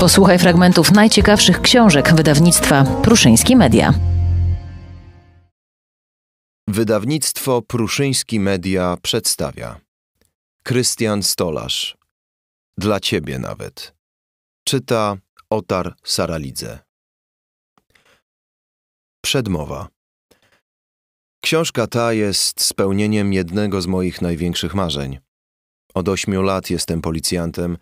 Posłuchaj fragmentów najciekawszych książek wydawnictwa Pruszyński Media. Wydawnictwo Pruszyński Media przedstawia Krystian Stolarz Dla Ciebie nawet Czyta Otar Saralidze Przedmowa Książka ta jest spełnieniem jednego z moich największych marzeń. Od ośmiu lat jestem policjantem –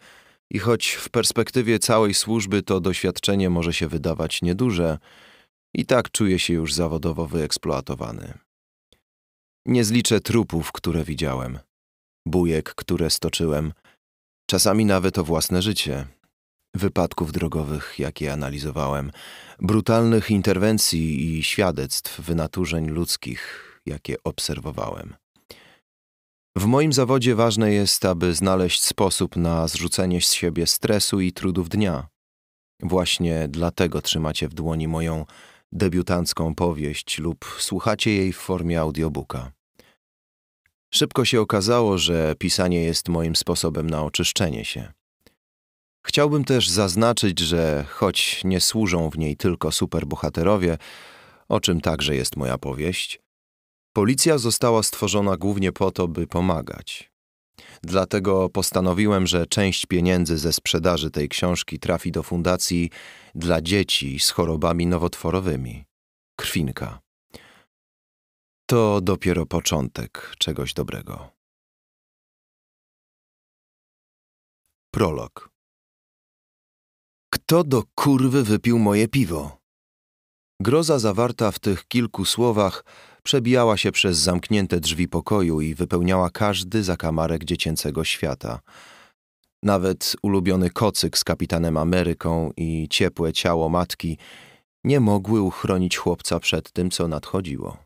i choć w perspektywie całej służby to doświadczenie może się wydawać nieduże, i tak czuję się już zawodowo wyeksploatowany. Nie zliczę trupów, które widziałem, bujek, które stoczyłem, czasami nawet o własne życie, wypadków drogowych, jakie analizowałem, brutalnych interwencji i świadectw wynaturzeń ludzkich, jakie obserwowałem. W moim zawodzie ważne jest, aby znaleźć sposób na zrzucenie z siebie stresu i trudów dnia. Właśnie dlatego trzymacie w dłoni moją debiutancką powieść lub słuchacie jej w formie audiobooka. Szybko się okazało, że pisanie jest moim sposobem na oczyszczenie się. Chciałbym też zaznaczyć, że choć nie służą w niej tylko superbohaterowie, o czym także jest moja powieść, Policja została stworzona głównie po to, by pomagać. Dlatego postanowiłem, że część pieniędzy ze sprzedaży tej książki trafi do fundacji dla dzieci z chorobami nowotworowymi. Krwinka. To dopiero początek czegoś dobrego. Prolog. Kto do kurwy wypił moje piwo? Groza zawarta w tych kilku słowach przebijała się przez zamknięte drzwi pokoju i wypełniała każdy zakamarek dziecięcego świata. Nawet ulubiony kocyk z kapitanem Ameryką i ciepłe ciało matki nie mogły uchronić chłopca przed tym, co nadchodziło.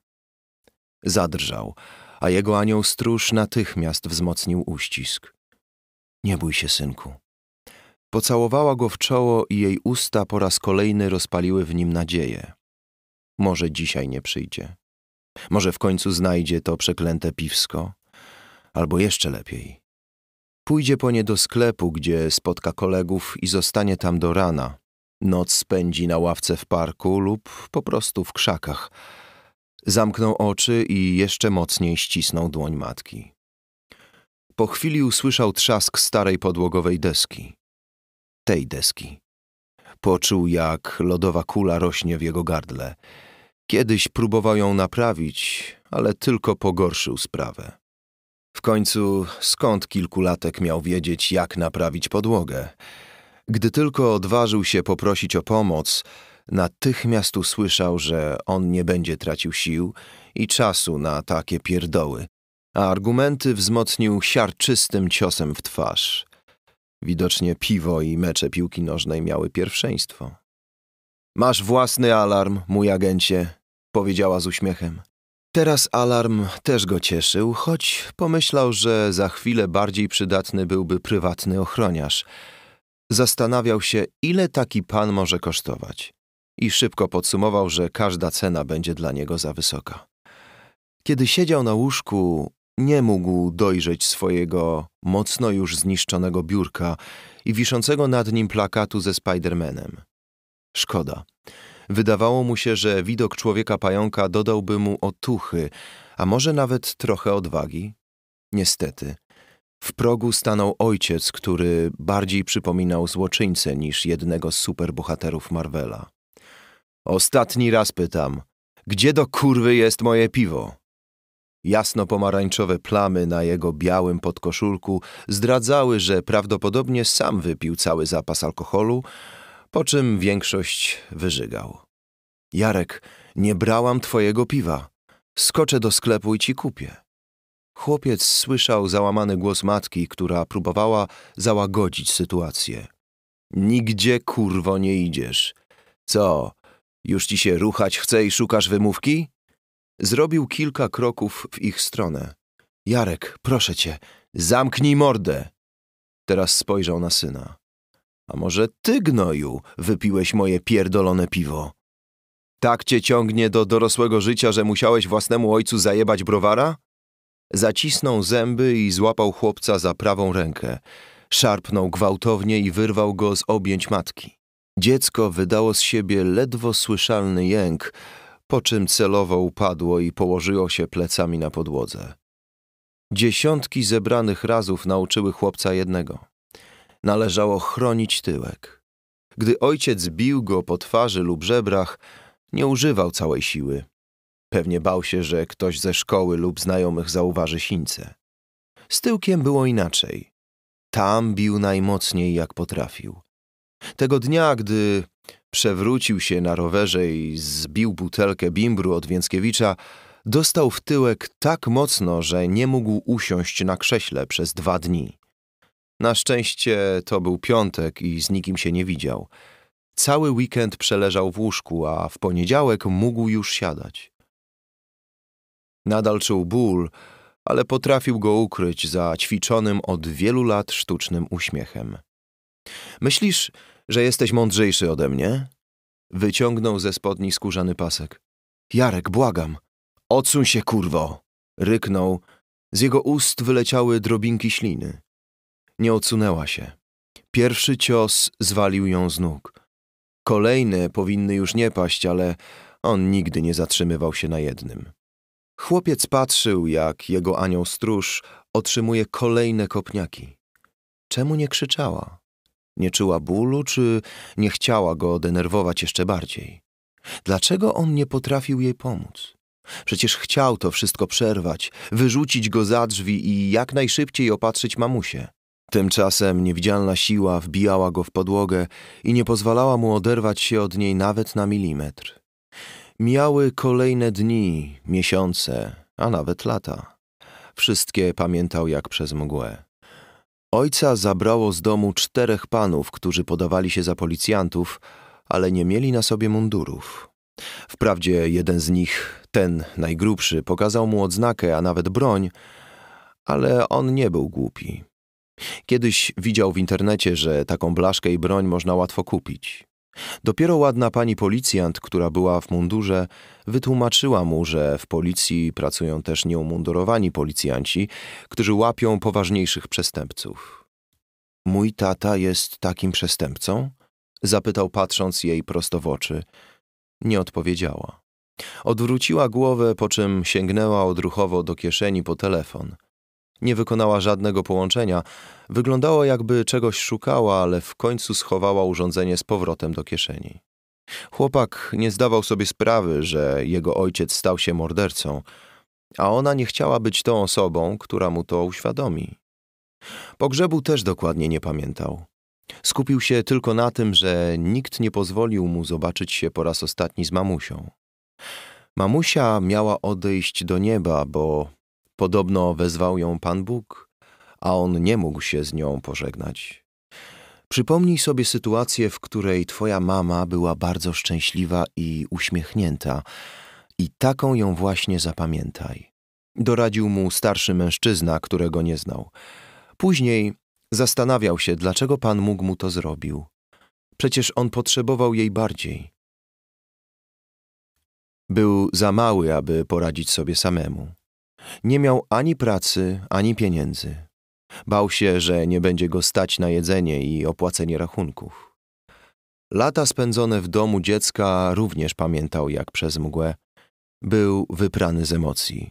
Zadrżał, a jego anioł stróż natychmiast wzmocnił uścisk. Nie bój się, synku. Pocałowała go w czoło i jej usta po raz kolejny rozpaliły w nim nadzieję. Może dzisiaj nie przyjdzie. Może w końcu znajdzie to przeklęte piwsko. Albo jeszcze lepiej. Pójdzie po nie do sklepu, gdzie spotka kolegów i zostanie tam do rana. Noc spędzi na ławce w parku lub po prostu w krzakach. Zamknął oczy i jeszcze mocniej ścisnął dłoń matki. Po chwili usłyszał trzask starej podłogowej deski. Tej deski. Poczuł, jak lodowa kula rośnie w jego gardle. Kiedyś próbował ją naprawić, ale tylko pogorszył sprawę. W końcu skąd kilkulatek miał wiedzieć, jak naprawić podłogę? Gdy tylko odważył się poprosić o pomoc, natychmiast usłyszał, że on nie będzie tracił sił i czasu na takie pierdoły, a argumenty wzmocnił siarczystym ciosem w twarz. Widocznie piwo i mecze piłki nożnej miały pierwszeństwo. Masz własny alarm, mój agencie, powiedziała z uśmiechem. Teraz alarm też go cieszył, choć pomyślał, że za chwilę bardziej przydatny byłby prywatny ochroniarz. Zastanawiał się, ile taki pan może kosztować. I szybko podsumował, że każda cena będzie dla niego za wysoka. Kiedy siedział na łóżku, nie mógł dojrzeć swojego mocno już zniszczonego biurka i wiszącego nad nim plakatu ze Spidermanem. Szkoda. Wydawało mu się, że widok człowieka pająka dodałby mu otuchy, a może nawet trochę odwagi. Niestety, w progu stanął ojciec, który bardziej przypominał złoczyńcę niż jednego z superbohaterów Marvela. Ostatni raz pytam, gdzie do kurwy jest moje piwo? Jasno pomarańczowe plamy na jego białym podkoszulku zdradzały, że prawdopodobnie sam wypił cały zapas alkoholu, po czym większość wyżygał. Jarek, nie brałam twojego piwa. Skoczę do sklepu i ci kupię. Chłopiec słyszał załamany głos matki, która próbowała załagodzić sytuację. Nigdzie kurwo nie idziesz. Co, już ci się ruchać chce i szukasz wymówki? Zrobił kilka kroków w ich stronę. Jarek, proszę cię, zamknij mordę! Teraz spojrzał na syna. A może ty, gnoju, wypiłeś moje pierdolone piwo? Tak cię ciągnie do dorosłego życia, że musiałeś własnemu ojcu zajebać browara? Zacisnął zęby i złapał chłopca za prawą rękę. Szarpnął gwałtownie i wyrwał go z objęć matki. Dziecko wydało z siebie ledwo słyszalny jęk, po czym celowo upadło i położyło się plecami na podłodze. Dziesiątki zebranych razów nauczyły chłopca jednego. Należało chronić tyłek. Gdy ojciec bił go po twarzy lub żebrach, nie używał całej siły. Pewnie bał się, że ktoś ze szkoły lub znajomych zauważy sińce. Z tyłkiem było inaczej. Tam bił najmocniej jak potrafił. Tego dnia, gdy przewrócił się na rowerze i zbił butelkę bimbru od Więckiewicza, dostał w tyłek tak mocno, że nie mógł usiąść na krześle przez dwa dni. Na szczęście to był piątek i z nikim się nie widział. Cały weekend przeleżał w łóżku, a w poniedziałek mógł już siadać. Nadal czuł ból, ale potrafił go ukryć za ćwiczonym od wielu lat sztucznym uśmiechem. Myślisz, że jesteś mądrzejszy ode mnie? Wyciągnął ze spodni skórzany pasek. Jarek, błagam. Odsuń się, kurwo! Ryknął. Z jego ust wyleciały drobinki śliny. Nie odsunęła się. Pierwszy cios zwalił ją z nóg. Kolejne powinny już nie paść, ale on nigdy nie zatrzymywał się na jednym. Chłopiec patrzył, jak jego anioł stróż otrzymuje kolejne kopniaki. Czemu nie krzyczała? Nie czuła bólu, czy nie chciała go denerwować jeszcze bardziej? Dlaczego on nie potrafił jej pomóc? Przecież chciał to wszystko przerwać, wyrzucić go za drzwi i jak najszybciej opatrzyć mamusię. Tymczasem niewidzialna siła wbijała go w podłogę i nie pozwalała mu oderwać się od niej nawet na milimetr. Mijały kolejne dni, miesiące, a nawet lata. Wszystkie pamiętał jak przez mgłę. Ojca zabrało z domu czterech panów, którzy podawali się za policjantów, ale nie mieli na sobie mundurów. Wprawdzie jeden z nich, ten najgrubszy, pokazał mu odznakę, a nawet broń, ale on nie był głupi. Kiedyś widział w internecie, że taką blaszkę i broń można łatwo kupić. Dopiero ładna pani policjant, która była w mundurze, wytłumaczyła mu, że w policji pracują też nieumundurowani policjanci, którzy łapią poważniejszych przestępców. Mój tata jest takim przestępcą? zapytał patrząc jej prosto w oczy. Nie odpowiedziała. Odwróciła głowę, po czym sięgnęła odruchowo do kieszeni po telefon – nie wykonała żadnego połączenia. Wyglądało jakby czegoś szukała, ale w końcu schowała urządzenie z powrotem do kieszeni. Chłopak nie zdawał sobie sprawy, że jego ojciec stał się mordercą, a ona nie chciała być tą osobą, która mu to uświadomi. Pogrzebu też dokładnie nie pamiętał. Skupił się tylko na tym, że nikt nie pozwolił mu zobaczyć się po raz ostatni z mamusią. Mamusia miała odejść do nieba, bo Podobno wezwał ją Pan Bóg, a on nie mógł się z nią pożegnać. Przypomnij sobie sytuację, w której twoja mama była bardzo szczęśliwa i uśmiechnięta, i taką ją właśnie zapamiętaj. Doradził mu starszy mężczyzna, którego nie znał. Później zastanawiał się, dlaczego pan mógł mu to zrobił. Przecież on potrzebował jej bardziej. Był za mały, aby poradzić sobie samemu. Nie miał ani pracy, ani pieniędzy. Bał się, że nie będzie go stać na jedzenie i opłacenie rachunków. Lata spędzone w domu dziecka również pamiętał jak przez mgłę. Był wyprany z emocji.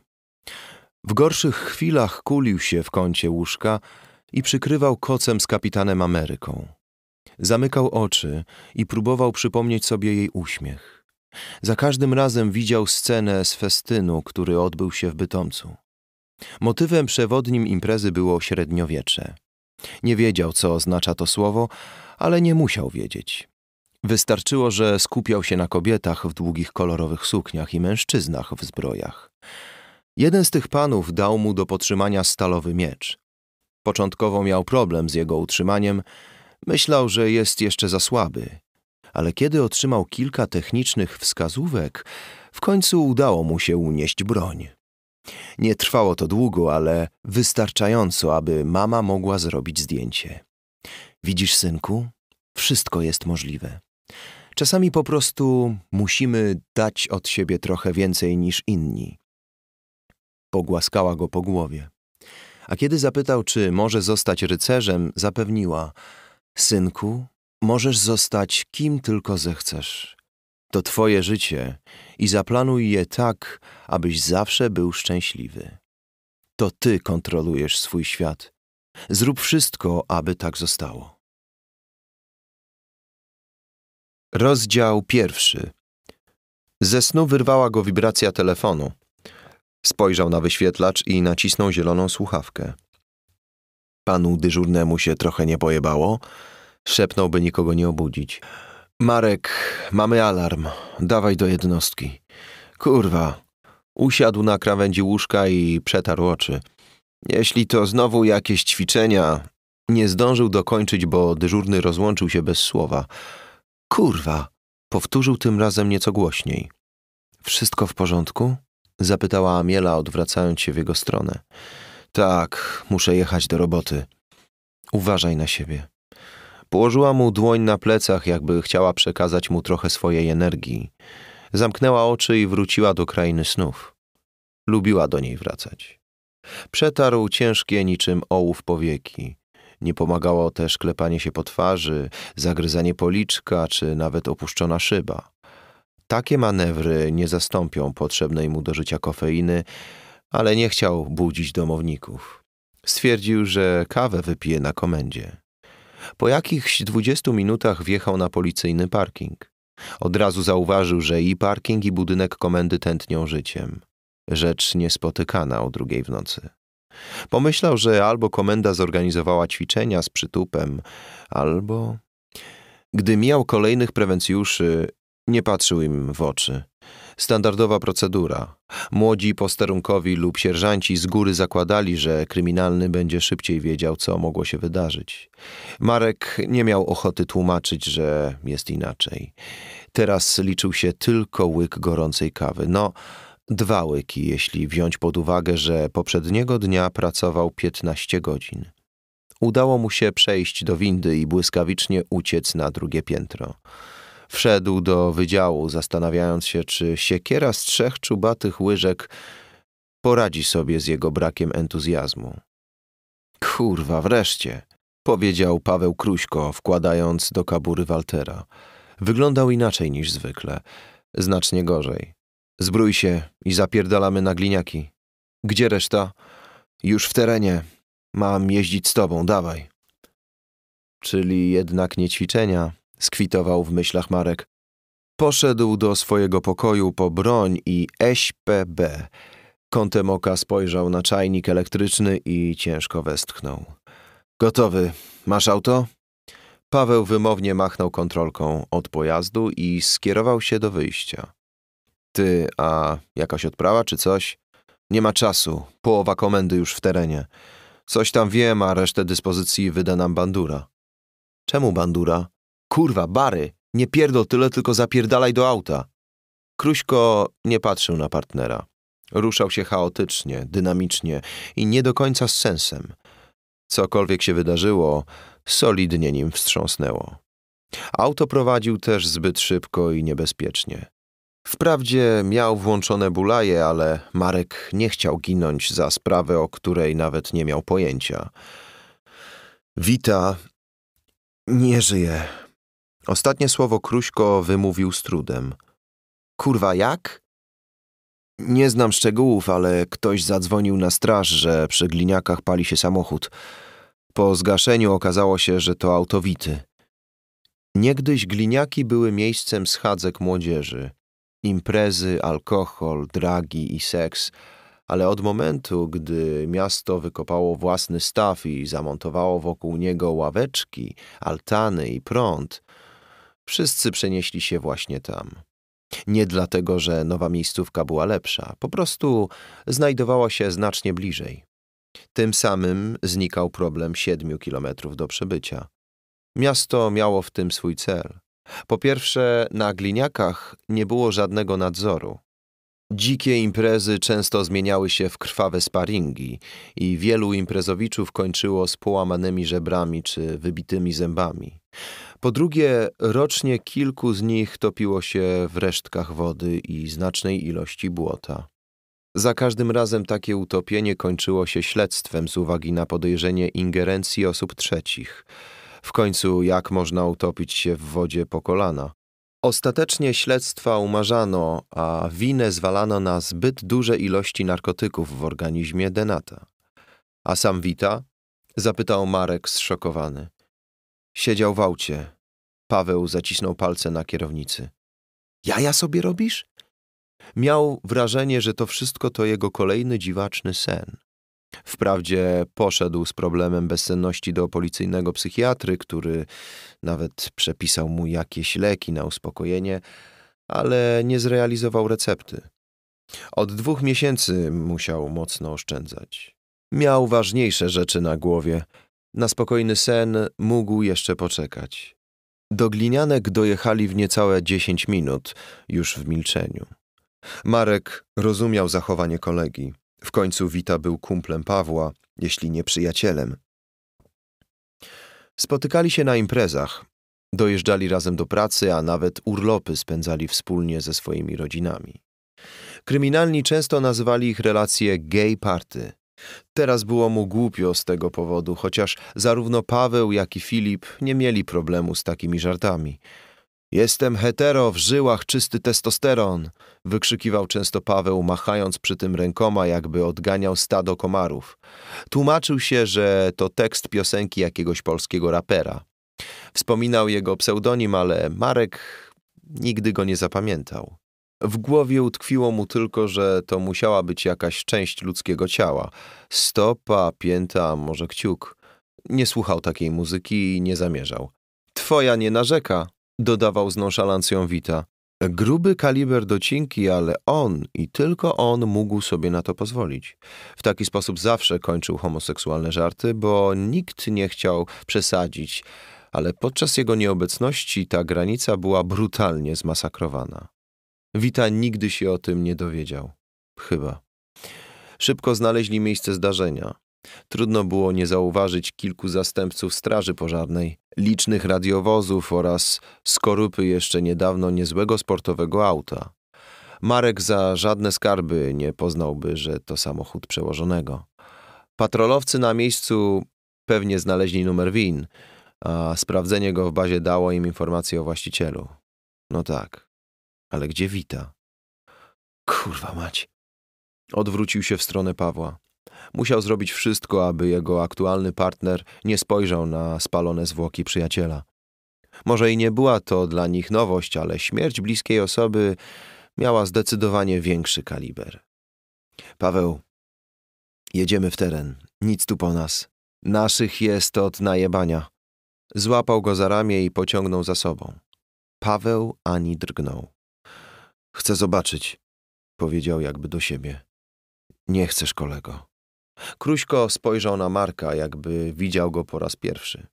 W gorszych chwilach kulił się w kącie łóżka i przykrywał kocem z kapitanem Ameryką. Zamykał oczy i próbował przypomnieć sobie jej uśmiech. Za każdym razem widział scenę z festynu, który odbył się w Bytomcu. Motywem przewodnim imprezy było średniowiecze. Nie wiedział, co oznacza to słowo, ale nie musiał wiedzieć. Wystarczyło, że skupiał się na kobietach w długich kolorowych sukniach i mężczyznach w zbrojach. Jeden z tych panów dał mu do podtrzymania stalowy miecz. Początkowo miał problem z jego utrzymaniem, myślał, że jest jeszcze za słaby ale kiedy otrzymał kilka technicznych wskazówek, w końcu udało mu się unieść broń. Nie trwało to długo, ale wystarczająco, aby mama mogła zrobić zdjęcie. Widzisz, synku, wszystko jest możliwe. Czasami po prostu musimy dać od siebie trochę więcej niż inni. Pogłaskała go po głowie. A kiedy zapytał, czy może zostać rycerzem, zapewniła: Synku, Możesz zostać kim tylko zechcesz. To Twoje życie i zaplanuj je tak, abyś zawsze był szczęśliwy. To Ty kontrolujesz swój świat. Zrób wszystko, aby tak zostało. Rozdział pierwszy. Ze snu wyrwała go wibracja telefonu. Spojrzał na wyświetlacz i nacisnął zieloną słuchawkę. Panu dyżurnemu się trochę nie pojebało, Szepnął, by nikogo nie obudzić. Marek, mamy alarm. Dawaj do jednostki. Kurwa. Usiadł na krawędzi łóżka i przetarł oczy. Jeśli to znowu jakieś ćwiczenia... Nie zdążył dokończyć, bo dyżurny rozłączył się bez słowa. Kurwa. Powtórzył tym razem nieco głośniej. Wszystko w porządku? Zapytała Amiela, odwracając się w jego stronę. Tak, muszę jechać do roboty. Uważaj na siebie. Położyła mu dłoń na plecach, jakby chciała przekazać mu trochę swojej energii. Zamknęła oczy i wróciła do krainy snów. Lubiła do niej wracać. Przetarł ciężkie niczym ołów powieki. Nie pomagało też klepanie się po twarzy, zagryzanie policzka czy nawet opuszczona szyba. Takie manewry nie zastąpią potrzebnej mu do życia kofeiny, ale nie chciał budzić domowników. Stwierdził, że kawę wypije na komendzie. Po jakichś dwudziestu minutach wjechał na policyjny parking. Od razu zauważył, że i parking, i budynek komendy tętnią życiem. Rzecz niespotykana o drugiej w nocy. Pomyślał, że albo komenda zorganizowała ćwiczenia z przytupem, albo... Gdy mijał kolejnych prewencjuszy, nie patrzył im w oczy. Standardowa procedura. Młodzi posterunkowi lub sierżanci z góry zakładali, że kryminalny będzie szybciej wiedział, co mogło się wydarzyć. Marek nie miał ochoty tłumaczyć, że jest inaczej. Teraz liczył się tylko łyk gorącej kawy. No, dwa łyki, jeśli wziąć pod uwagę, że poprzedniego dnia pracował 15 godzin. Udało mu się przejść do windy i błyskawicznie uciec na drugie piętro. Wszedł do wydziału, zastanawiając się, czy siekiera z trzech czubatych łyżek poradzi sobie z jego brakiem entuzjazmu. Kurwa, wreszcie, powiedział Paweł Kruśko, wkładając do kabury Waltera. Wyglądał inaczej niż zwykle, znacznie gorzej. Zbrój się i zapierdalamy na gliniaki. Gdzie reszta? Już w terenie. Mam jeździć z tobą, dawaj. Czyli jednak nie ćwiczenia, skwitował w myślach Marek. Poszedł do swojego pokoju po broń i SPB. Kątem oka spojrzał na czajnik elektryczny i ciężko westchnął. Gotowy. Masz auto? Paweł wymownie machnął kontrolką od pojazdu i skierował się do wyjścia. Ty, a jakaś odprawa czy coś? Nie ma czasu. Połowa komendy już w terenie. Coś tam wiem, a resztę dyspozycji wyda nam bandura. Czemu bandura? Kurwa, Bary, nie pierdol tyle, tylko zapierdalaj do auta. Kruśko nie patrzył na partnera. Ruszał się chaotycznie, dynamicznie i nie do końca z sensem. Cokolwiek się wydarzyło, solidnie nim wstrząsnęło. Auto prowadził też zbyt szybko i niebezpiecznie. Wprawdzie miał włączone bulaje, ale Marek nie chciał ginąć za sprawę, o której nawet nie miał pojęcia. Wita nie żyje, Ostatnie słowo Kruśko wymówił z trudem. Kurwa jak? Nie znam szczegółów, ale ktoś zadzwonił na straż, że przy gliniakach pali się samochód. Po zgaszeniu okazało się, że to autowity. Niegdyś gliniaki były miejscem schadzek młodzieży. Imprezy, alkohol, dragi i seks. Ale od momentu, gdy miasto wykopało własny staw i zamontowało wokół niego ławeczki, altany i prąd, Wszyscy przenieśli się właśnie tam. Nie dlatego, że nowa miejscówka była lepsza, po prostu znajdowała się znacznie bliżej. Tym samym znikał problem siedmiu kilometrów do przebycia. Miasto miało w tym swój cel. Po pierwsze, na gliniakach nie było żadnego nadzoru. Dzikie imprezy często zmieniały się w krwawe sparingi i wielu imprezowiczów kończyło z połamanymi żebrami czy wybitymi zębami. Po drugie, rocznie kilku z nich topiło się w resztkach wody i znacznej ilości błota. Za każdym razem takie utopienie kończyło się śledztwem z uwagi na podejrzenie ingerencji osób trzecich. W końcu, jak można utopić się w wodzie po kolana? Ostatecznie śledztwa umarzano, a winę zwalano na zbyt duże ilości narkotyków w organizmie Denata. A sam Wita? zapytał Marek zszokowany. Siedział w aucie. Paweł zacisnął palce na kierownicy. Jaja sobie robisz? Miał wrażenie, że to wszystko to jego kolejny dziwaczny sen. Wprawdzie poszedł z problemem bezsenności do policyjnego psychiatry, który nawet przepisał mu jakieś leki na uspokojenie, ale nie zrealizował recepty. Od dwóch miesięcy musiał mocno oszczędzać. Miał ważniejsze rzeczy na głowie – na spokojny sen mógł jeszcze poczekać. Do glinianek dojechali w niecałe dziesięć minut, już w milczeniu. Marek rozumiał zachowanie kolegi. W końcu Wita był kumplem Pawła, jeśli nie przyjacielem. Spotykali się na imprezach, dojeżdżali razem do pracy, a nawet urlopy spędzali wspólnie ze swoimi rodzinami. Kryminalni często nazywali ich relacje gay party, Teraz było mu głupio z tego powodu, chociaż zarówno Paweł, jak i Filip nie mieli problemu z takimi żartami. Jestem hetero, w żyłach czysty testosteron, wykrzykiwał często Paweł, machając przy tym rękoma, jakby odganiał stado komarów. Tłumaczył się, że to tekst piosenki jakiegoś polskiego rapera. Wspominał jego pseudonim, ale Marek nigdy go nie zapamiętał. W głowie utkwiło mu tylko, że to musiała być jakaś część ludzkiego ciała. Stopa, pięta, może kciuk. Nie słuchał takiej muzyki i nie zamierzał. Twoja nie narzeka, dodawał z nonszalancją Wita. Gruby kaliber docinki, ale on i tylko on mógł sobie na to pozwolić. W taki sposób zawsze kończył homoseksualne żarty, bo nikt nie chciał przesadzić, ale podczas jego nieobecności ta granica była brutalnie zmasakrowana. Wita nigdy się o tym nie dowiedział. Chyba. Szybko znaleźli miejsce zdarzenia. Trudno było nie zauważyć kilku zastępców straży pożarnej, licznych radiowozów oraz skorupy jeszcze niedawno niezłego sportowego auta. Marek za żadne skarby nie poznałby, że to samochód przełożonego. Patrolowcy na miejscu pewnie znaleźli numer WIN, a sprawdzenie go w bazie dało im informację o właścicielu. No tak, ale gdzie Wita? Kurwa mać. Odwrócił się w stronę Pawła. Musiał zrobić wszystko, aby jego aktualny partner nie spojrzał na spalone zwłoki przyjaciela. Może i nie była to dla nich nowość, ale śmierć bliskiej osoby miała zdecydowanie większy kaliber. Paweł, jedziemy w teren. Nic tu po nas. Naszych jest od najebania. Złapał go za ramię i pociągnął za sobą. Paweł ani drgnął. Chcę zobaczyć, powiedział jakby do siebie. Nie chcesz, kolego. Kruśko spojrzał na Marka, jakby widział go po raz pierwszy.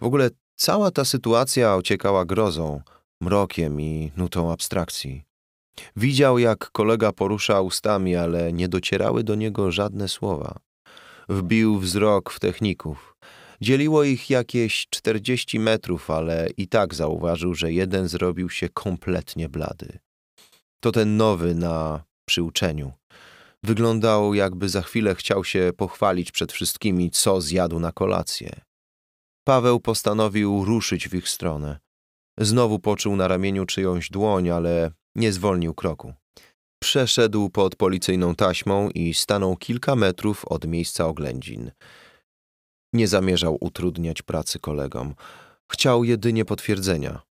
W ogóle cała ta sytuacja ociekała grozą, mrokiem i nutą abstrakcji. Widział, jak kolega porusza ustami, ale nie docierały do niego żadne słowa. Wbił wzrok w techników. Dzieliło ich jakieś czterdzieści metrów, ale i tak zauważył, że jeden zrobił się kompletnie blady. To ten nowy na przyuczeniu. Wyglądał, jakby za chwilę chciał się pochwalić przed wszystkimi, co zjadł na kolację. Paweł postanowił ruszyć w ich stronę. Znowu poczuł na ramieniu czyjąś dłoń, ale nie zwolnił kroku. Przeszedł pod policyjną taśmą i stanął kilka metrów od miejsca oględzin. Nie zamierzał utrudniać pracy kolegom. Chciał jedynie potwierdzenia.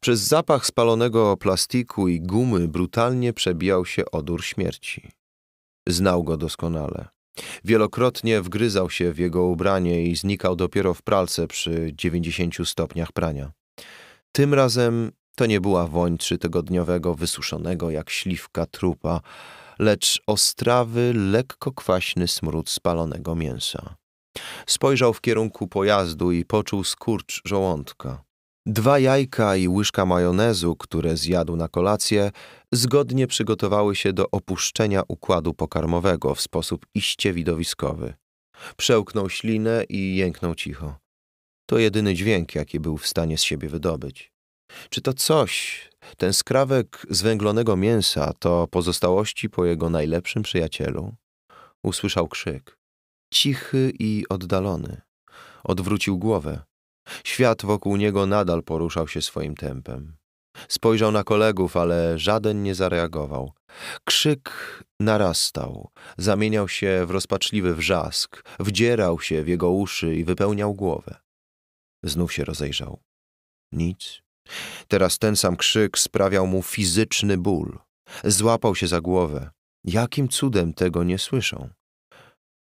Przez zapach spalonego plastiku i gumy brutalnie przebijał się odór śmierci. Znał go doskonale. Wielokrotnie wgryzał się w jego ubranie i znikał dopiero w pralce przy 90 stopniach prania. Tym razem to nie była woń trzytygodniowego, wysuszonego jak śliwka trupa, lecz ostrawy lekko kwaśny smród spalonego mięsa. Spojrzał w kierunku pojazdu i poczuł skurcz żołądka. Dwa jajka i łyżka majonezu, które zjadł na kolację, zgodnie przygotowały się do opuszczenia układu pokarmowego w sposób iście widowiskowy. Przełknął ślinę i jęknął cicho. To jedyny dźwięk, jaki był w stanie z siebie wydobyć. Czy to coś, ten skrawek zwęglonego mięsa, to pozostałości po jego najlepszym przyjacielu? Usłyszał krzyk. Cichy i oddalony. Odwrócił głowę. Świat wokół niego nadal poruszał się swoim tempem. Spojrzał na kolegów, ale żaden nie zareagował. Krzyk narastał, zamieniał się w rozpaczliwy wrzask, wdzierał się w jego uszy i wypełniał głowę. Znów się rozejrzał. Nic. Teraz ten sam krzyk sprawiał mu fizyczny ból. Złapał się za głowę. Jakim cudem tego nie słyszą?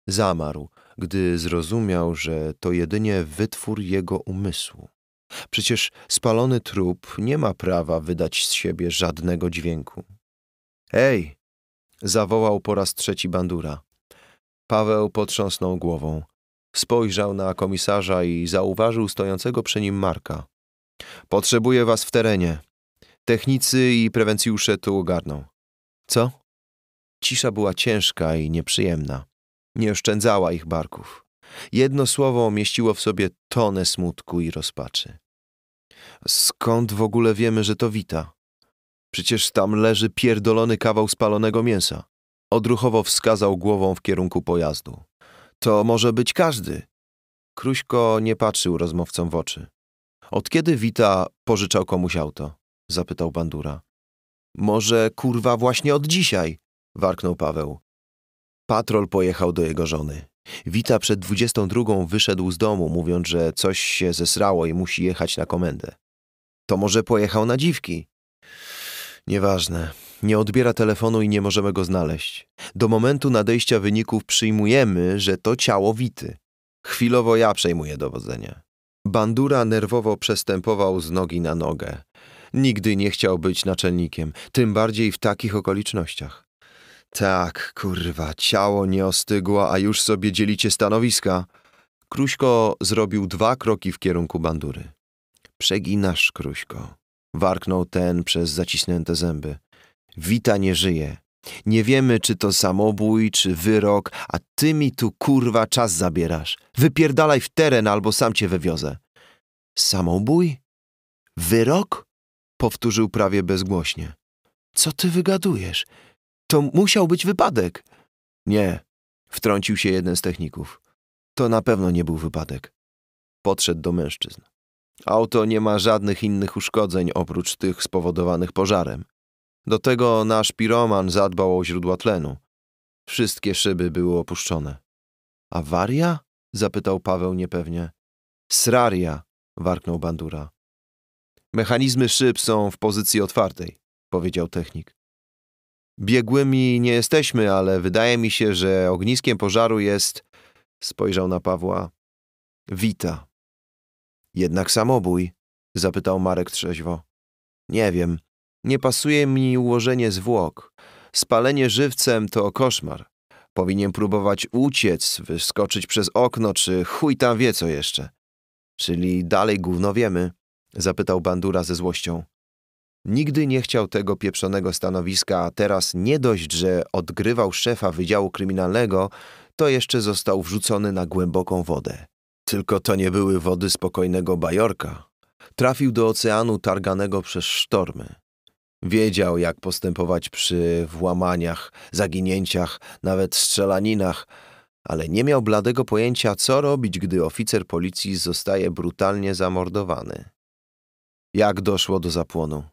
Zamarł, gdy zrozumiał, że to jedynie wytwór jego umysłu. Przecież spalony trup nie ma prawa wydać z siebie żadnego dźwięku. Ej! zawołał po raz trzeci bandura. Paweł potrząsnął głową. Spojrzał na komisarza i zauważył stojącego przy nim Marka. Potrzebuję was w terenie. Technicy i prewencjusze tu ogarną. Co? Cisza była ciężka i nieprzyjemna. Nie oszczędzała ich barków. Jedno słowo mieściło w sobie tonę smutku i rozpaczy. Skąd w ogóle wiemy, że to Wita? Przecież tam leży pierdolony kawał spalonego mięsa. Odruchowo wskazał głową w kierunku pojazdu. To może być każdy. Kruśko nie patrzył rozmówcom w oczy. Od kiedy Wita pożyczał komuś auto? Zapytał Bandura. Może kurwa właśnie od dzisiaj, warknął Paweł. Patrol pojechał do jego żony. Wita przed 22 wyszedł z domu, mówiąc, że coś się zesrało i musi jechać na komendę. To może pojechał na dziwki? Nieważne. Nie odbiera telefonu i nie możemy go znaleźć. Do momentu nadejścia wyników przyjmujemy, że to ciało Wity. Chwilowo ja przejmuję dowodzenie. Bandura nerwowo przestępował z nogi na nogę. Nigdy nie chciał być naczelnikiem, tym bardziej w takich okolicznościach. Tak, kurwa, ciało nie ostygło, a już sobie dzielicie stanowiska. Kruśko zrobił dwa kroki w kierunku bandury. Przeginasz, Kruśko. Warknął ten przez zacisnięte zęby. Wita nie żyje. Nie wiemy, czy to samobój, czy wyrok, a ty mi tu kurwa czas zabierasz. Wypierdalaj w teren, albo sam cię wywiozę. Samobój? Wyrok? Powtórzył prawie bezgłośnie. Co ty wygadujesz? To musiał być wypadek. Nie, wtrącił się jeden z techników. To na pewno nie był wypadek. Podszedł do mężczyzn. Auto nie ma żadnych innych uszkodzeń oprócz tych spowodowanych pożarem. Do tego nasz piroman zadbał o źródła tlenu. Wszystkie szyby były opuszczone. Awaria? zapytał Paweł niepewnie. Sraria, warknął bandura. Mechanizmy szyb są w pozycji otwartej, powiedział technik biegłymi nie jesteśmy, ale wydaje mi się, że ogniskiem pożaru jest, spojrzał na Pawła, Wita. Jednak samobój, zapytał Marek trzeźwo. Nie wiem, nie pasuje mi ułożenie zwłok. Spalenie żywcem to koszmar. Powinien próbować uciec, wyskoczyć przez okno, czy chuj tam wie co jeszcze. Czyli dalej gówno wiemy? Zapytał Bandura ze złością. Nigdy nie chciał tego pieprzonego stanowiska, a teraz nie dość, że odgrywał szefa Wydziału Kryminalnego, to jeszcze został wrzucony na głęboką wodę. Tylko to nie były wody spokojnego bajorka. Trafił do oceanu targanego przez sztormy. Wiedział, jak postępować przy włamaniach, zaginięciach, nawet strzelaninach, ale nie miał bladego pojęcia, co robić, gdy oficer policji zostaje brutalnie zamordowany. Jak doszło do zapłonu?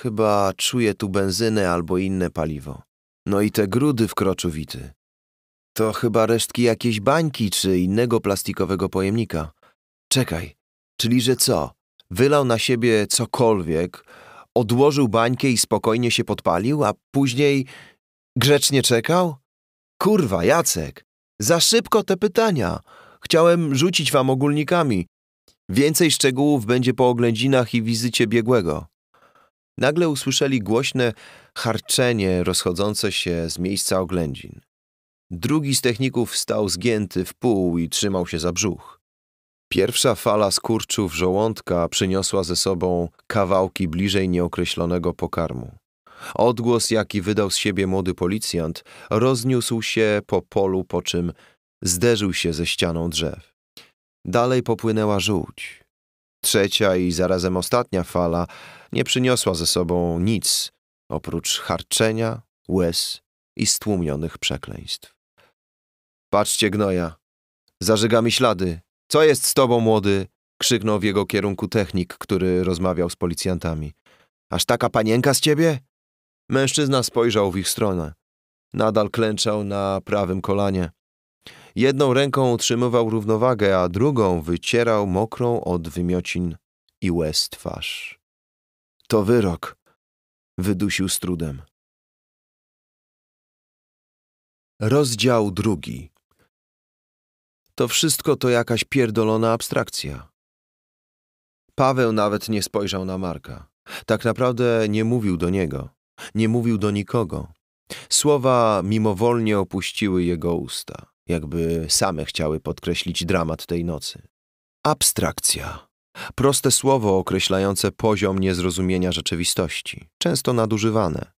Chyba czuję tu benzynę albo inne paliwo. No i te grudy w kroczowity. To chyba resztki jakiejś bańki czy innego plastikowego pojemnika. Czekaj, czyli że co? Wylał na siebie cokolwiek, odłożył bańkę i spokojnie się podpalił, a później grzecznie czekał? Kurwa, Jacek, za szybko te pytania. Chciałem rzucić wam ogólnikami. Więcej szczegółów będzie po oględzinach i wizycie biegłego nagle usłyszeli głośne harczenie rozchodzące się z miejsca oględzin. Drugi z techników stał zgięty w pół i trzymał się za brzuch. Pierwsza fala skurczów żołądka przyniosła ze sobą kawałki bliżej nieokreślonego pokarmu. Odgłos, jaki wydał z siebie młody policjant, rozniósł się po polu, po czym zderzył się ze ścianą drzew. Dalej popłynęła żółć trzecia i zarazem ostatnia fala nie przyniosła ze sobą nic oprócz harczenia, łez i stłumionych przekleństw. Patrzcie, gnoja, zażyga mi ślady. Co jest z tobą, młody? krzyknął w jego kierunku technik, który rozmawiał z policjantami. Aż taka panienka z ciebie? Mężczyzna spojrzał w ich stronę. Nadal klęczał na prawym kolanie. Jedną ręką utrzymywał równowagę, a drugą wycierał mokrą od wymiocin i łez twarz. To wyrok, wydusił z trudem. Rozdział drugi. To wszystko to jakaś pierdolona abstrakcja. Paweł nawet nie spojrzał na Marka. Tak naprawdę nie mówił do niego, nie mówił do nikogo. Słowa mimowolnie opuściły jego usta jakby same chciały podkreślić dramat tej nocy. Abstrakcja. Proste słowo określające poziom niezrozumienia rzeczywistości, często nadużywane.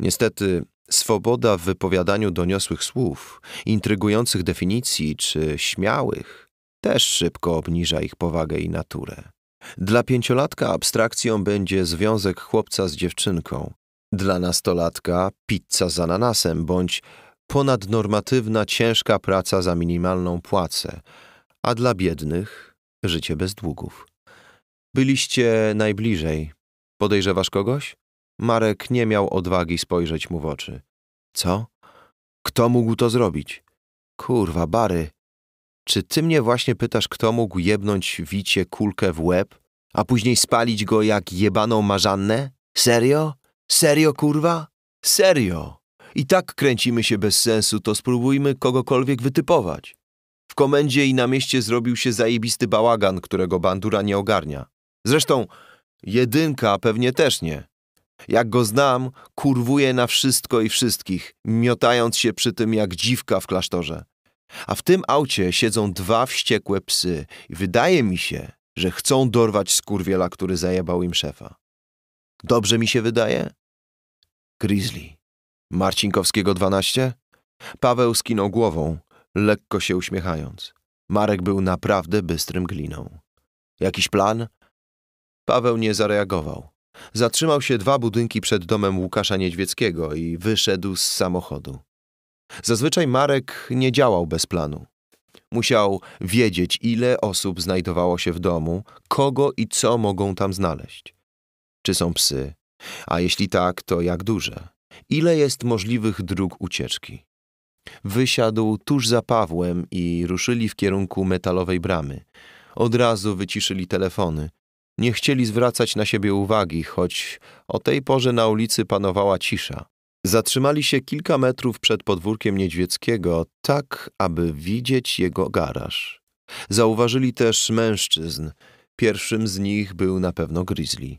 Niestety, swoboda w wypowiadaniu doniosłych słów, intrygujących definicji czy śmiałych też szybko obniża ich powagę i naturę. Dla pięciolatka abstrakcją będzie związek chłopca z dziewczynką, dla nastolatka pizza z ananasem bądź ponadnormatywna, ciężka praca za minimalną płacę, a dla biednych życie bez długów. Byliście najbliżej. Podejrzewasz kogoś? Marek nie miał odwagi spojrzeć mu w oczy. Co? Kto mógł to zrobić? Kurwa, Bary. Czy ty mnie właśnie pytasz, kto mógł jebnąć Wicie kulkę w łeb, a później spalić go jak jebaną marzannę? Serio? Serio, kurwa? Serio! I tak kręcimy się bez sensu, to spróbujmy kogokolwiek wytypować. W komendzie i na mieście zrobił się zajebisty bałagan, którego bandura nie ogarnia. Zresztą jedynka pewnie też nie. Jak go znam, kurwuje na wszystko i wszystkich, miotając się przy tym jak dziwka w klasztorze. A w tym aucie siedzą dwa wściekłe psy i wydaje mi się, że chcą dorwać skurwiela, który zajebał im szefa. Dobrze mi się wydaje? Grizzly. Marcinkowskiego 12? Paweł skinął głową, lekko się uśmiechając. Marek był naprawdę bystrym gliną. Jakiś plan? Paweł nie zareagował. Zatrzymał się dwa budynki przed domem Łukasza Niedźwieckiego i wyszedł z samochodu. Zazwyczaj Marek nie działał bez planu. Musiał wiedzieć, ile osób znajdowało się w domu, kogo i co mogą tam znaleźć. Czy są psy? A jeśli tak, to jak duże? ile jest możliwych dróg ucieczki. Wysiadł tuż za Pawłem i ruszyli w kierunku metalowej bramy. Od razu wyciszyli telefony. Nie chcieli zwracać na siebie uwagi, choć o tej porze na ulicy panowała cisza. Zatrzymali się kilka metrów przed podwórkiem Niedźwieckiego, tak aby widzieć jego garaż. Zauważyli też mężczyzn. Pierwszym z nich był na pewno Grizzly.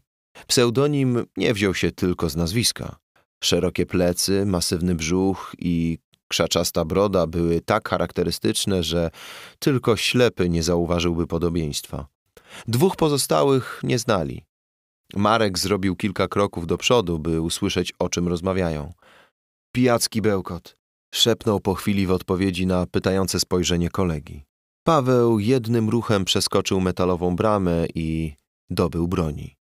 Pseudonim nie wziął się tylko z nazwiska. Szerokie plecy, masywny brzuch i krzaczasta broda były tak charakterystyczne, że tylko ślepy nie zauważyłby podobieństwa. Dwóch pozostałych nie znali. Marek zrobił kilka kroków do przodu, by usłyszeć, o czym rozmawiają. Pijacki bełkot, szepnął po chwili w odpowiedzi na pytające spojrzenie kolegi. Paweł jednym ruchem przeskoczył metalową bramę i dobył broni.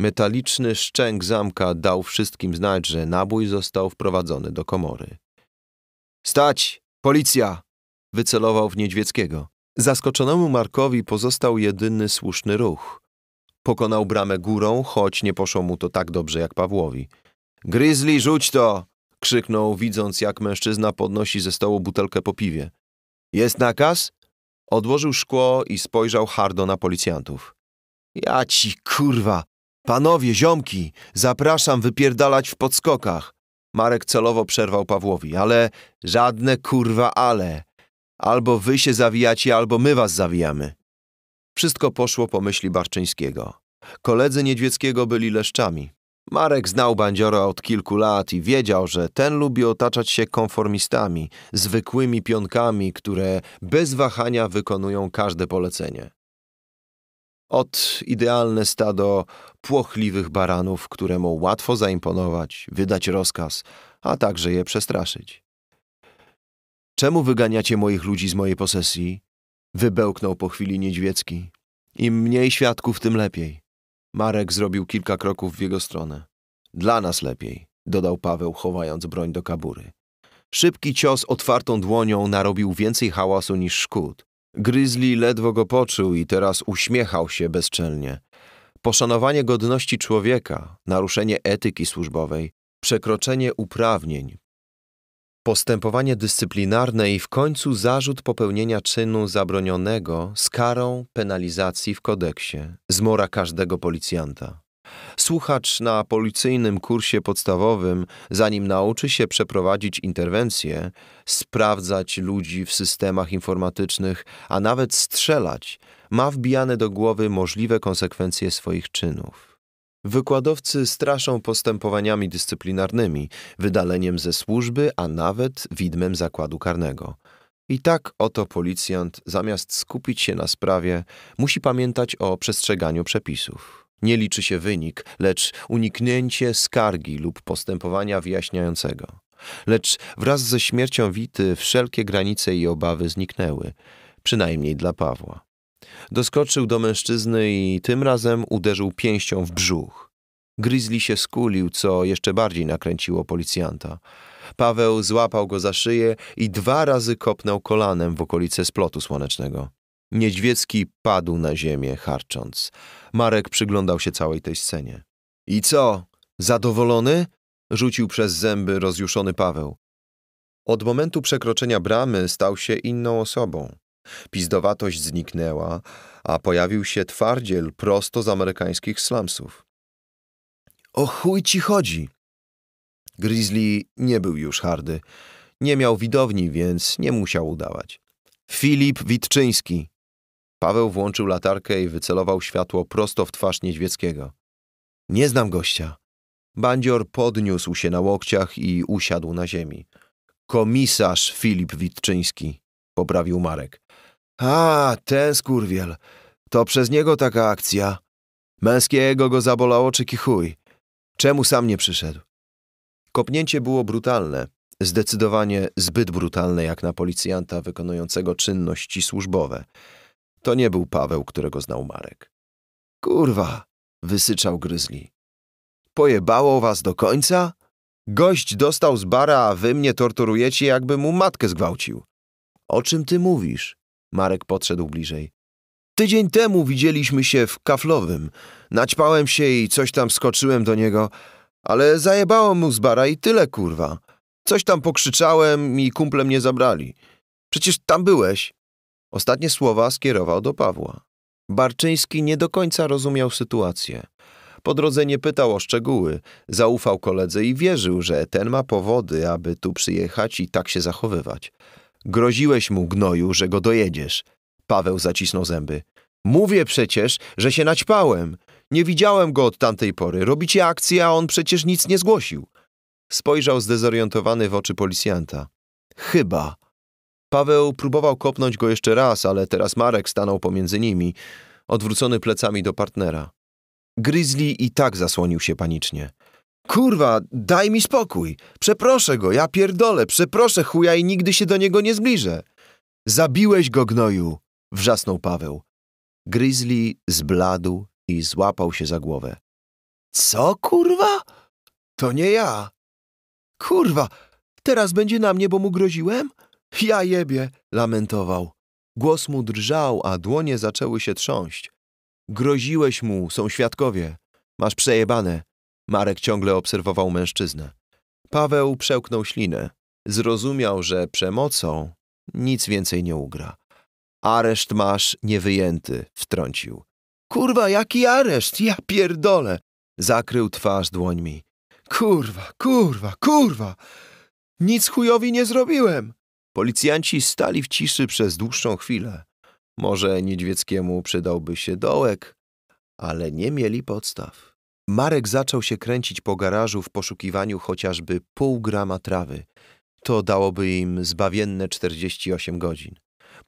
Metaliczny szczęk zamka dał wszystkim znać, że nabój został wprowadzony do komory. Stać! Policja! Wycelował w Niedźwieckiego. Zaskoczonemu Markowi pozostał jedyny słuszny ruch. Pokonał bramę górą, choć nie poszło mu to tak dobrze jak Pawłowi. Grizzly, rzuć to! krzyknął, widząc jak mężczyzna podnosi ze stołu butelkę po piwie. Jest nakaz? Odłożył szkło i spojrzał hardo na policjantów. Ja ci kurwa! Panowie, ziomki, zapraszam wypierdalać w podskokach. Marek celowo przerwał Pawłowi, ale żadne kurwa ale. Albo wy się zawijacie, albo my was zawijamy. Wszystko poszło po myśli Barczyńskiego. Koledzy Niedźwieckiego byli leszczami. Marek znał bandziora od kilku lat i wiedział, że ten lubi otaczać się konformistami, zwykłymi pionkami, które bez wahania wykonują każde polecenie. Ot idealne stado płochliwych baranów, któremu łatwo zaimponować, wydać rozkaz, a także je przestraszyć. Czemu wyganiacie moich ludzi z mojej posesji? Wybełknął po chwili niedźwiecki. Im mniej świadków, tym lepiej. Marek zrobił kilka kroków w jego stronę. Dla nas lepiej, dodał Paweł, chowając broń do kabury. Szybki cios otwartą dłonią narobił więcej hałasu niż szkód. Gryzli ledwo go poczuł i teraz uśmiechał się bezczelnie. Poszanowanie godności człowieka, naruszenie etyki służbowej, przekroczenie uprawnień, postępowanie dyscyplinarne i w końcu zarzut popełnienia czynu zabronionego z karą penalizacji w kodeksie, zmora każdego policjanta. Słuchacz na policyjnym kursie podstawowym, zanim nauczy się przeprowadzić interwencję, sprawdzać ludzi w systemach informatycznych, a nawet strzelać, ma wbijane do głowy możliwe konsekwencje swoich czynów. Wykładowcy straszą postępowaniami dyscyplinarnymi, wydaleniem ze służby, a nawet widmem zakładu karnego. I tak oto policjant, zamiast skupić się na sprawie, musi pamiętać o przestrzeganiu przepisów. Nie liczy się wynik, lecz uniknięcie skargi lub postępowania wyjaśniającego. Lecz wraz ze śmiercią Wity wszelkie granice i obawy zniknęły, przynajmniej dla Pawła. Doskoczył do mężczyzny i tym razem uderzył pięścią w brzuch. Grizzly się skulił, co jeszcze bardziej nakręciło policjanta. Paweł złapał go za szyję i dwa razy kopnął kolanem w okolice splotu słonecznego. Niedźwiecki padł na ziemię, harcząc. Marek przyglądał się całej tej scenie. I co? Zadowolony? rzucił przez zęby rozjuszony Paweł. Od momentu przekroczenia bramy stał się inną osobą. Pizdowatość zniknęła, a pojawił się twardziel prosto z amerykańskich slumsów. O chuj ci chodzi? Grizzly nie był już hardy. Nie miał widowni, więc nie musiał udawać. Filip Witczyński, Paweł włączył latarkę i wycelował światło prosto w twarz Niedźwieckiego. Nie znam gościa. Bandzior podniósł się na łokciach i usiadł na ziemi. Komisarz Filip Witczyński, poprawił Marek. A, ten skurwiel. To przez niego taka akcja. Męskiego go zabolało czy kichuj. Czemu sam nie przyszedł? Kopnięcie było brutalne, zdecydowanie zbyt brutalne jak na policjanta wykonującego czynności służbowe. To nie był Paweł, którego znał Marek. Kurwa, wysyczał gryzli. Pojebało was do końca? Gość dostał z bara, a wy mnie torturujecie, jakby mu matkę zgwałcił. O czym ty mówisz? Marek podszedł bliżej. Tydzień temu widzieliśmy się w kaflowym. Naćpałem się i coś tam skoczyłem do niego, ale zajebało mu z bara i tyle kurwa. Coś tam pokrzyczałem i kumple mnie zabrali. Przecież tam byłeś. Ostatnie słowa skierował do Pawła. Barczyński nie do końca rozumiał sytuację. Po drodze nie pytał o szczegóły, zaufał koledze i wierzył, że ten ma powody, aby tu przyjechać i tak się zachowywać. Groziłeś mu, gnoju, że go dojedziesz. Paweł zacisnął zęby. Mówię przecież, że się naćpałem. Nie widziałem go od tamtej pory. Robicie akcję, a on przecież nic nie zgłosił. Spojrzał zdezorientowany w oczy policjanta. Chyba, Paweł próbował kopnąć go jeszcze raz, ale teraz Marek stanął pomiędzy nimi, odwrócony plecami do partnera. Grizzly i tak zasłonił się panicznie. Kurwa, daj mi spokój. Przeproszę go, ja pierdolę, przeproszę chuja i nigdy się do niego nie zbliżę. Zabiłeś go, gnoju! wrzasnął Paweł. Grizzly zbladł i złapał się za głowę. Co, kurwa? To nie ja. Kurwa, teraz będzie na mnie, bo mu groziłem? Ja jebie, lamentował. Głos mu drżał, a dłonie zaczęły się trząść. Groziłeś mu, są świadkowie. Masz przejebane. Marek ciągle obserwował mężczyznę. Paweł przełknął ślinę. Zrozumiał, że przemocą nic więcej nie ugra. Areszt masz niewyjęty, wtrącił. Kurwa, jaki areszt? Ja pierdolę! Zakrył twarz dłońmi. Kurwa, kurwa, kurwa! Nic chujowi nie zrobiłem! Policjanci stali w ciszy przez dłuższą chwilę. Może Niedźwieckiemu przydałby się dołek, ale nie mieli podstaw. Marek zaczął się kręcić po garażu w poszukiwaniu chociażby pół grama trawy. To dałoby im zbawienne 48 godzin.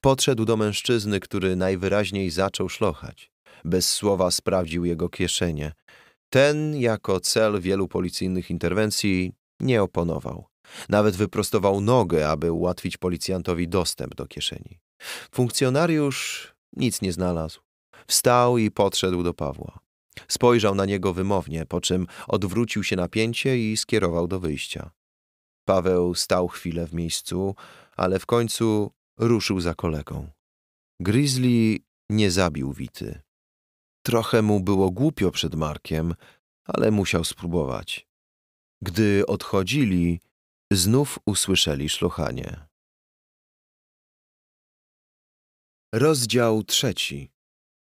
Podszedł do mężczyzny, który najwyraźniej zaczął szlochać. Bez słowa sprawdził jego kieszenie. Ten, jako cel wielu policyjnych interwencji, nie oponował. Nawet wyprostował nogę, aby ułatwić policjantowi dostęp do kieszeni. Funkcjonariusz nic nie znalazł. Wstał i podszedł do Pawła. Spojrzał na niego wymownie, po czym odwrócił się napięcie i skierował do wyjścia. Paweł stał chwilę w miejscu, ale w końcu ruszył za kolegą. Grizzly nie zabił Wity. Trochę mu było głupio przed Markiem, ale musiał spróbować. Gdy odchodzili, Znów usłyszeli szlochanie. Rozdział trzeci,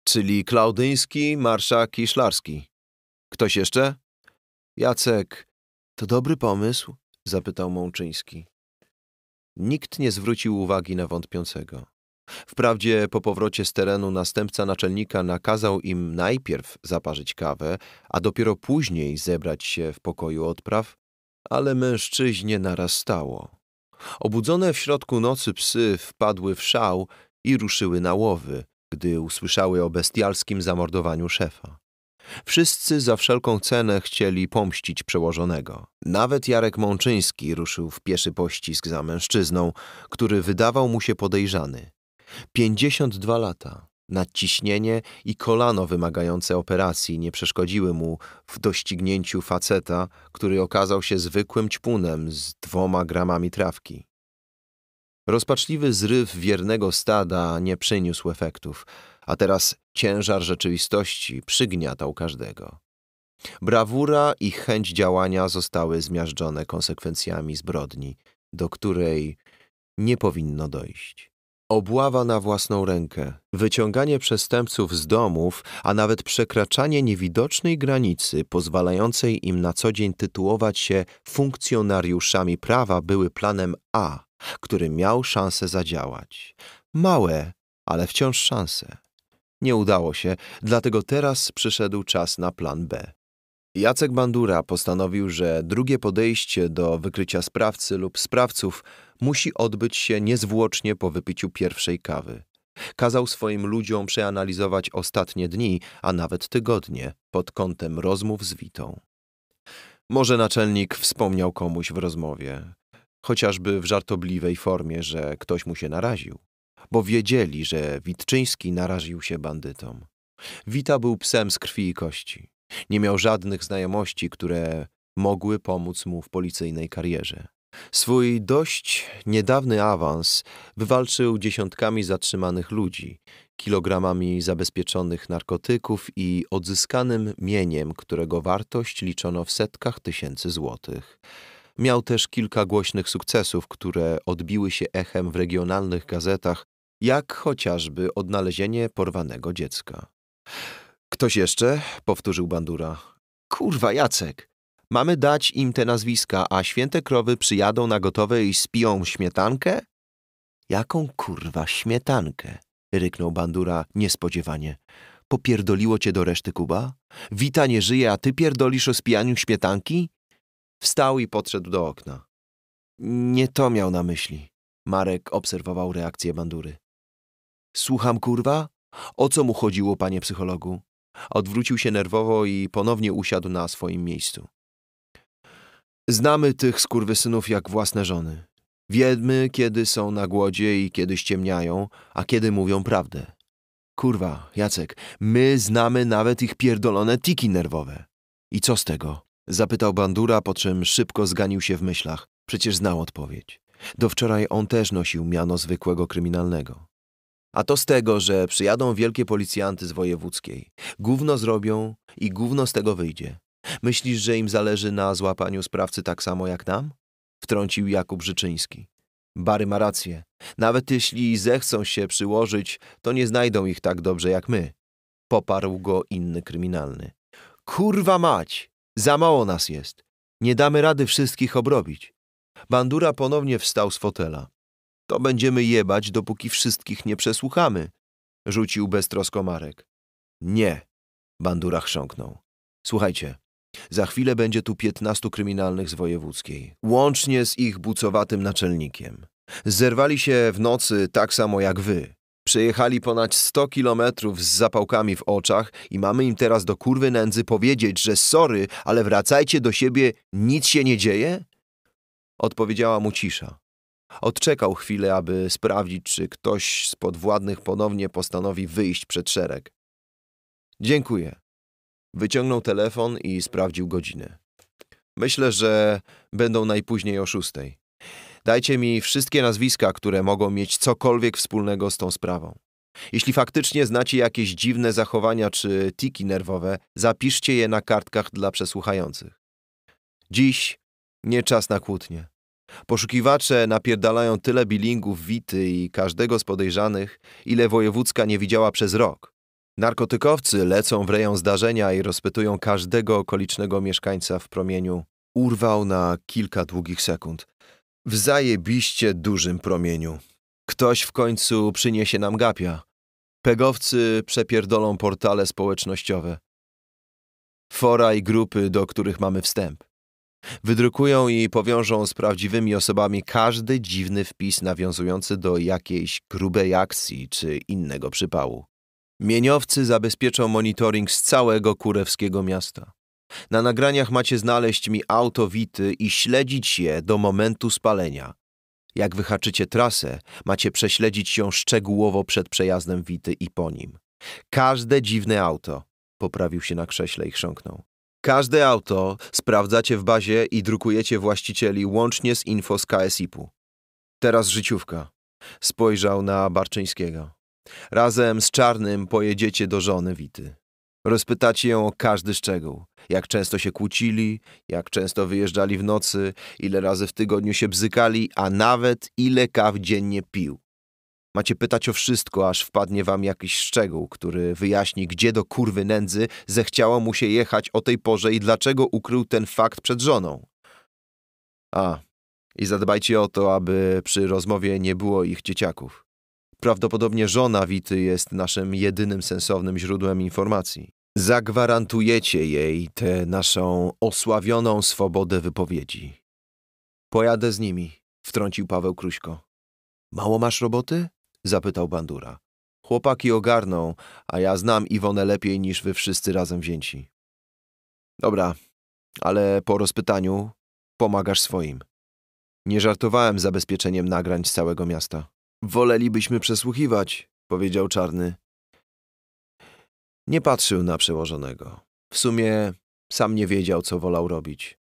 czyli Klaudyński, Marszak i Szlarski. Ktoś jeszcze? Jacek, to dobry pomysł? zapytał Mączyński. Nikt nie zwrócił uwagi na wątpiącego. Wprawdzie po powrocie z terenu następca naczelnika nakazał im najpierw zaparzyć kawę, a dopiero później zebrać się w pokoju odpraw, ale mężczyźnie narastało. Obudzone w środku nocy psy wpadły w szał i ruszyły na łowy, gdy usłyszały o bestialskim zamordowaniu szefa. Wszyscy za wszelką cenę chcieli pomścić przełożonego. Nawet Jarek Mączyński ruszył w pieszy pościsk za mężczyzną, który wydawał mu się podejrzany. Pięćdziesiąt dwa lata. Nadciśnienie i kolano wymagające operacji nie przeszkodziły mu w doścignięciu faceta, który okazał się zwykłym ćpunem z dwoma gramami trawki. Rozpaczliwy zryw wiernego stada nie przyniósł efektów, a teraz ciężar rzeczywistości przygniatał każdego. Brawura i chęć działania zostały zmiażdżone konsekwencjami zbrodni, do której nie powinno dojść. Obława na własną rękę, wyciąganie przestępców z domów, a nawet przekraczanie niewidocznej granicy pozwalającej im na co dzień tytułować się funkcjonariuszami prawa były planem A, który miał szansę zadziałać. Małe, ale wciąż szanse. Nie udało się, dlatego teraz przyszedł czas na plan B. Jacek Bandura postanowił, że drugie podejście do wykrycia sprawcy lub sprawców – musi odbyć się niezwłocznie po wypiciu pierwszej kawy. Kazał swoim ludziom przeanalizować ostatnie dni, a nawet tygodnie, pod kątem rozmów z Witą. Może naczelnik wspomniał komuś w rozmowie, chociażby w żartobliwej formie, że ktoś mu się naraził, bo wiedzieli, że Witczyński naraził się bandytom. Wita był psem z krwi i kości. Nie miał żadnych znajomości, które mogły pomóc mu w policyjnej karierze. Swój dość niedawny awans wywalczył dziesiątkami zatrzymanych ludzi, kilogramami zabezpieczonych narkotyków i odzyskanym mieniem, którego wartość liczono w setkach tysięcy złotych. Miał też kilka głośnych sukcesów, które odbiły się echem w regionalnych gazetach, jak chociażby odnalezienie porwanego dziecka. Ktoś jeszcze? powtórzył Bandura. Kurwa, Jacek! Mamy dać im te nazwiska, a święte krowy przyjadą na gotowe i spiją śmietankę? Jaką kurwa śmietankę? ryknął bandura niespodziewanie. Popierdoliło cię do reszty, Kuba? Wita nie żyje, a ty pierdolisz o spijaniu śmietanki? Wstał i podszedł do okna. Nie to miał na myśli. Marek obserwował reakcję bandury. Słucham, kurwa? O co mu chodziło, panie psychologu? Odwrócił się nerwowo i ponownie usiadł na swoim miejscu. Znamy tych skurwysynów jak własne żony. Wiedmy, kiedy są na głodzie i kiedy ściemniają, a kiedy mówią prawdę. Kurwa, Jacek, my znamy nawet ich pierdolone tiki nerwowe. I co z tego? Zapytał bandura, po czym szybko zganił się w myślach. Przecież znał odpowiedź. Do wczoraj on też nosił miano zwykłego kryminalnego. A to z tego, że przyjadą wielkie policjanty z wojewódzkiej. Gówno zrobią i gówno z tego wyjdzie. Myślisz, że im zależy na złapaniu sprawcy tak samo jak nam? Wtrącił Jakub Życzyński. Bary ma rację. Nawet jeśli zechcą się przyłożyć, to nie znajdą ich tak dobrze jak my. Poparł go inny kryminalny. Kurwa mać! Za mało nas jest. Nie damy rady wszystkich obrobić. Bandura ponownie wstał z fotela. To będziemy jebać, dopóki wszystkich nie przesłuchamy. Rzucił beztrosko Marek. Nie. Bandura chrząknął. Słuchajcie, za chwilę będzie tu piętnastu kryminalnych z wojewódzkiej, łącznie z ich bucowatym naczelnikiem. Zerwali się w nocy tak samo jak wy. Przejechali ponad 100 kilometrów z zapałkami w oczach i mamy im teraz do kurwy nędzy powiedzieć, że sorry, ale wracajcie do siebie, nic się nie dzieje? Odpowiedziała mu cisza. Odczekał chwilę, aby sprawdzić, czy ktoś z podwładnych ponownie postanowi wyjść przed szereg. Dziękuję. Wyciągnął telefon i sprawdził godzinę. Myślę, że będą najpóźniej o szóstej. Dajcie mi wszystkie nazwiska, które mogą mieć cokolwiek wspólnego z tą sprawą. Jeśli faktycznie znacie jakieś dziwne zachowania czy tiki nerwowe, zapiszcie je na kartkach dla przesłuchających. Dziś nie czas na kłótnie. Poszukiwacze napierdalają tyle bilingów Wity i każdego z podejrzanych, ile wojewódzka nie widziała przez rok. Narkotykowcy lecą w rejon zdarzenia i rozpytują każdego okolicznego mieszkańca w promieniu. Urwał na kilka długich sekund. W zajebiście dużym promieniu. Ktoś w końcu przyniesie nam gapia. Pegowcy przepierdolą portale społecznościowe. Fora i grupy, do których mamy wstęp. Wydrukują i powiążą z prawdziwymi osobami każdy dziwny wpis nawiązujący do jakiejś grubej akcji czy innego przypału. Mieniowcy zabezpieczą monitoring z całego kurewskiego miasta. Na nagraniach macie znaleźć mi auto Wity i śledzić je do momentu spalenia. Jak wyhaczycie trasę, macie prześledzić ją szczegółowo przed przejazdem Wity i po nim. Każde dziwne auto, poprawił się na krześle i chrząknął. Każde auto sprawdzacie w bazie i drukujecie właścicieli łącznie z info z KSIP-u. Teraz życiówka. Spojrzał na Barczyńskiego. Razem z Czarnym pojedziecie do żony Wity. Rozpytacie ją o każdy szczegół. Jak często się kłócili, jak często wyjeżdżali w nocy, ile razy w tygodniu się bzykali, a nawet ile kaw dziennie pił. Macie pytać o wszystko, aż wpadnie wam jakiś szczegół, który wyjaśni, gdzie do kurwy nędzy zechciało mu się jechać o tej porze i dlaczego ukrył ten fakt przed żoną. A, i zadbajcie o to, aby przy rozmowie nie było ich dzieciaków. Prawdopodobnie żona Wity jest naszym jedynym sensownym źródłem informacji. Zagwarantujecie jej tę naszą osławioną swobodę wypowiedzi. Pojadę z nimi, wtrącił Paweł Kruśko. Mało masz roboty? zapytał Bandura. Chłopaki ogarną, a ja znam Iwonę lepiej niż wy wszyscy razem wzięci. Dobra, ale po rozpytaniu pomagasz swoim. Nie żartowałem zabezpieczeniem nagrań z całego miasta. Wolelibyśmy przesłuchiwać, powiedział czarny. Nie patrzył na przełożonego. W sumie sam nie wiedział, co wolał robić.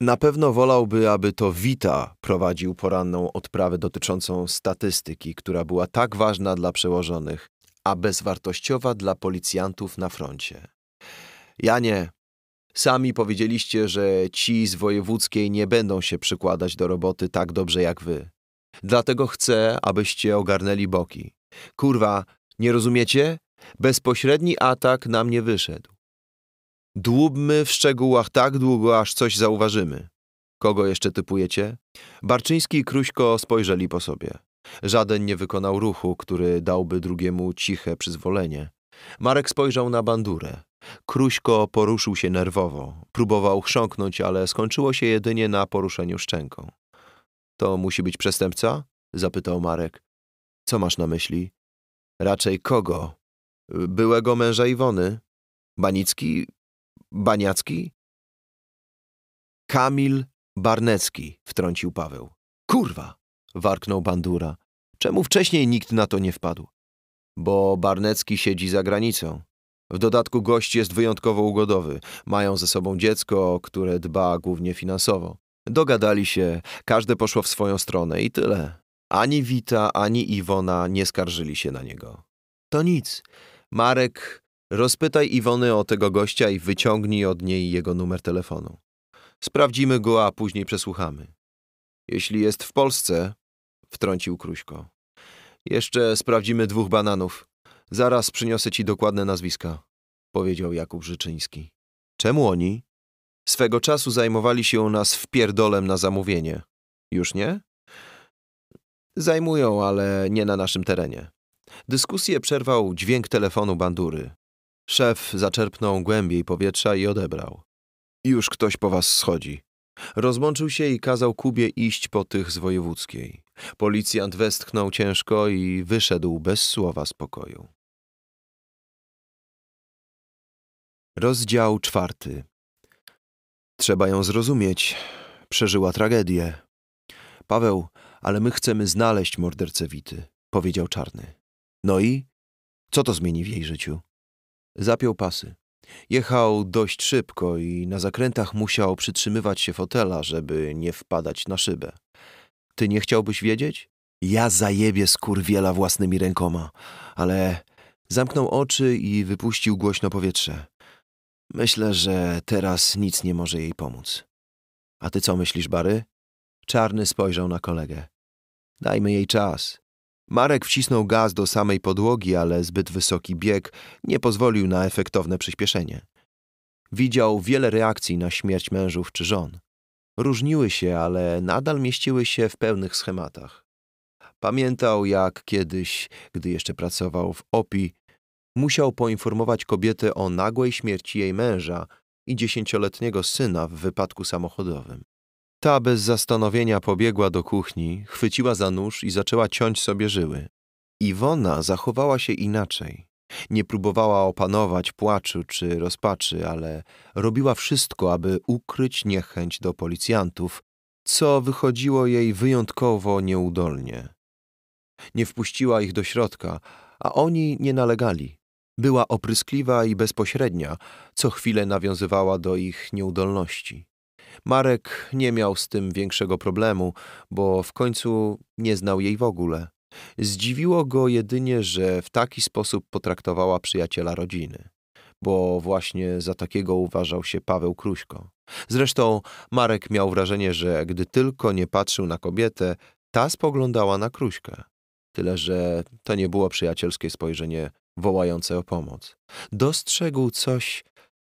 Na pewno wolałby, aby to Wita prowadził poranną odprawę dotyczącą statystyki, która była tak ważna dla przełożonych, a bezwartościowa dla policjantów na froncie. Ja nie. sami powiedzieliście, że ci z wojewódzkiej nie będą się przykładać do roboty tak dobrze jak wy. Dlatego chcę, abyście ogarnęli boki. Kurwa, nie rozumiecie? Bezpośredni atak na mnie wyszedł. Dłubmy w szczegółach tak długo, aż coś zauważymy. Kogo jeszcze typujecie? Barczyński i Kruśko spojrzeli po sobie. Żaden nie wykonał ruchu, który dałby drugiemu ciche przyzwolenie. Marek spojrzał na bandurę. Kruśko poruszył się nerwowo. Próbował chrząknąć, ale skończyło się jedynie na poruszeniu szczęką. To musi być przestępca? zapytał Marek. Co masz na myśli? Raczej kogo? Byłego męża Iwony? Banicki? Baniacki? Kamil Barnecki, wtrącił Paweł. Kurwa! warknął Bandura. Czemu wcześniej nikt na to nie wpadł? Bo Barnecki siedzi za granicą. W dodatku gość jest wyjątkowo ugodowy. Mają ze sobą dziecko, które dba głównie finansowo. Dogadali się, każde poszło w swoją stronę i tyle. Ani Wita, ani Iwona nie skarżyli się na niego. To nic. Marek, rozpytaj Iwony o tego gościa i wyciągnij od niej jego numer telefonu. Sprawdzimy go, a później przesłuchamy. Jeśli jest w Polsce, wtrącił Kruśko. Jeszcze sprawdzimy dwóch bananów. Zaraz przyniosę ci dokładne nazwiska, powiedział Jakub Życzyński. Czemu oni? Swego czasu zajmowali się u nas wpierdolem na zamówienie. Już nie? Zajmują, ale nie na naszym terenie. Dyskusję przerwał dźwięk telefonu bandury. Szef zaczerpnął głębiej powietrza i odebrał. Już ktoś po was schodzi. Rozłączył się i kazał Kubie iść po tych z wojewódzkiej. Policjant westchnął ciężko i wyszedł bez słowa z pokoju. Rozdział czwarty. Trzeba ją zrozumieć. Przeżyła tragedię. Paweł, ale my chcemy znaleźć mordercę Wity, powiedział Czarny. No i? Co to zmieni w jej życiu? Zapiął pasy. Jechał dość szybko i na zakrętach musiał przytrzymywać się fotela, żeby nie wpadać na szybę. Ty nie chciałbyś wiedzieć? Ja zajebię skurwiela własnymi rękoma, ale zamknął oczy i wypuścił głośno powietrze. Myślę, że teraz nic nie może jej pomóc. A ty co myślisz, Bary? Czarny spojrzał na kolegę. Dajmy jej czas. Marek wcisnął gaz do samej podłogi, ale zbyt wysoki bieg nie pozwolił na efektowne przyspieszenie. Widział wiele reakcji na śmierć mężów czy żon. Różniły się, ale nadal mieściły się w pełnych schematach. Pamiętał, jak kiedyś, gdy jeszcze pracował w OPI, musiał poinformować kobietę o nagłej śmierci jej męża i dziesięcioletniego syna w wypadku samochodowym. Ta bez zastanowienia pobiegła do kuchni, chwyciła za nóż i zaczęła ciąć sobie żyły. Iwona zachowała się inaczej. Nie próbowała opanować płaczu czy rozpaczy, ale robiła wszystko, aby ukryć niechęć do policjantów, co wychodziło jej wyjątkowo nieudolnie. Nie wpuściła ich do środka, a oni nie nalegali. Była opryskliwa i bezpośrednia, co chwilę nawiązywała do ich nieudolności. Marek nie miał z tym większego problemu, bo w końcu nie znał jej w ogóle. Zdziwiło go jedynie, że w taki sposób potraktowała przyjaciela rodziny, bo właśnie za takiego uważał się Paweł Kruśko. Zresztą Marek miał wrażenie, że gdy tylko nie patrzył na kobietę, ta spoglądała na Kruśkę. Tyle, że to nie było przyjacielskie spojrzenie wołające o pomoc. Dostrzegł coś,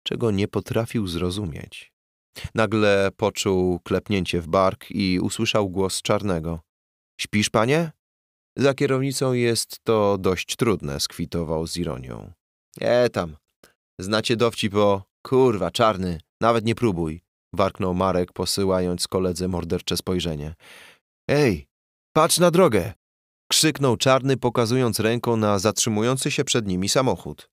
czego nie potrafił zrozumieć. Nagle poczuł klepnięcie w bark i usłyszał głos czarnego. Śpisz, panie? Za kierownicą jest to dość trudne, skwitował z ironią. E tam. Znacie dowcip o kurwa, czarny, nawet nie próbuj, warknął Marek, posyłając koledze mordercze spojrzenie. Ej, patrz na drogę! krzyknął czarny, pokazując ręką na zatrzymujący się przed nimi samochód.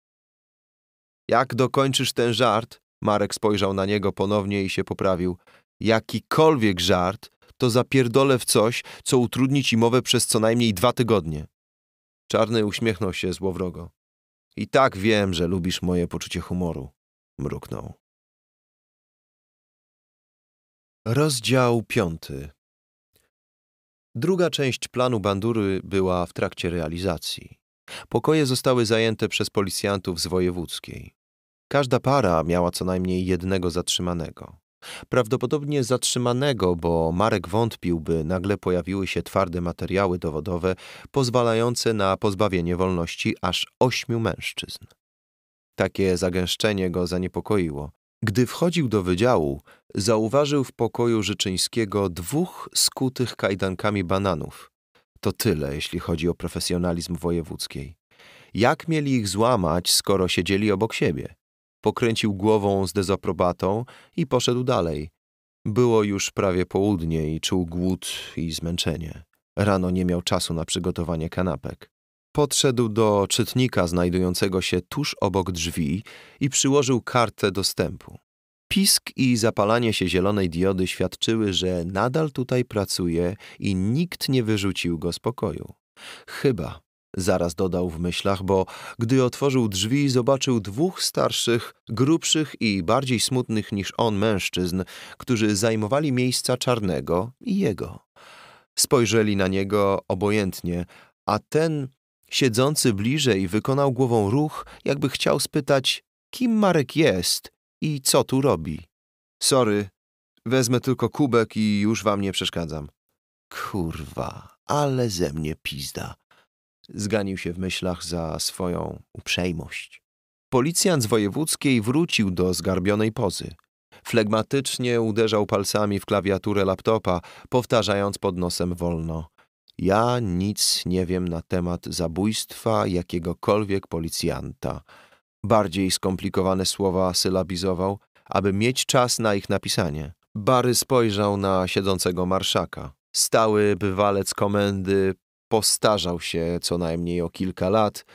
Jak dokończysz ten żart? Marek spojrzał na niego ponownie i się poprawił. Jakikolwiek żart, to zapierdolę w coś, co utrudni ci mowę przez co najmniej dwa tygodnie. Czarny uśmiechnął się złowrogo. I tak wiem, że lubisz moje poczucie humoru, mruknął. Rozdział piąty. Druga część planu bandury była w trakcie realizacji. Pokoje zostały zajęte przez policjantów z wojewódzkiej. Każda para miała co najmniej jednego zatrzymanego. Prawdopodobnie zatrzymanego, bo Marek wątpił, by nagle pojawiły się twarde materiały dowodowe pozwalające na pozbawienie wolności aż ośmiu mężczyzn. Takie zagęszczenie go zaniepokoiło. Gdy wchodził do wydziału, zauważył w pokoju Życzyńskiego dwóch skutych kajdankami bananów. To tyle, jeśli chodzi o profesjonalizm wojewódzkiej. Jak mieli ich złamać, skoro siedzieli obok siebie? Pokręcił głową z dezaprobatą i poszedł dalej. Było już prawie południe i czuł głód i zmęczenie. Rano nie miał czasu na przygotowanie kanapek podszedł do czytnika znajdującego się tuż obok drzwi i przyłożył kartę dostępu. Pisk i zapalanie się zielonej diody świadczyły, że nadal tutaj pracuje i nikt nie wyrzucił go z pokoju. Chyba, zaraz dodał w myślach, bo gdy otworzył drzwi, zobaczył dwóch starszych, grubszych i bardziej smutnych niż on mężczyzn, którzy zajmowali miejsca czarnego i jego. Spojrzeli na niego obojętnie, a ten Siedzący bliżej wykonał głową ruch, jakby chciał spytać, kim Marek jest i co tu robi. Sorry, wezmę tylko kubek i już wam nie przeszkadzam. Kurwa, ale ze mnie pizda. Zganił się w myślach za swoją uprzejmość. Policjant z wojewódzkiej wrócił do zgarbionej pozy. Flegmatycznie uderzał palcami w klawiaturę laptopa, powtarzając pod nosem wolno. Ja nic nie wiem na temat zabójstwa jakiegokolwiek policjanta. Bardziej skomplikowane słowa sylabizował, aby mieć czas na ich napisanie. Bary spojrzał na siedzącego marszaka. Stały bywalec komendy postarzał się co najmniej o kilka lat,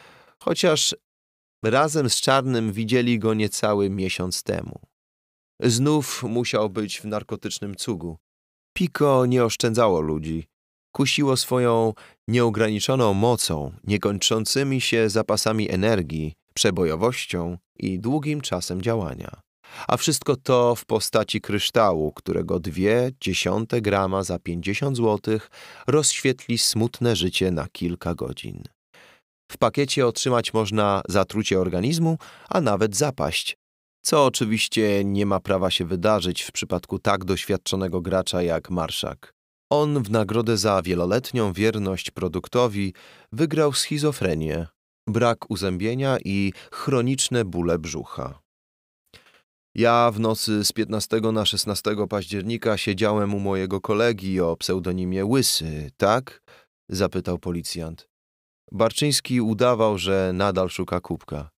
chociaż razem z Czarnym widzieli go niecały miesiąc temu. Znów musiał być w narkotycznym cugu. Piko nie oszczędzało ludzi kusiło swoją nieograniczoną mocą, niekończącymi się zapasami energii, przebojowością i długim czasem działania. A wszystko to w postaci kryształu, którego dwie dziesiąte grama za pięćdziesiąt złotych rozświetli smutne życie na kilka godzin. W pakiecie otrzymać można zatrucie organizmu, a nawet zapaść, co oczywiście nie ma prawa się wydarzyć w przypadku tak doświadczonego gracza jak Marszak. On w nagrodę za wieloletnią wierność produktowi wygrał schizofrenię, brak uzębienia i chroniczne bóle brzucha. Ja w nocy z 15 na 16 października siedziałem u mojego kolegi o pseudonimie Łysy, tak? zapytał policjant. Barczyński udawał, że nadal szuka kubka.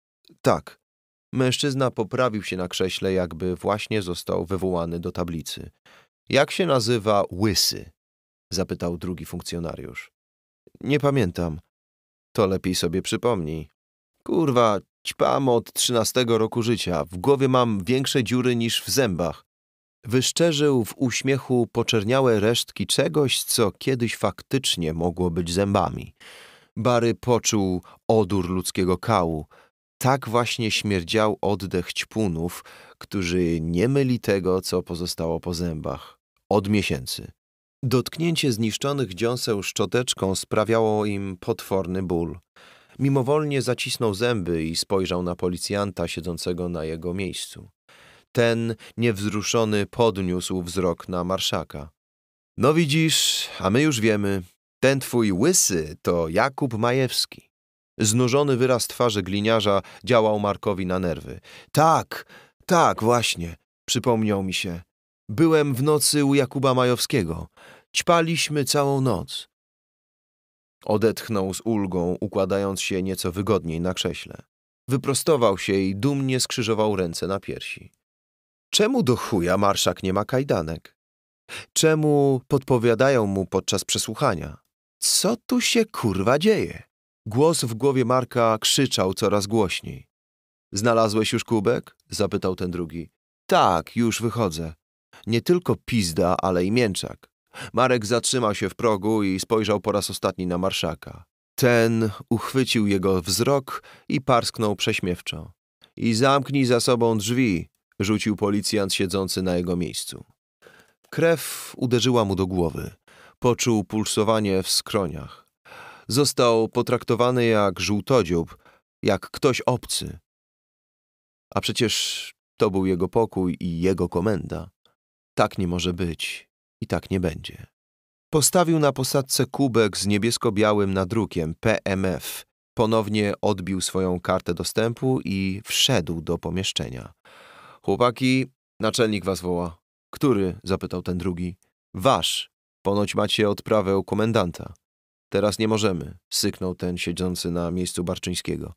Tak. Mężczyzna poprawił się na krześle, jakby właśnie został wywołany do tablicy. Jak się nazywa Łysy? zapytał drugi funkcjonariusz. Nie pamiętam. To lepiej sobie przypomnij. Kurwa, ćpam od trzynastego roku życia. W głowie mam większe dziury niż w zębach. Wyszczerzył w uśmiechu poczerniałe resztki czegoś, co kiedyś faktycznie mogło być zębami. Bary poczuł odór ludzkiego kału. Tak właśnie śmierdział oddech ćpunów, którzy nie myli tego, co pozostało po zębach. Od miesięcy. Dotknięcie zniszczonych dziąseł szczoteczką sprawiało im potworny ból. Mimowolnie zacisnął zęby i spojrzał na policjanta siedzącego na jego miejscu. Ten, niewzruszony, podniósł wzrok na marszaka. No widzisz, a my już wiemy, ten twój łysy to Jakub Majewski. Znużony wyraz twarzy gliniarza działał Markowi na nerwy. Tak, tak, właśnie, przypomniał mi się. Byłem w nocy u Jakuba Majowskiego. Ćpaliśmy całą noc. Odetchnął z ulgą, układając się nieco wygodniej na krześle. Wyprostował się i dumnie skrzyżował ręce na piersi. Czemu do chuja marszak nie ma kajdanek? Czemu podpowiadają mu podczas przesłuchania? Co tu się kurwa dzieje? Głos w głowie Marka krzyczał coraz głośniej. Znalazłeś już kubek? zapytał ten drugi. Tak, już wychodzę. Nie tylko pizda, ale i mięczak. Marek zatrzymał się w progu i spojrzał po raz ostatni na marszaka. Ten uchwycił jego wzrok i parsknął prześmiewczo. I zamknij za sobą drzwi, rzucił policjant siedzący na jego miejscu. Krew uderzyła mu do głowy. Poczuł pulsowanie w skroniach. Został potraktowany jak żółtodziób, jak ktoś obcy. A przecież to był jego pokój i jego komenda. Tak nie może być i tak nie będzie. Postawił na posadce kubek z niebiesko-białym nadrukiem PMF. Ponownie odbił swoją kartę dostępu i wszedł do pomieszczenia. Chłopaki, naczelnik was woła. Który? zapytał ten drugi. Wasz. Ponoć macie odprawę u komendanta. Teraz nie możemy, syknął ten siedzący na miejscu Barczyńskiego.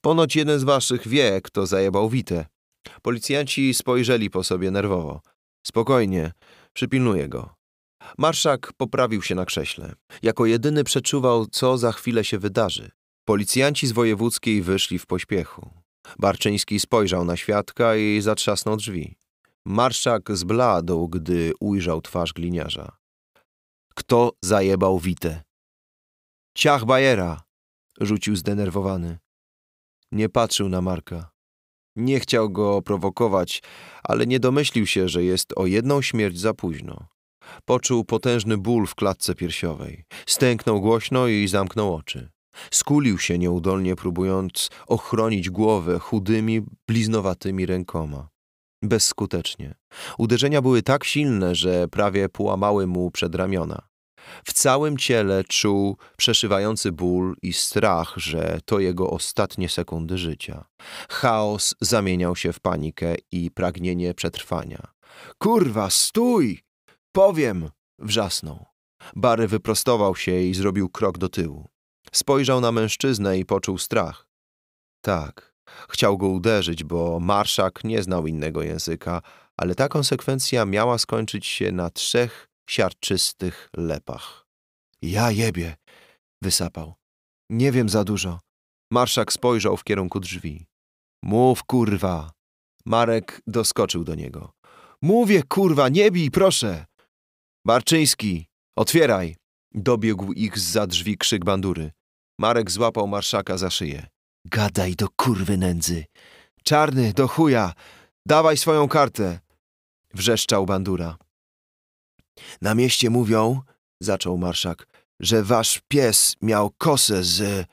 Ponoć jeden z waszych wie, kto zajebał Witę. Policjanci spojrzeli po sobie nerwowo. Spokojnie, przypilnuję go. Marszak poprawił się na krześle. Jako jedyny przeczuwał, co za chwilę się wydarzy. Policjanci z wojewódzkiej wyszli w pośpiechu. Barczyński spojrzał na świadka i zatrzasnął drzwi. Marszak zbladł, gdy ujrzał twarz gliniarza. Kto zajebał Witę? Ciach Bajera! rzucił zdenerwowany. Nie patrzył na Marka. Nie chciał go prowokować, ale nie domyślił się, że jest o jedną śmierć za późno. Poczuł potężny ból w klatce piersiowej. Stęknął głośno i zamknął oczy. Skulił się nieudolnie, próbując ochronić głowę chudymi, bliznowatymi rękoma. Bezskutecznie. Uderzenia były tak silne, że prawie połamały mu przedramiona. W całym ciele czuł przeszywający ból i strach, że to jego ostatnie sekundy życia. Chaos zamieniał się w panikę i pragnienie przetrwania. Kurwa, stój! Powiem! wrzasnął. Barry wyprostował się i zrobił krok do tyłu. Spojrzał na mężczyznę i poczuł strach. Tak, chciał go uderzyć, bo marszak nie znał innego języka, ale ta konsekwencja miała skończyć się na trzech siarczystych lepach. Ja jebie, wysapał. Nie wiem za dużo. Marszak spojrzał w kierunku drzwi. Mów, kurwa. Marek doskoczył do niego. Mówię, kurwa, nie bij, proszę. Barczyński, otwieraj. Dobiegł ich za drzwi krzyk bandury. Marek złapał marszaka za szyję. Gadaj do kurwy nędzy. Czarny, do chuja. Dawaj swoją kartę. Wrzeszczał bandura. Na mieście mówią, zaczął marszak, że wasz pies miał kosę z...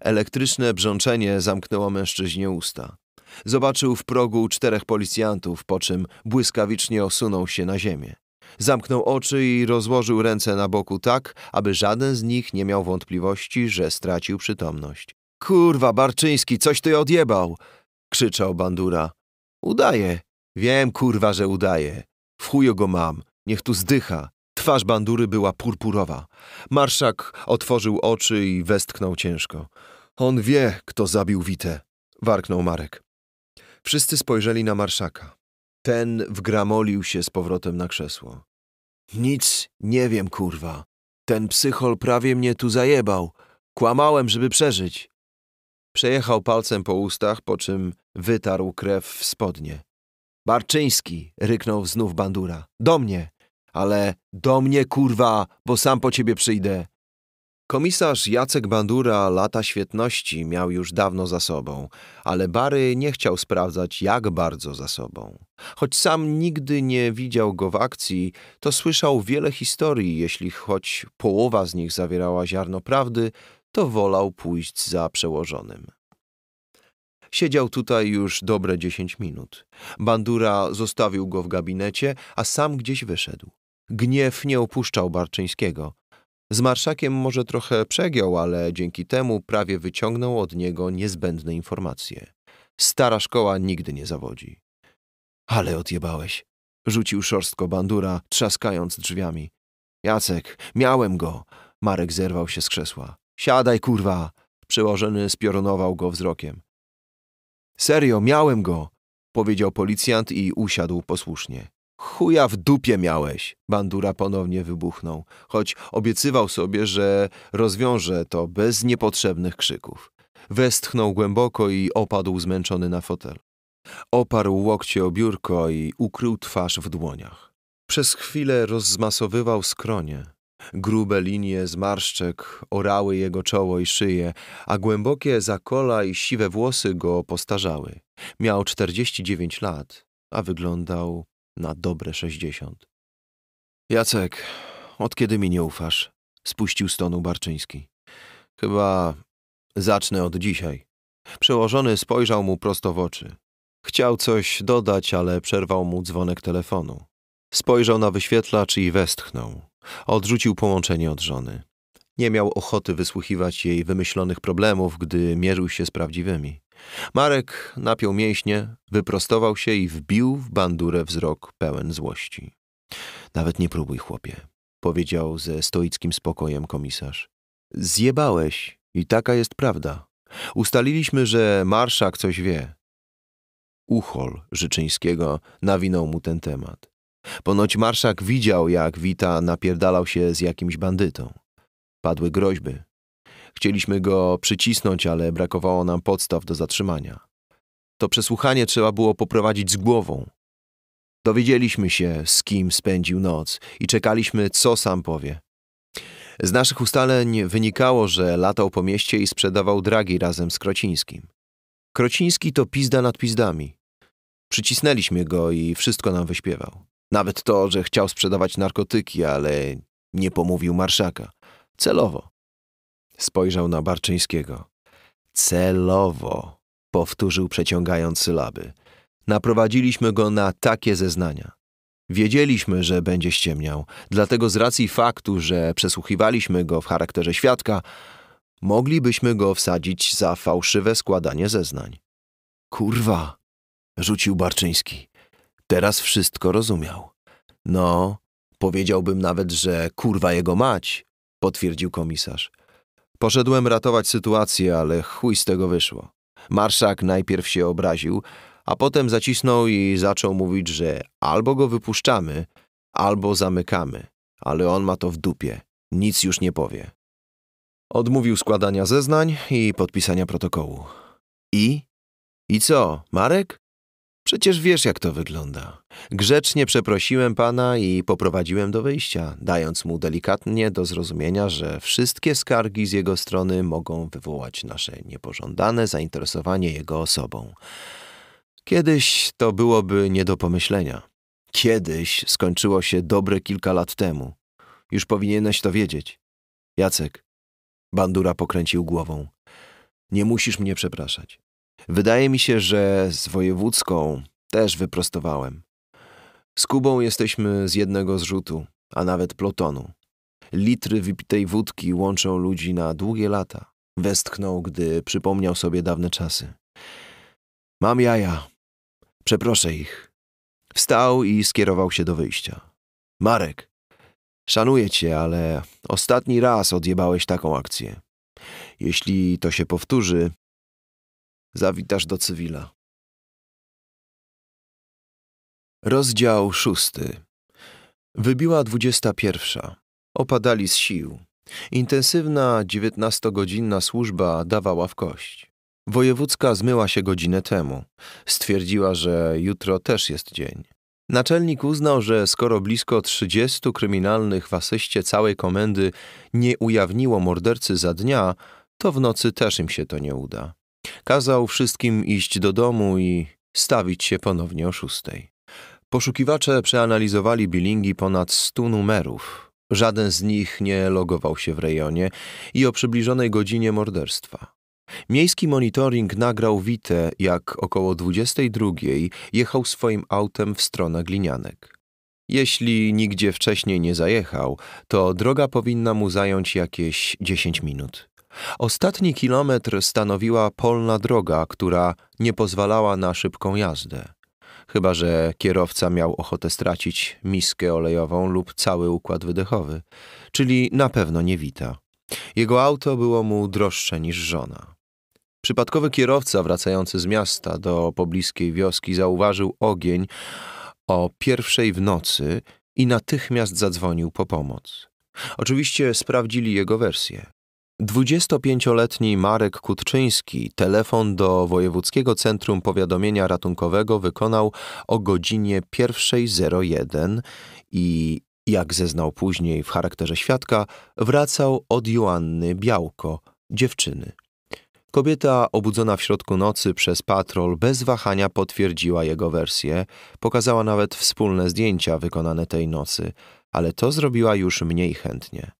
Elektryczne brzączenie zamknęło mężczyźnie usta. Zobaczył w progu czterech policjantów, po czym błyskawicznie osunął się na ziemię. Zamknął oczy i rozłożył ręce na boku tak, aby żaden z nich nie miał wątpliwości, że stracił przytomność. Kurwa, Barczyński, coś ty odjebał! krzyczał bandura. Udaje. Wiem, kurwa, że udaje. W chuju go mam. Niech tu zdycha. Twarz bandury była purpurowa. Marszak otworzył oczy i westchnął ciężko. On wie, kto zabił Witę, warknął Marek. Wszyscy spojrzeli na marszaka. Ten wgramolił się z powrotem na krzesło. Nic nie wiem, kurwa. Ten psychol prawie mnie tu zajebał. Kłamałem, żeby przeżyć. Przejechał palcem po ustach, po czym wytarł krew w spodnie. Barczyński, ryknął znów bandura. Do mnie. Ale do mnie, kurwa, bo sam po ciebie przyjdę. Komisarz Jacek Bandura lata świetności miał już dawno za sobą, ale Bary nie chciał sprawdzać, jak bardzo za sobą. Choć sam nigdy nie widział go w akcji, to słyszał wiele historii, jeśli choć połowa z nich zawierała ziarno prawdy, to wolał pójść za przełożonym. Siedział tutaj już dobre dziesięć minut. Bandura zostawił go w gabinecie, a sam gdzieś wyszedł. Gniew nie opuszczał Barczyńskiego. Z marszakiem może trochę przegiął, ale dzięki temu prawie wyciągnął od niego niezbędne informacje. Stara szkoła nigdy nie zawodzi. Ale odjebałeś, rzucił szorstko bandura, trzaskając drzwiami. Jacek, miałem go. Marek zerwał się z krzesła. Siadaj, kurwa! Przełożony spiorunował go wzrokiem. Serio, miałem go, powiedział policjant i usiadł posłusznie. Chuja w dupie miałeś, bandura ponownie wybuchnął, choć obiecywał sobie, że rozwiąże to bez niepotrzebnych krzyków. Westchnął głęboko i opadł zmęczony na fotel. Oparł łokcie o biurko i ukrył twarz w dłoniach. Przez chwilę rozmasowywał skronie. Grube linie zmarszczek orały jego czoło i szyję, a głębokie zakola i siwe włosy go postarzały. Miał czterdzieści dziewięć lat, a wyglądał na dobre sześćdziesiąt. Jacek, od kiedy mi nie ufasz? Spuścił stonu Barczyński. Chyba zacznę od dzisiaj. Przełożony spojrzał mu prosto w oczy. Chciał coś dodać, ale przerwał mu dzwonek telefonu. Spojrzał na wyświetlacz i westchnął. Odrzucił połączenie od żony. Nie miał ochoty wysłuchiwać jej wymyślonych problemów, gdy mierzył się z prawdziwymi. Marek napiął mięśnie, wyprostował się i wbił w bandurę wzrok pełen złości. Nawet nie próbuj, chłopie, powiedział ze stoickim spokojem komisarz. Zjebałeś i taka jest prawda. Ustaliliśmy, że marszak coś wie. Uchol Życzyńskiego nawinął mu ten temat. Ponoć marszak widział, jak Wita napierdalał się z jakimś bandytą. Padły groźby. Chcieliśmy go przycisnąć, ale brakowało nam podstaw do zatrzymania. To przesłuchanie trzeba było poprowadzić z głową. Dowiedzieliśmy się, z kim spędził noc i czekaliśmy, co sam powie. Z naszych ustaleń wynikało, że latał po mieście i sprzedawał dragi razem z Krocińskim. Krociński to pizda nad pizdami. Przycisnęliśmy go i wszystko nam wyśpiewał. Nawet to, że chciał sprzedawać narkotyki, ale nie pomówił marszaka. Celowo. Spojrzał na Barczyńskiego. Celowo, powtórzył przeciągając sylaby. Naprowadziliśmy go na takie zeznania. Wiedzieliśmy, że będzie ściemniał, dlatego z racji faktu, że przesłuchiwaliśmy go w charakterze świadka, moglibyśmy go wsadzić za fałszywe składanie zeznań. Kurwa, rzucił Barczyński. Teraz wszystko rozumiał. No, powiedziałbym nawet, że kurwa jego mać, potwierdził komisarz. Poszedłem ratować sytuację, ale chuj z tego wyszło. Marszak najpierw się obraził, a potem zacisnął i zaczął mówić, że albo go wypuszczamy, albo zamykamy, ale on ma to w dupie, nic już nie powie. Odmówił składania zeznań i podpisania protokołu. I? I co, Marek? Przecież wiesz, jak to wygląda. Grzecznie przeprosiłem pana i poprowadziłem do wyjścia, dając mu delikatnie do zrozumienia, że wszystkie skargi z jego strony mogą wywołać nasze niepożądane zainteresowanie jego osobą. Kiedyś to byłoby nie do pomyślenia. Kiedyś skończyło się dobre kilka lat temu. Już powinieneś to wiedzieć. Jacek. Bandura pokręcił głową. Nie musisz mnie przepraszać. Wydaje mi się, że z wojewódzką też wyprostowałem. Z Kubą jesteśmy z jednego zrzutu, a nawet plotonu. Litry wypitej wódki łączą ludzi na długie lata. Westchnął, gdy przypomniał sobie dawne czasy. Mam jaja. Przeproszę ich. Wstał i skierował się do wyjścia. Marek, szanuję cię, ale ostatni raz odjebałeś taką akcję. Jeśli to się powtórzy, zawitasz do cywila. Rozdział szósty. Wybiła dwudziesta pierwsza. Opadali z sił. Intensywna dziewiętnastogodzinna służba dawała w kość. Wojewódzka zmyła się godzinę temu. Stwierdziła, że jutro też jest dzień. Naczelnik uznał, że skoro blisko 30 kryminalnych w asyście całej komendy nie ujawniło mordercy za dnia, to w nocy też im się to nie uda. Kazał wszystkim iść do domu i stawić się ponownie o szóstej. Poszukiwacze przeanalizowali bilingi ponad stu numerów. Żaden z nich nie logował się w rejonie i o przybliżonej godzinie morderstwa. Miejski monitoring nagrał Witę, jak około 22 jechał swoim autem w stronę glinianek. Jeśli nigdzie wcześniej nie zajechał, to droga powinna mu zająć jakieś 10 minut. Ostatni kilometr stanowiła polna droga, która nie pozwalała na szybką jazdę. Chyba, że kierowca miał ochotę stracić miskę olejową lub cały układ wydechowy, czyli na pewno nie wita. Jego auto było mu droższe niż żona. Przypadkowy kierowca wracający z miasta do pobliskiej wioski zauważył ogień o pierwszej w nocy i natychmiast zadzwonił po pomoc. Oczywiście sprawdzili jego wersję. 25-letni Marek Kutczyński telefon do Wojewódzkiego Centrum Powiadomienia Ratunkowego wykonał o godzinie 1.01 i, jak zeznał później w charakterze świadka, wracał od Joanny Białko, dziewczyny. Kobieta obudzona w środku nocy przez patrol bez wahania potwierdziła jego wersję, pokazała nawet wspólne zdjęcia wykonane tej nocy, ale to zrobiła już mniej chętnie.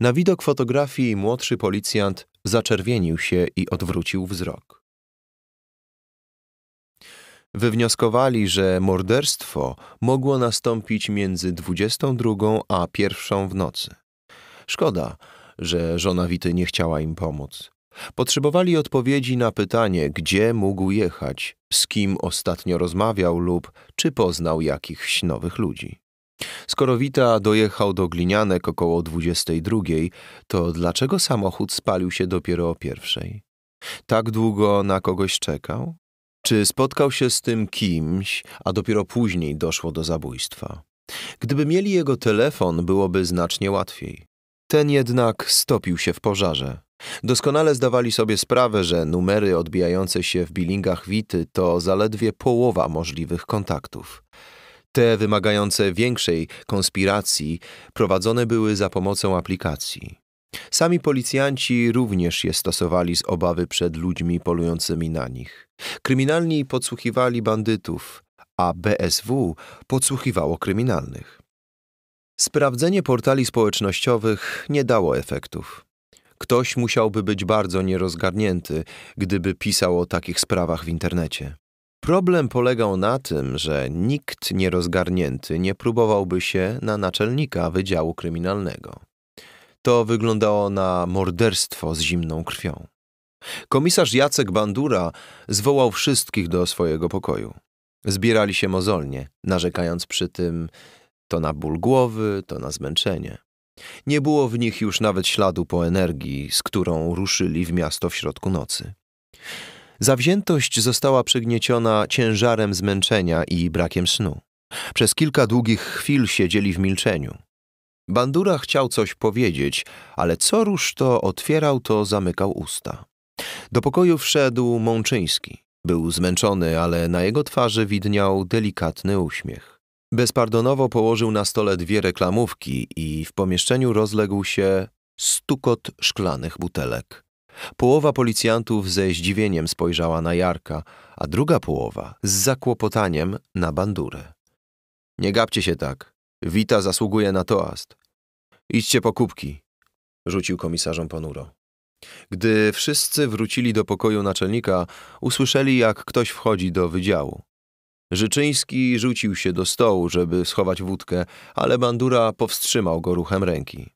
Na widok fotografii młodszy policjant zaczerwienił się i odwrócił wzrok. Wywnioskowali, że morderstwo mogło nastąpić między 22 a 1 w nocy. Szkoda, że żona Wity nie chciała im pomóc. Potrzebowali odpowiedzi na pytanie, gdzie mógł jechać, z kim ostatnio rozmawiał lub czy poznał jakichś nowych ludzi. Skoro Wita dojechał do Glinianek około 22, to dlaczego samochód spalił się dopiero o pierwszej? Tak długo na kogoś czekał? Czy spotkał się z tym kimś, a dopiero później doszło do zabójstwa? Gdyby mieli jego telefon, byłoby znacznie łatwiej. Ten jednak stopił się w pożarze. Doskonale zdawali sobie sprawę, że numery odbijające się w bilingach Wity to zaledwie połowa możliwych kontaktów. Te wymagające większej konspiracji prowadzone były za pomocą aplikacji. Sami policjanci również je stosowali z obawy przed ludźmi polującymi na nich. Kryminalni podsłuchiwali bandytów, a BSW podsłuchiwało kryminalnych. Sprawdzenie portali społecznościowych nie dało efektów. Ktoś musiałby być bardzo nierozgarnięty, gdyby pisał o takich sprawach w internecie. Problem polegał na tym, że nikt nierozgarnięty nie próbowałby się na naczelnika Wydziału Kryminalnego. To wyglądało na morderstwo z zimną krwią. Komisarz Jacek Bandura zwołał wszystkich do swojego pokoju. Zbierali się mozolnie, narzekając przy tym to na ból głowy, to na zmęczenie. Nie było w nich już nawet śladu po energii, z którą ruszyli w miasto w środku nocy. Zawziętość została przygnieciona ciężarem zmęczenia i brakiem snu. Przez kilka długich chwil siedzieli w milczeniu. Bandura chciał coś powiedzieć, ale co rusz to otwierał, to zamykał usta. Do pokoju wszedł Mączyński. Był zmęczony, ale na jego twarzy widniał delikatny uśmiech. Bezpardonowo położył na stole dwie reklamówki i w pomieszczeniu rozległ się stukot szklanych butelek. Połowa policjantów ze zdziwieniem spojrzała na Jarka, a druga połowa z zakłopotaniem na bandurę. Nie gapcie się tak. Wita zasługuje na toast. Idźcie po kubki, rzucił komisarzom ponuro. Gdy wszyscy wrócili do pokoju naczelnika, usłyszeli, jak ktoś wchodzi do wydziału. Życzyński rzucił się do stołu, żeby schować wódkę, ale bandura powstrzymał go ruchem ręki.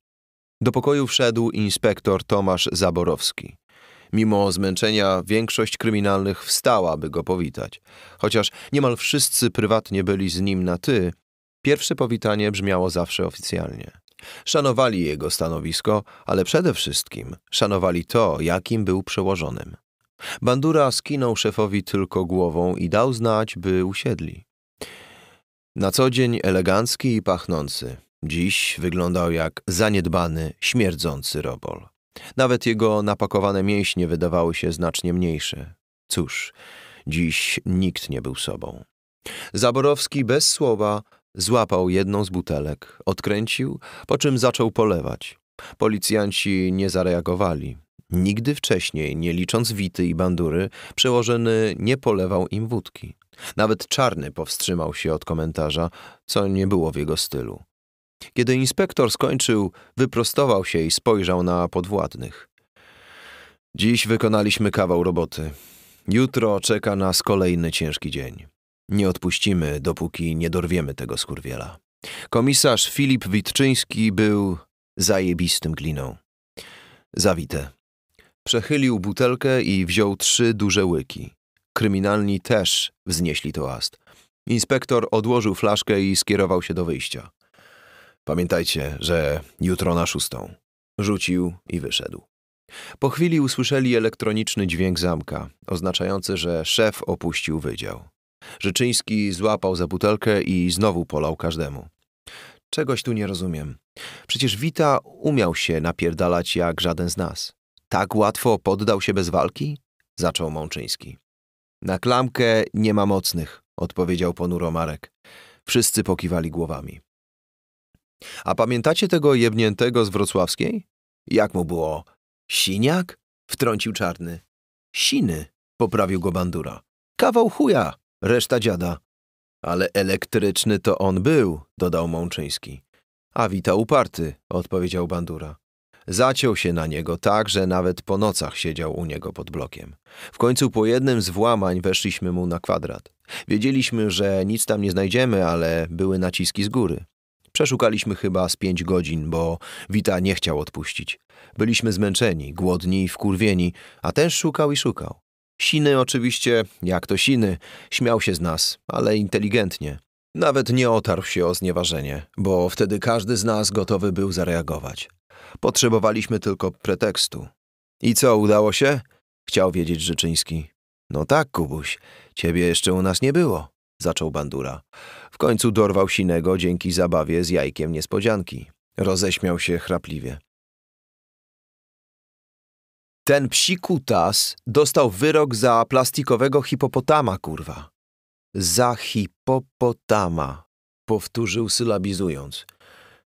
Do pokoju wszedł inspektor Tomasz Zaborowski. Mimo zmęczenia większość kryminalnych wstała, by go powitać. Chociaż niemal wszyscy prywatnie byli z nim na ty, pierwsze powitanie brzmiało zawsze oficjalnie. Szanowali jego stanowisko, ale przede wszystkim szanowali to, jakim był przełożonym. Bandura skinął szefowi tylko głową i dał znać, by usiedli. Na co dzień elegancki i pachnący, Dziś wyglądał jak zaniedbany, śmierdzący robol. Nawet jego napakowane mięśnie wydawały się znacznie mniejsze. Cóż, dziś nikt nie był sobą. Zaborowski bez słowa złapał jedną z butelek, odkręcił, po czym zaczął polewać. Policjanci nie zareagowali. Nigdy wcześniej, nie licząc wity i bandury, przełożony nie polewał im wódki. Nawet czarny powstrzymał się od komentarza, co nie było w jego stylu. Kiedy inspektor skończył, wyprostował się i spojrzał na podwładnych. Dziś wykonaliśmy kawał roboty. Jutro czeka nas kolejny ciężki dzień. Nie odpuścimy, dopóki nie dorwiemy tego skurwiela. Komisarz Filip Witczyński był zajebistym gliną. Zawite. Przechylił butelkę i wziął trzy duże łyki. Kryminalni też wznieśli toast. Inspektor odłożył flaszkę i skierował się do wyjścia. Pamiętajcie, że jutro na szóstą. Rzucił i wyszedł. Po chwili usłyszeli elektroniczny dźwięk zamka, oznaczający, że szef opuścił wydział. Rzeczyński złapał za butelkę i znowu polał każdemu. Czegoś tu nie rozumiem. Przecież Wita umiał się napierdalać jak żaden z nas. Tak łatwo poddał się bez walki? Zaczął Mączyński. Na klamkę nie ma mocnych, odpowiedział ponuro Marek. Wszyscy pokiwali głowami. A pamiętacie tego jebniętego z wrocławskiej? Jak mu było? Siniak? Wtrącił czarny. Siny, poprawił go bandura. Kawał chuja, reszta dziada. Ale elektryczny to on był, dodał Mączyński. A wita uparty, odpowiedział bandura. Zaciął się na niego tak, że nawet po nocach siedział u niego pod blokiem. W końcu po jednym z włamań weszliśmy mu na kwadrat. Wiedzieliśmy, że nic tam nie znajdziemy, ale były naciski z góry. Przeszukaliśmy chyba z pięć godzin, bo Wita nie chciał odpuścić. Byliśmy zmęczeni, głodni i wkurwieni, a ten szukał i szukał. Siny oczywiście, jak to siny, śmiał się z nas, ale inteligentnie. Nawet nie otarł się o znieważenie, bo wtedy każdy z nas gotowy był zareagować. Potrzebowaliśmy tylko pretekstu. I co, udało się? Chciał wiedzieć Rzeczyński. No tak, Kubuś, ciebie jeszcze u nas nie było zaczął bandura. W końcu dorwał sinego dzięki zabawie z jajkiem niespodzianki. Roześmiał się chrapliwie. Ten psikutas dostał wyrok za plastikowego hipopotama, kurwa. Za hipopotama, powtórzył sylabizując.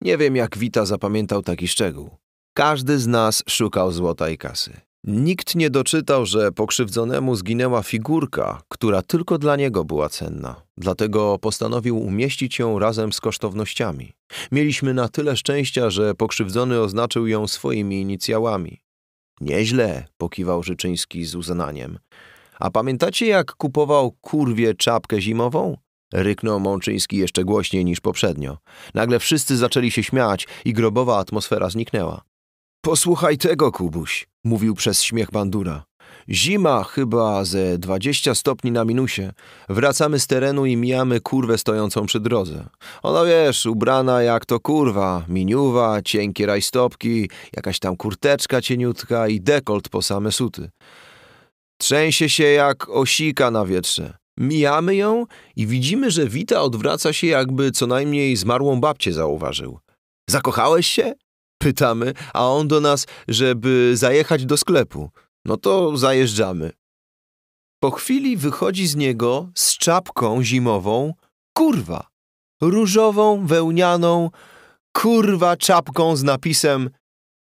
Nie wiem, jak Wita zapamiętał taki szczegół. Każdy z nas szukał złota i kasy. Nikt nie doczytał, że pokrzywdzonemu zginęła figurka, która tylko dla niego była cenna. Dlatego postanowił umieścić ją razem z kosztownościami. Mieliśmy na tyle szczęścia, że pokrzywdzony oznaczył ją swoimi inicjałami. Nieźle, pokiwał Życzyński z uznaniem. A pamiętacie, jak kupował kurwie czapkę zimową? Ryknął Mączyński jeszcze głośniej niż poprzednio. Nagle wszyscy zaczęli się śmiać i grobowa atmosfera zniknęła. Posłuchaj tego, Kubuś, mówił przez śmiech bandura. Zima chyba ze dwadzieścia stopni na minusie. Wracamy z terenu i mijamy kurwę stojącą przy drodze. Ona wiesz, ubrana jak to kurwa, miniuwa, cienkie rajstopki, jakaś tam kurteczka cieniutka i dekolt po same suty. Trzęsie się jak osika na wietrze. Mijamy ją i widzimy, że Wita odwraca się jakby co najmniej zmarłą babcię zauważył. Zakochałeś się? Pytamy, a on do nas, żeby zajechać do sklepu. No to zajeżdżamy. Po chwili wychodzi z niego z czapką zimową kurwa. Różową, wełnianą, kurwa czapką z napisem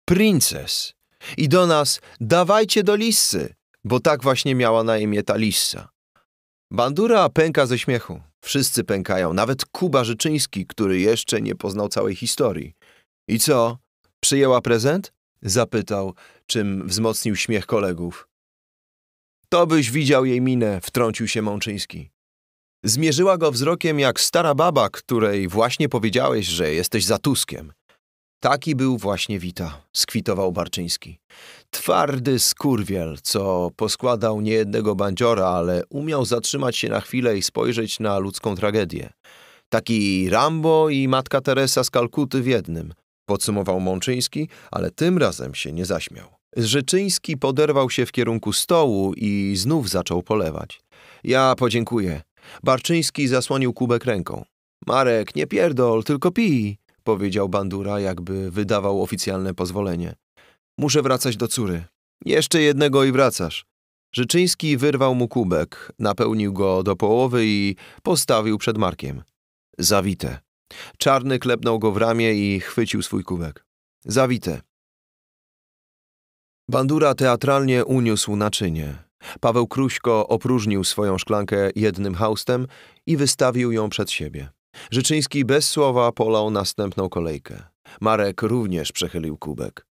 Princess. I do nas dawajcie do lisy, bo tak właśnie miała na imię ta lisa. Bandura pęka ze śmiechu. Wszyscy pękają, nawet Kuba Rzeczyński, który jeszcze nie poznał całej historii. I co? Przyjęła prezent? Zapytał, czym wzmocnił śmiech kolegów. To byś widział jej minę, wtrącił się Mączyński. Zmierzyła go wzrokiem jak stara baba, której właśnie powiedziałeś, że jesteś za Tuskiem. Taki był właśnie Wita, skwitował Barczyński. Twardy skurwiel, co poskładał niejednego bandziora, ale umiał zatrzymać się na chwilę i spojrzeć na ludzką tragedię. Taki Rambo i matka Teresa z Kalkuty w jednym. Podsumował Mączyński, ale tym razem się nie zaśmiał. Zrzeczyński poderwał się w kierunku stołu i znów zaczął polewać. Ja podziękuję. Barczyński zasłonił kubek ręką. Marek, nie pierdol, tylko pij, powiedział Bandura, jakby wydawał oficjalne pozwolenie. Muszę wracać do córy. Jeszcze jednego i wracasz. Życzyński wyrwał mu kubek, napełnił go do połowy i postawił przed Markiem. Zawite. Czarny klepnął go w ramię i chwycił swój kubek. Zawite. Bandura teatralnie uniósł naczynie. Paweł Kruśko opróżnił swoją szklankę jednym haustem i wystawił ją przed siebie. Życzyński bez słowa polał następną kolejkę. Marek również przechylił kubek.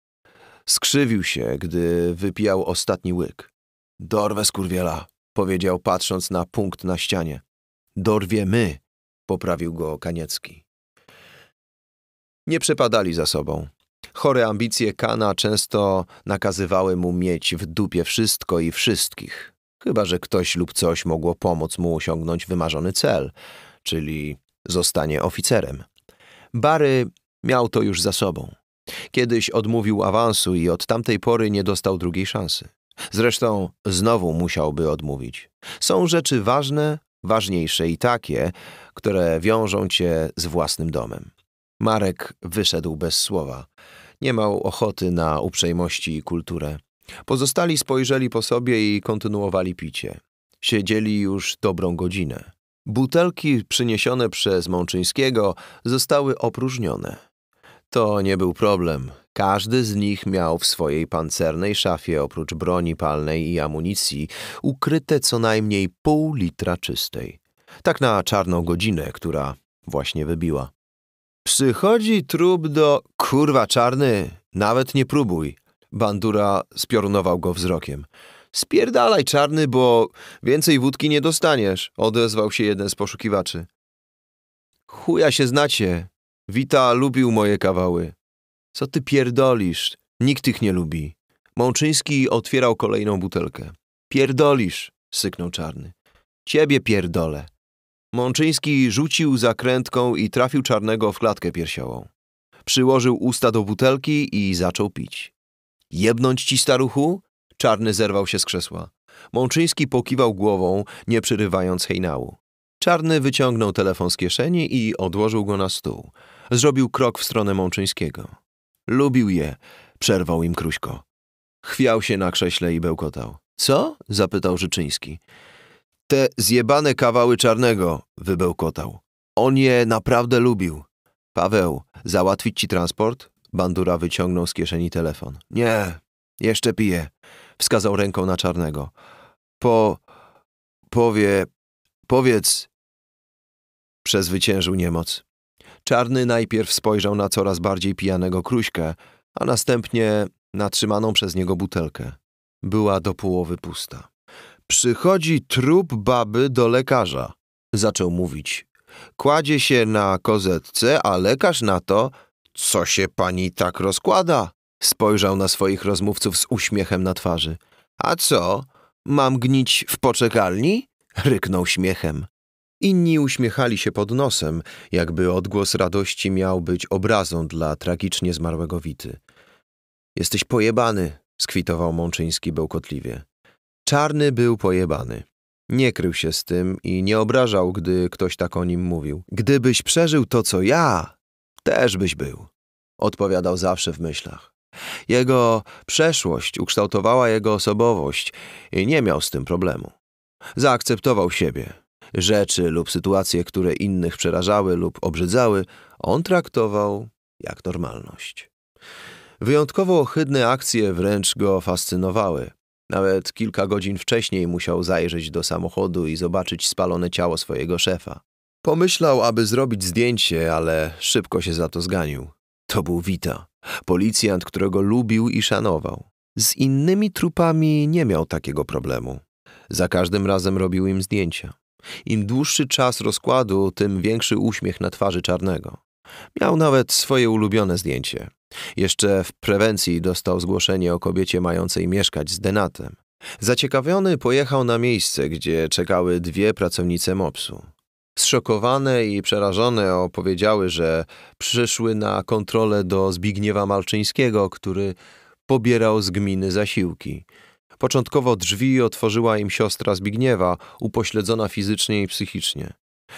Skrzywił się, gdy wypijał ostatni łyk. Dorwę skurwiela, powiedział patrząc na punkt na ścianie. Dorwie my, poprawił go Kaniecki nie przepadali za sobą. Chore ambicje Kana często nakazywały mu mieć w dupie wszystko i wszystkich, chyba że ktoś lub coś mogło pomóc mu osiągnąć wymarzony cel, czyli zostanie oficerem. Bary miał to już za sobą. Kiedyś odmówił awansu i od tamtej pory nie dostał drugiej szansy. Zresztą znowu musiałby odmówić. Są rzeczy ważne, ważniejsze i takie, które wiążą cię z własnym domem. Marek wyszedł bez słowa. Nie miał ochoty na uprzejmości i kulturę. Pozostali spojrzeli po sobie i kontynuowali picie. Siedzieli już dobrą godzinę. Butelki przyniesione przez Mączyńskiego zostały opróżnione. To nie był problem. Każdy z nich miał w swojej pancernej szafie oprócz broni palnej i amunicji ukryte co najmniej pół litra czystej. Tak na czarną godzinę, która właśnie wybiła. Przychodzi trup do kurwa czarny, nawet nie próbuj. Bandura spiorunował go wzrokiem. Spierdalaj czarny, bo więcej wódki nie dostaniesz, odezwał się jeden z poszukiwaczy. Chuja się znacie. Wita lubił moje kawały. Co ty pierdolisz? Nikt ich nie lubi. Mączyński otwierał kolejną butelkę. Pierdolisz, syknął czarny. Ciebie pierdolę. Mączyński rzucił zakrętką i trafił Czarnego w klatkę piersiową. Przyłożył usta do butelki i zaczął pić. Jebnąć ci, staruchu? Czarny zerwał się z krzesła. Mączyński pokiwał głową, nie przerywając hejnału. Czarny wyciągnął telefon z kieszeni i odłożył go na stół. Zrobił krok w stronę Mączyńskiego. Lubił je, przerwał im Kruśko. Chwiał się na krześle i bełkotał. Co? zapytał Życzyński. Te zjebane kawały czarnego, wybełkotał. On je naprawdę lubił. Paweł, załatwić ci transport? Bandura wyciągnął z kieszeni telefon. Nie, jeszcze piję. Wskazał ręką na czarnego. Po... powie... powiedz... Przezwyciężył niemoc. Czarny najpierw spojrzał na coraz bardziej pijanego kruśkę, a następnie na trzymaną przez niego butelkę. Była do połowy pusta. Przychodzi trup baby do lekarza, zaczął mówić. Kładzie się na kozetce, a lekarz na to, co się pani tak rozkłada? Spojrzał na swoich rozmówców z uśmiechem na twarzy. A co? Mam gnić w poczekalni? Ryknął śmiechem. Inni uśmiechali się pod nosem, jakby odgłos radości miał być obrazą dla tragicznie zmarłego Wity. Jesteś pojebany, skwitował Mączyński bełkotliwie. Czarny był pojebany. Nie krył się z tym i nie obrażał, gdy ktoś tak o nim mówił. Gdybyś przeżył to, co ja, też byś był, odpowiadał zawsze w myślach. Jego przeszłość ukształtowała jego osobowość i nie miał z tym problemu. Zaakceptował siebie. Rzeczy lub sytuacje, które innych przerażały lub obrzydzały, on traktował jak normalność. Wyjątkowo ohydne akcje wręcz go fascynowały – nawet kilka godzin wcześniej musiał zajrzeć do samochodu i zobaczyć spalone ciało swojego szefa. Pomyślał, aby zrobić zdjęcie, ale szybko się za to zganił. To był Wita, policjant, którego lubił i szanował. Z innymi trupami nie miał takiego problemu. Za każdym razem robił im zdjęcia. Im dłuższy czas rozkładu, tym większy uśmiech na twarzy czarnego. Miał nawet swoje ulubione zdjęcie. Jeszcze w prewencji dostał zgłoszenie o kobiecie mającej mieszkać z denatem. Zaciekawiony pojechał na miejsce, gdzie czekały dwie pracownice MOPS-u. Zszokowane i przerażone opowiedziały, że przyszły na kontrolę do Zbigniewa Malczyńskiego, który pobierał z gminy zasiłki. Początkowo drzwi otworzyła im siostra Zbigniewa, upośledzona fizycznie i psychicznie.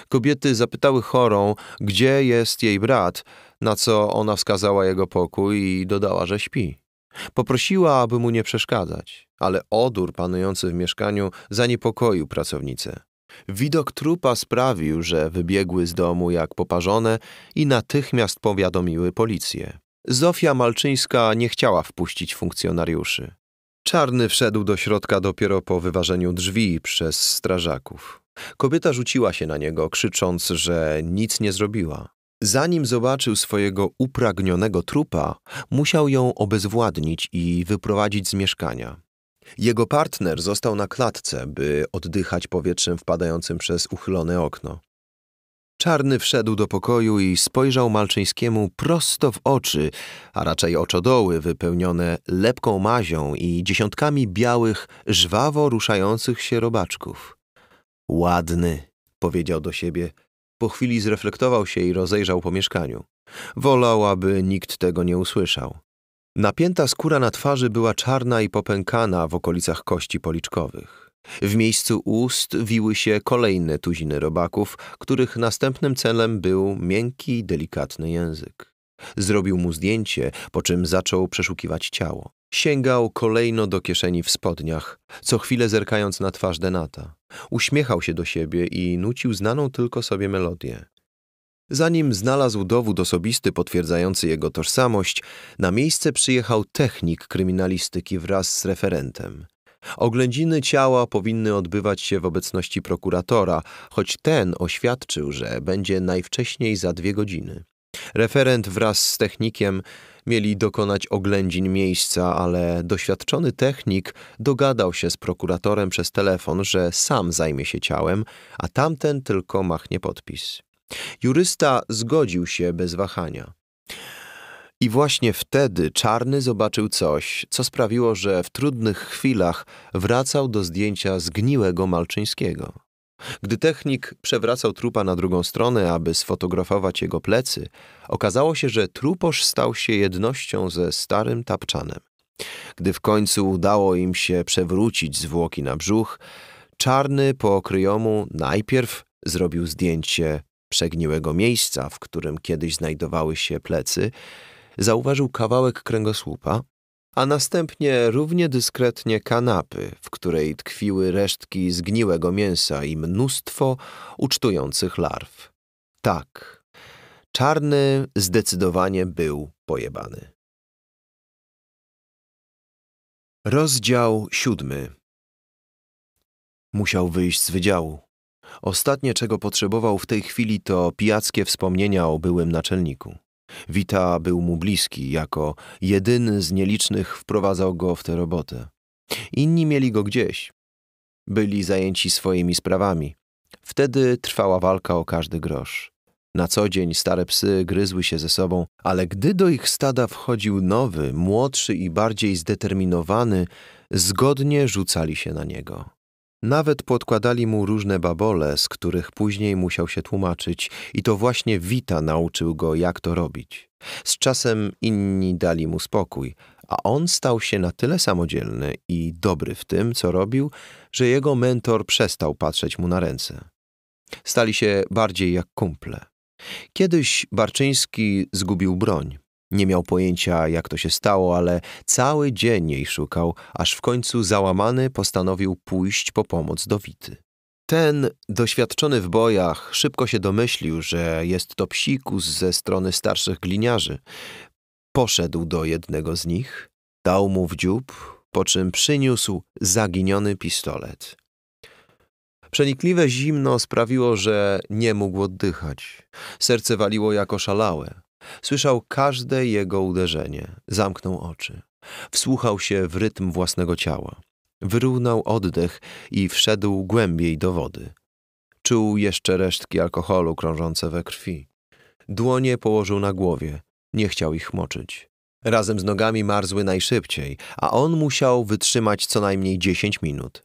Kobiety zapytały chorą, gdzie jest jej brat, na co ona wskazała jego pokój i dodała, że śpi. Poprosiła, aby mu nie przeszkadzać, ale odór panujący w mieszkaniu zaniepokoił pracownicę. Widok trupa sprawił, że wybiegły z domu jak poparzone i natychmiast powiadomiły policję. Zofia Malczyńska nie chciała wpuścić funkcjonariuszy. Czarny wszedł do środka dopiero po wyważeniu drzwi przez strażaków. Kobieta rzuciła się na niego, krzycząc, że nic nie zrobiła. Zanim zobaczył swojego upragnionego trupa, musiał ją obezwładnić i wyprowadzić z mieszkania. Jego partner został na klatce, by oddychać powietrzem wpadającym przez uchylone okno. Czarny wszedł do pokoju i spojrzał Malczyńskiemu prosto w oczy, a raczej oczodoły wypełnione lepką mazią i dziesiątkami białych, żwawo ruszających się robaczków. Ładny, powiedział do siebie, po chwili zreflektował się i rozejrzał po mieszkaniu. Wolał, aby nikt tego nie usłyszał. Napięta skóra na twarzy była czarna i popękana w okolicach kości policzkowych. W miejscu ust wiły się kolejne tuziny robaków, których następnym celem był miękki, delikatny język. Zrobił mu zdjęcie, po czym zaczął przeszukiwać ciało. Sięgał kolejno do kieszeni w spodniach, co chwilę zerkając na twarz Denata. Uśmiechał się do siebie i nucił znaną tylko sobie melodię. Zanim znalazł dowód osobisty potwierdzający jego tożsamość, na miejsce przyjechał technik kryminalistyki wraz z referentem. Oględziny ciała powinny odbywać się w obecności prokuratora, choć ten oświadczył, że będzie najwcześniej za dwie godziny. Referent wraz z technikiem Mieli dokonać oględzin miejsca, ale doświadczony technik dogadał się z prokuratorem przez telefon, że sam zajmie się ciałem, a tamten tylko machnie podpis. Jurysta zgodził się bez wahania. I właśnie wtedy Czarny zobaczył coś, co sprawiło, że w trudnych chwilach wracał do zdjęcia zgniłego Malczyńskiego. Gdy technik przewracał trupa na drugą stronę, aby sfotografować jego plecy, okazało się, że trupoż stał się jednością ze starym tapczanem. Gdy w końcu udało im się przewrócić zwłoki na brzuch, czarny po okryjomu najpierw zrobił zdjęcie przegniłego miejsca, w którym kiedyś znajdowały się plecy, zauważył kawałek kręgosłupa, a następnie równie dyskretnie kanapy, w której tkwiły resztki zgniłego mięsa i mnóstwo ucztujących larw. Tak, czarny zdecydowanie był pojebany. Rozdział siódmy. Musiał wyjść z wydziału. Ostatnie, czego potrzebował w tej chwili, to pijackie wspomnienia o byłym naczelniku. Wita był mu bliski, jako jedyny z nielicznych wprowadzał go w tę robotę. Inni mieli go gdzieś. Byli zajęci swoimi sprawami. Wtedy trwała walka o każdy grosz. Na co dzień stare psy gryzły się ze sobą, ale gdy do ich stada wchodził nowy, młodszy i bardziej zdeterminowany, zgodnie rzucali się na niego. Nawet podkładali mu różne babole, z których później musiał się tłumaczyć, i to właśnie Wita nauczył go, jak to robić. Z czasem inni dali mu spokój, a on stał się na tyle samodzielny i dobry w tym, co robił, że jego mentor przestał patrzeć mu na ręce. Stali się bardziej jak kumple. Kiedyś Barczyński zgubił broń. Nie miał pojęcia, jak to się stało, ale cały dzień jej szukał, aż w końcu załamany postanowił pójść po pomoc do Wity. Ten, doświadczony w bojach, szybko się domyślił, że jest to psikus ze strony starszych gliniarzy. Poszedł do jednego z nich, dał mu w dziób, po czym przyniósł zaginiony pistolet. Przenikliwe zimno sprawiło, że nie mógł oddychać. Serce waliło jako szalałe. Słyszał każde jego uderzenie, zamknął oczy, wsłuchał się w rytm własnego ciała, wyrównał oddech i wszedł głębiej do wody. Czuł jeszcze resztki alkoholu krążące we krwi. Dłonie położył na głowie, nie chciał ich moczyć. Razem z nogami marzły najszybciej, a on musiał wytrzymać co najmniej dziesięć minut.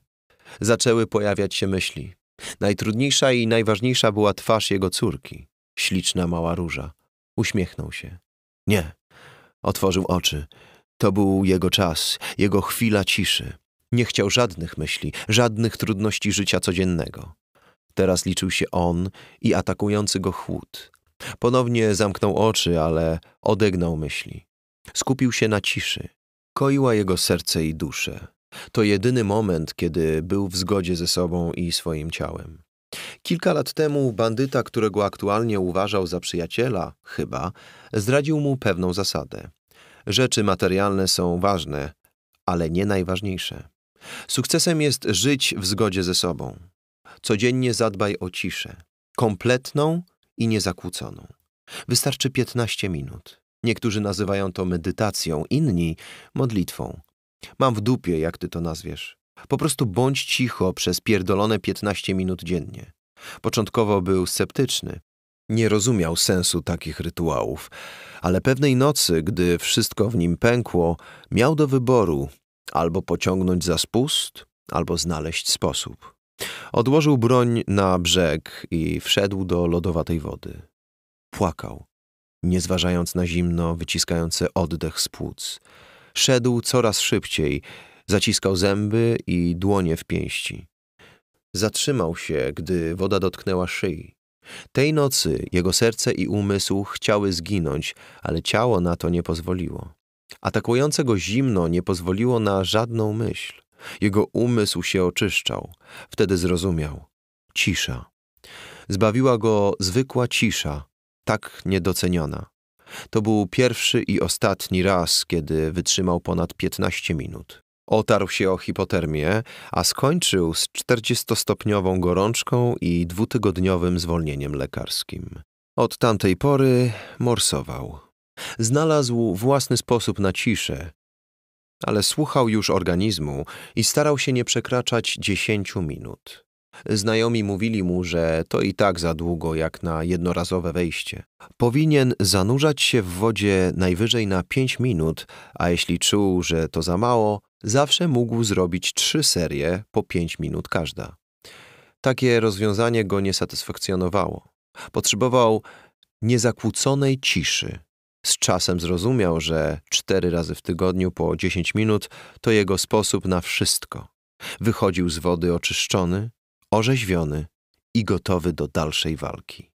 Zaczęły pojawiać się myśli. Najtrudniejsza i najważniejsza była twarz jego córki, śliczna mała róża. Uśmiechnął się. Nie. Otworzył oczy. To był jego czas, jego chwila ciszy. Nie chciał żadnych myśli, żadnych trudności życia codziennego. Teraz liczył się on i atakujący go chłód. Ponownie zamknął oczy, ale odegnał myśli. Skupił się na ciszy. Koiła jego serce i duszę. To jedyny moment, kiedy był w zgodzie ze sobą i swoim ciałem. Kilka lat temu bandyta, którego aktualnie uważał za przyjaciela, chyba, zdradził mu pewną zasadę. Rzeczy materialne są ważne, ale nie najważniejsze. Sukcesem jest żyć w zgodzie ze sobą. Codziennie zadbaj o ciszę, kompletną i niezakłóconą. Wystarczy 15 minut. Niektórzy nazywają to medytacją, inni modlitwą. Mam w dupie, jak ty to nazwiesz. Po prostu bądź cicho przez pierdolone 15 minut dziennie. Początkowo był sceptyczny. Nie rozumiał sensu takich rytuałów, ale pewnej nocy, gdy wszystko w nim pękło, miał do wyboru albo pociągnąć za spust, albo znaleźć sposób. Odłożył broń na brzeg i wszedł do lodowatej wody. Płakał, nie zważając na zimno wyciskające oddech z płuc. Szedł coraz szybciej Zaciskał zęby i dłonie w pięści. Zatrzymał się, gdy woda dotknęła szyi. Tej nocy jego serce i umysł chciały zginąć, ale ciało na to nie pozwoliło. Atakujące go zimno nie pozwoliło na żadną myśl. Jego umysł się oczyszczał. Wtedy zrozumiał. Cisza. Zbawiła go zwykła cisza, tak niedoceniona. To był pierwszy i ostatni raz, kiedy wytrzymał ponad piętnaście minut. Otarł się o hipotermię, a skończył z 40-stopniową gorączką i dwutygodniowym zwolnieniem lekarskim. Od tamtej pory morsował. Znalazł własny sposób na ciszę, ale słuchał już organizmu i starał się nie przekraczać 10 minut. Znajomi mówili mu, że to i tak za długo jak na jednorazowe wejście. Powinien zanurzać się w wodzie najwyżej na 5 minut, a jeśli czuł, że to za mało, zawsze mógł zrobić trzy serie po pięć minut każda. Takie rozwiązanie go nie satysfakcjonowało. Potrzebował niezakłóconej ciszy. Z czasem zrozumiał, że cztery razy w tygodniu po dziesięć minut to jego sposób na wszystko. Wychodził z wody oczyszczony, orzeźwiony i gotowy do dalszej walki.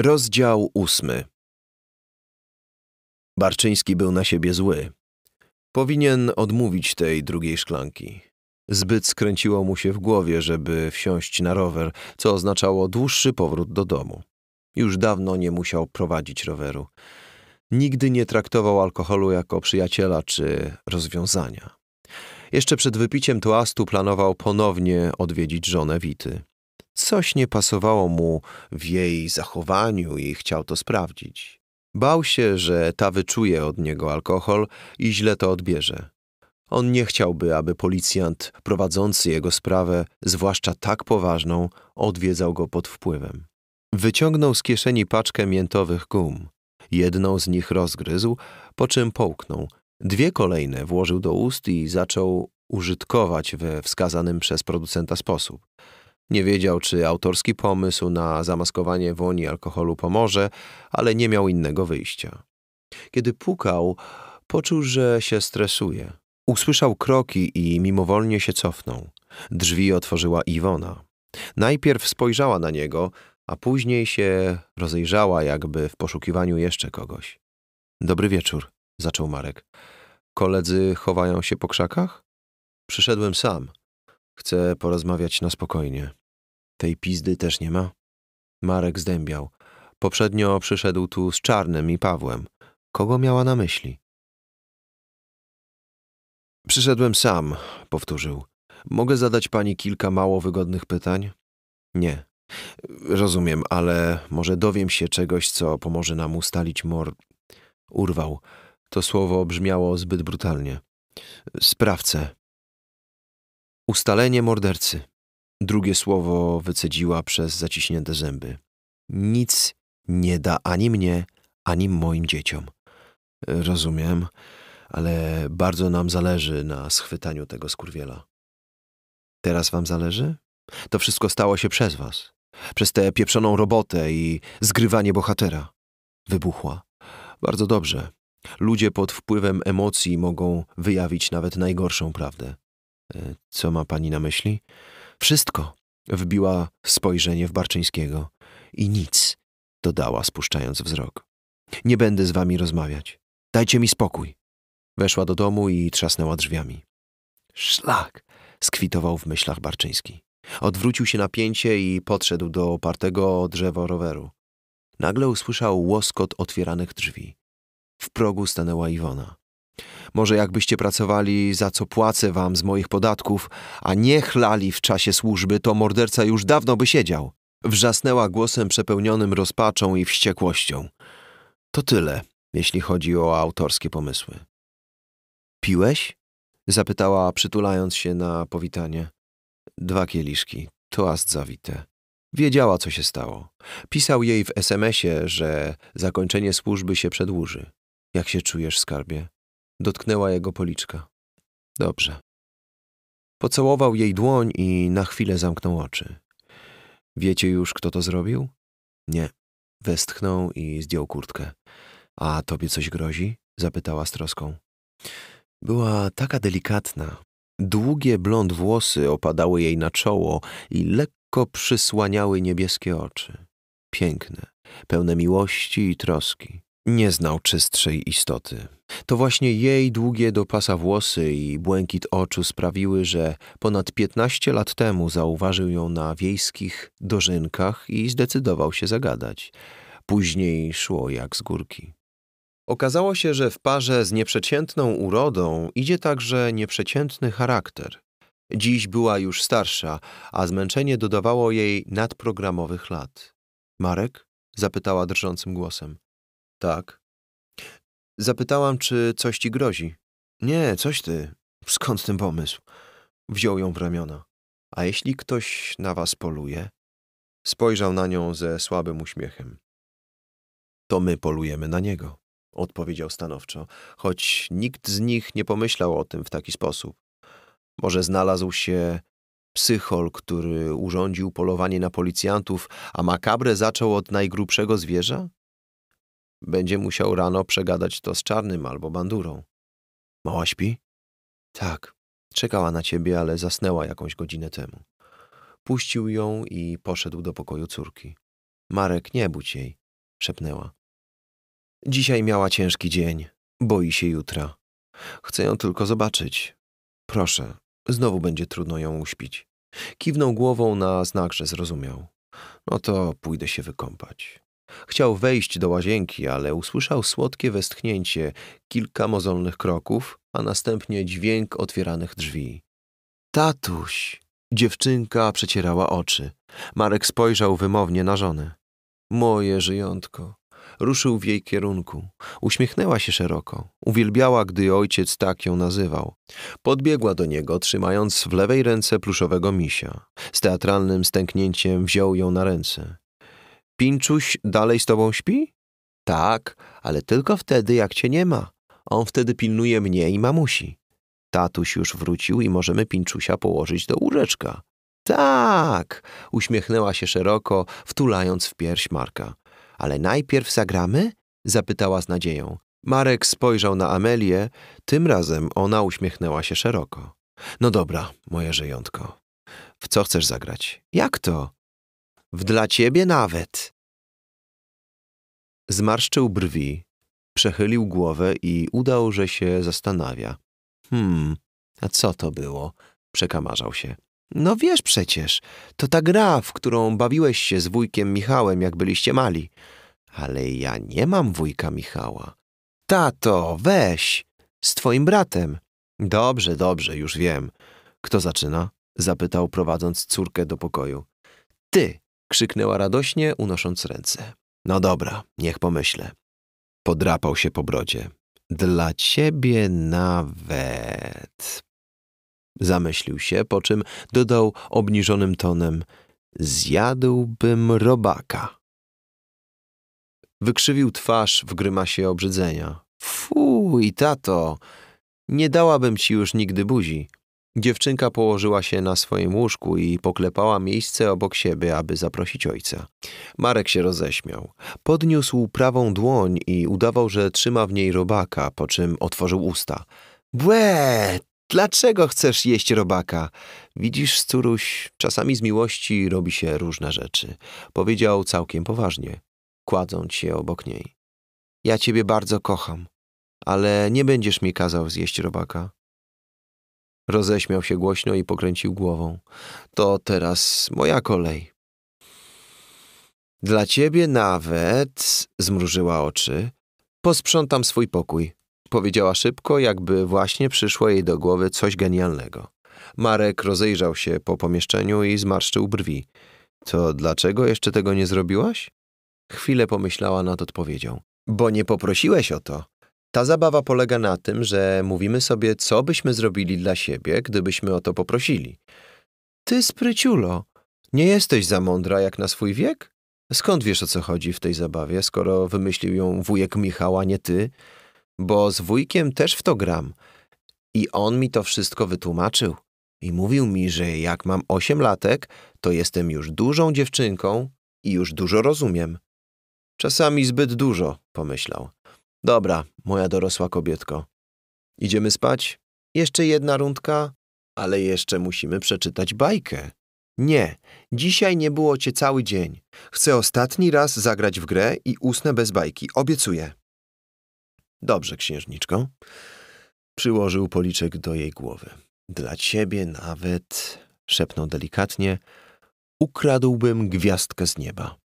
Rozdział ósmy. Barczyński był na siebie zły. Powinien odmówić tej drugiej szklanki. Zbyt skręciło mu się w głowie, żeby wsiąść na rower, co oznaczało dłuższy powrót do domu. Już dawno nie musiał prowadzić roweru. Nigdy nie traktował alkoholu jako przyjaciela czy rozwiązania. Jeszcze przed wypiciem toastu planował ponownie odwiedzić żonę Wity. Coś nie pasowało mu w jej zachowaniu i chciał to sprawdzić. Bał się, że ta wyczuje od niego alkohol i źle to odbierze. On nie chciałby, aby policjant prowadzący jego sprawę, zwłaszcza tak poważną, odwiedzał go pod wpływem. Wyciągnął z kieszeni paczkę miętowych gum. Jedną z nich rozgryzł, po czym połknął. Dwie kolejne włożył do ust i zaczął użytkować we wskazanym przez producenta sposób. Nie wiedział, czy autorski pomysł na zamaskowanie woni alkoholu pomoże, ale nie miał innego wyjścia. Kiedy pukał, poczuł, że się stresuje. Usłyszał kroki i mimowolnie się cofnął. Drzwi otworzyła Iwona. Najpierw spojrzała na niego, a później się rozejrzała, jakby w poszukiwaniu jeszcze kogoś. Dobry wieczór, zaczął Marek. Koledzy chowają się po krzakach? Przyszedłem sam, Chcę porozmawiać na spokojnie. Tej pizdy też nie ma? Marek zdębiał. Poprzednio przyszedł tu z Czarnym i Pawłem. Kogo miała na myśli? Przyszedłem sam, powtórzył. Mogę zadać pani kilka mało wygodnych pytań? Nie. Rozumiem, ale może dowiem się czegoś, co pomoże nam ustalić mor... Urwał. To słowo brzmiało zbyt brutalnie. Sprawcę. Ustalenie mordercy. Drugie słowo wycedziła przez zaciśnięte zęby. Nic nie da ani mnie, ani moim dzieciom. Rozumiem, ale bardzo nam zależy na schwytaniu tego skurwiela. Teraz wam zależy? To wszystko stało się przez was. Przez tę pieprzoną robotę i zgrywanie bohatera. Wybuchła. Bardzo dobrze. Ludzie pod wpływem emocji mogą wyjawić nawet najgorszą prawdę. E, co ma pani na myśli? Wszystko. Wbiła spojrzenie w Barczyńskiego. I nic, dodała, spuszczając wzrok. Nie będę z wami rozmawiać. Dajcie mi spokój. Weszła do domu i trzasnęła drzwiami. Szlak! skwitował w myślach Barczyński. Odwrócił się na pięcie i podszedł do opartego o drzewo roweru. Nagle usłyszał łoskot otwieranych drzwi. W progu stanęła Iwona. Może jakbyście pracowali, za co płacę wam z moich podatków, a nie chlali w czasie służby, to morderca już dawno by siedział. Wrzasnęła głosem przepełnionym rozpaczą i wściekłością. To tyle, jeśli chodzi o autorskie pomysły. Piłeś? zapytała, przytulając się na powitanie. Dwa kieliszki, toast zawite. Wiedziała, co się stało. Pisał jej w SMS-ie, że zakończenie służby się przedłuży. Jak się czujesz, skarbie? Dotknęła jego policzka. Dobrze. Pocałował jej dłoń i na chwilę zamknął oczy. Wiecie już, kto to zrobił? Nie. Westchnął i zdjął kurtkę. A tobie coś grozi? zapytała z troską. Była taka delikatna. Długie blond włosy opadały jej na czoło i lekko przysłaniały niebieskie oczy. Piękne, pełne miłości i troski. Nie znał czystszej istoty. To właśnie jej długie do pasa włosy i błękit oczu sprawiły, że ponad 15 lat temu zauważył ją na wiejskich dożynkach i zdecydował się zagadać. Później szło jak z górki. Okazało się, że w parze z nieprzeciętną urodą idzie także nieprzeciętny charakter. Dziś była już starsza, a zmęczenie dodawało jej nadprogramowych lat. Marek? zapytała drżącym głosem. Tak. Zapytałam, czy coś ci grozi. Nie, coś ty. Skąd ten pomysł? Wziął ją w ramiona. A jeśli ktoś na was poluje? Spojrzał na nią ze słabym uśmiechem. To my polujemy na niego, odpowiedział stanowczo, choć nikt z nich nie pomyślał o tym w taki sposób. Może znalazł się psychol, który urządził polowanie na policjantów, a makabre zaczął od najgrubszego zwierza? Będzie musiał rano przegadać to z czarnym albo bandurą. Mała śpi? Tak. Czekała na ciebie, ale zasnęła jakąś godzinę temu. Puścił ją i poszedł do pokoju córki. Marek, nie budź jej, szepnęła. Dzisiaj miała ciężki dzień. Boi się jutra. Chcę ją tylko zobaczyć. Proszę, znowu będzie trudno ją uśpić. Kiwnął głową na znak, że zrozumiał. No to pójdę się wykąpać. Chciał wejść do łazienki, ale usłyszał słodkie westchnięcie, kilka mozolnych kroków, a następnie dźwięk otwieranych drzwi. Tatuś! Dziewczynka przecierała oczy. Marek spojrzał wymownie na żonę. Moje żyjątko. Ruszył w jej kierunku. Uśmiechnęła się szeroko. Uwielbiała, gdy ojciec tak ją nazywał. Podbiegła do niego, trzymając w lewej ręce pluszowego misia. Z teatralnym stęknięciem wziął ją na ręce. Pinczuś dalej z tobą śpi? Tak, ale tylko wtedy, jak cię nie ma. On wtedy pilnuje mnie i mamusi. Tatuś już wrócił i możemy Pinczusia położyć do łóżeczka. Tak, uśmiechnęła się szeroko, wtulając w pierś Marka. Ale najpierw zagramy? zapytała z nadzieją. Marek spojrzał na Amelię, tym razem ona uśmiechnęła się szeroko. No dobra, moje żyjątko. W co chcesz zagrać? Jak to? W dla ciebie nawet. Zmarszczył brwi, przechylił głowę i udał, że się zastanawia. Hmm, a co to było? Przekamarzał się. No wiesz przecież, to ta gra, w którą bawiłeś się z wujkiem Michałem, jak byliście mali. Ale ja nie mam wujka Michała. Tato, weź! Z twoim bratem. Dobrze, dobrze, już wiem. Kto zaczyna? Zapytał, prowadząc córkę do pokoju. Ty! krzyknęła radośnie, unosząc ręce. No dobra, niech pomyślę. Podrapał się po brodzie. Dla ciebie nawet. Zamyślił się, po czym dodał obniżonym tonem: Zjadłbym robaka. Wykrzywił twarz w grymasie obrzydzenia. Fuj, tato, nie dałabym ci już nigdy buzi. Dziewczynka położyła się na swoim łóżku i poklepała miejsce obok siebie, aby zaprosić ojca. Marek się roześmiał. Podniósł prawą dłoń i udawał, że trzyma w niej robaka, po czym otworzył usta. Błe! Dlaczego chcesz jeść robaka? Widzisz, córuś, czasami z miłości robi się różne rzeczy. Powiedział całkiem poważnie, kładąc się obok niej. Ja ciebie bardzo kocham, ale nie będziesz mi kazał zjeść robaka. Roześmiał się głośno i pokręcił głową. To teraz moja kolej. Dla ciebie nawet, zmrużyła oczy, posprzątam swój pokój. Powiedziała szybko, jakby właśnie przyszło jej do głowy coś genialnego. Marek rozejrzał się po pomieszczeniu i zmarszczył brwi. To dlaczego jeszcze tego nie zrobiłaś? Chwilę pomyślała nad odpowiedzią. Bo nie poprosiłeś o to. Ta zabawa polega na tym, że mówimy sobie, co byśmy zrobili dla siebie, gdybyśmy o to poprosili. Ty, spryciulo, nie jesteś za mądra jak na swój wiek? Skąd wiesz o co chodzi w tej zabawie, skoro wymyślił ją wujek Michała, nie ty? Bo z wujkiem też w to gram. I on mi to wszystko wytłumaczył. I mówił mi, że jak mam osiem latek, to jestem już dużą dziewczynką i już dużo rozumiem. Czasami zbyt dużo, pomyślał. Dobra, moja dorosła kobietko. Idziemy spać? Jeszcze jedna rundka? Ale jeszcze musimy przeczytać bajkę. Nie, dzisiaj nie było cię cały dzień. Chcę ostatni raz zagrać w grę i usnę bez bajki, obiecuję. Dobrze, księżniczko. Przyłożył policzek do jej głowy. Dla ciebie nawet, szepnął delikatnie, ukradłbym gwiazdkę z nieba.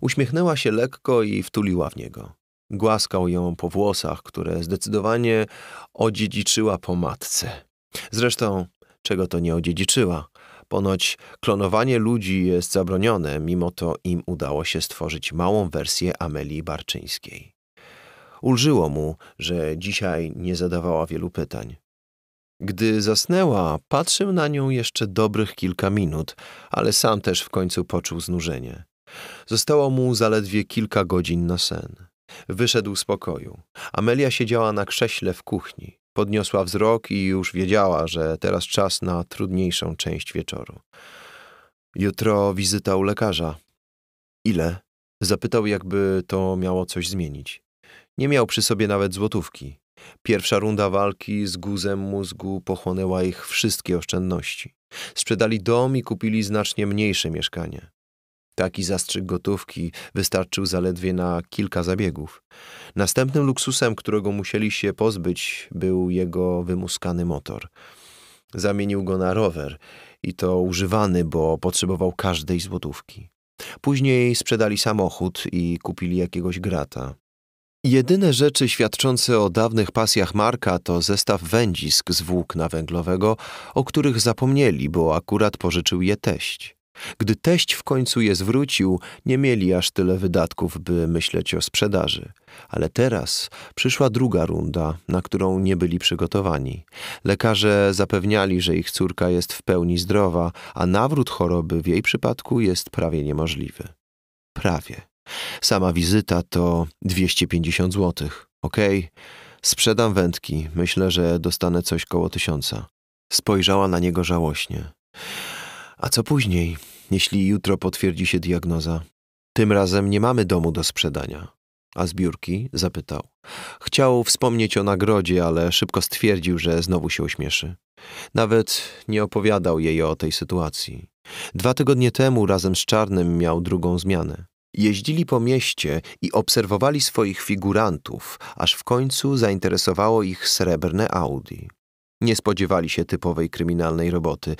Uśmiechnęła się lekko i wtuliła w niego. Głaskał ją po włosach, które zdecydowanie odziedziczyła po matce. Zresztą, czego to nie odziedziczyła? Ponoć klonowanie ludzi jest zabronione, mimo to im udało się stworzyć małą wersję Amelii Barczyńskiej. Ulżyło mu, że dzisiaj nie zadawała wielu pytań. Gdy zasnęła, patrzył na nią jeszcze dobrych kilka minut, ale sam też w końcu poczuł znużenie. Zostało mu zaledwie kilka godzin na sen. Wyszedł z pokoju. Amelia siedziała na krześle w kuchni. Podniosła wzrok i już wiedziała, że teraz czas na trudniejszą część wieczoru. Jutro wizyta u lekarza. Ile? Zapytał, jakby to miało coś zmienić. Nie miał przy sobie nawet złotówki. Pierwsza runda walki z guzem mózgu pochłonęła ich wszystkie oszczędności. Sprzedali dom i kupili znacznie mniejsze mieszkanie. Taki zastrzyk gotówki wystarczył zaledwie na kilka zabiegów. Następnym luksusem, którego musieli się pozbyć, był jego wymuskany motor. Zamienił go na rower i to używany, bo potrzebował każdej złotówki. Później sprzedali samochód i kupili jakiegoś grata. Jedyne rzeczy świadczące o dawnych pasjach Marka to zestaw wędzisk z włókna węglowego, o których zapomnieli, bo akurat pożyczył je teść. Gdy teść w końcu je zwrócił, nie mieli aż tyle wydatków, by myśleć o sprzedaży. Ale teraz przyszła druga runda, na którą nie byli przygotowani. Lekarze zapewniali, że ich córka jest w pełni zdrowa, a nawrót choroby w jej przypadku jest prawie niemożliwy. Prawie. Sama wizyta to 250 zł. Okej, okay. sprzedam wędki. Myślę, że dostanę coś koło tysiąca. Spojrzała na niego żałośnie. A co później, jeśli jutro potwierdzi się diagnoza? Tym razem nie mamy domu do sprzedania. A zbiórki? zapytał. Chciał wspomnieć o nagrodzie, ale szybko stwierdził, że znowu się uśmieszy. Nawet nie opowiadał jej o tej sytuacji. Dwa tygodnie temu razem z Czarnym miał drugą zmianę. Jeździli po mieście i obserwowali swoich figurantów, aż w końcu zainteresowało ich srebrne Audi. Nie spodziewali się typowej kryminalnej roboty.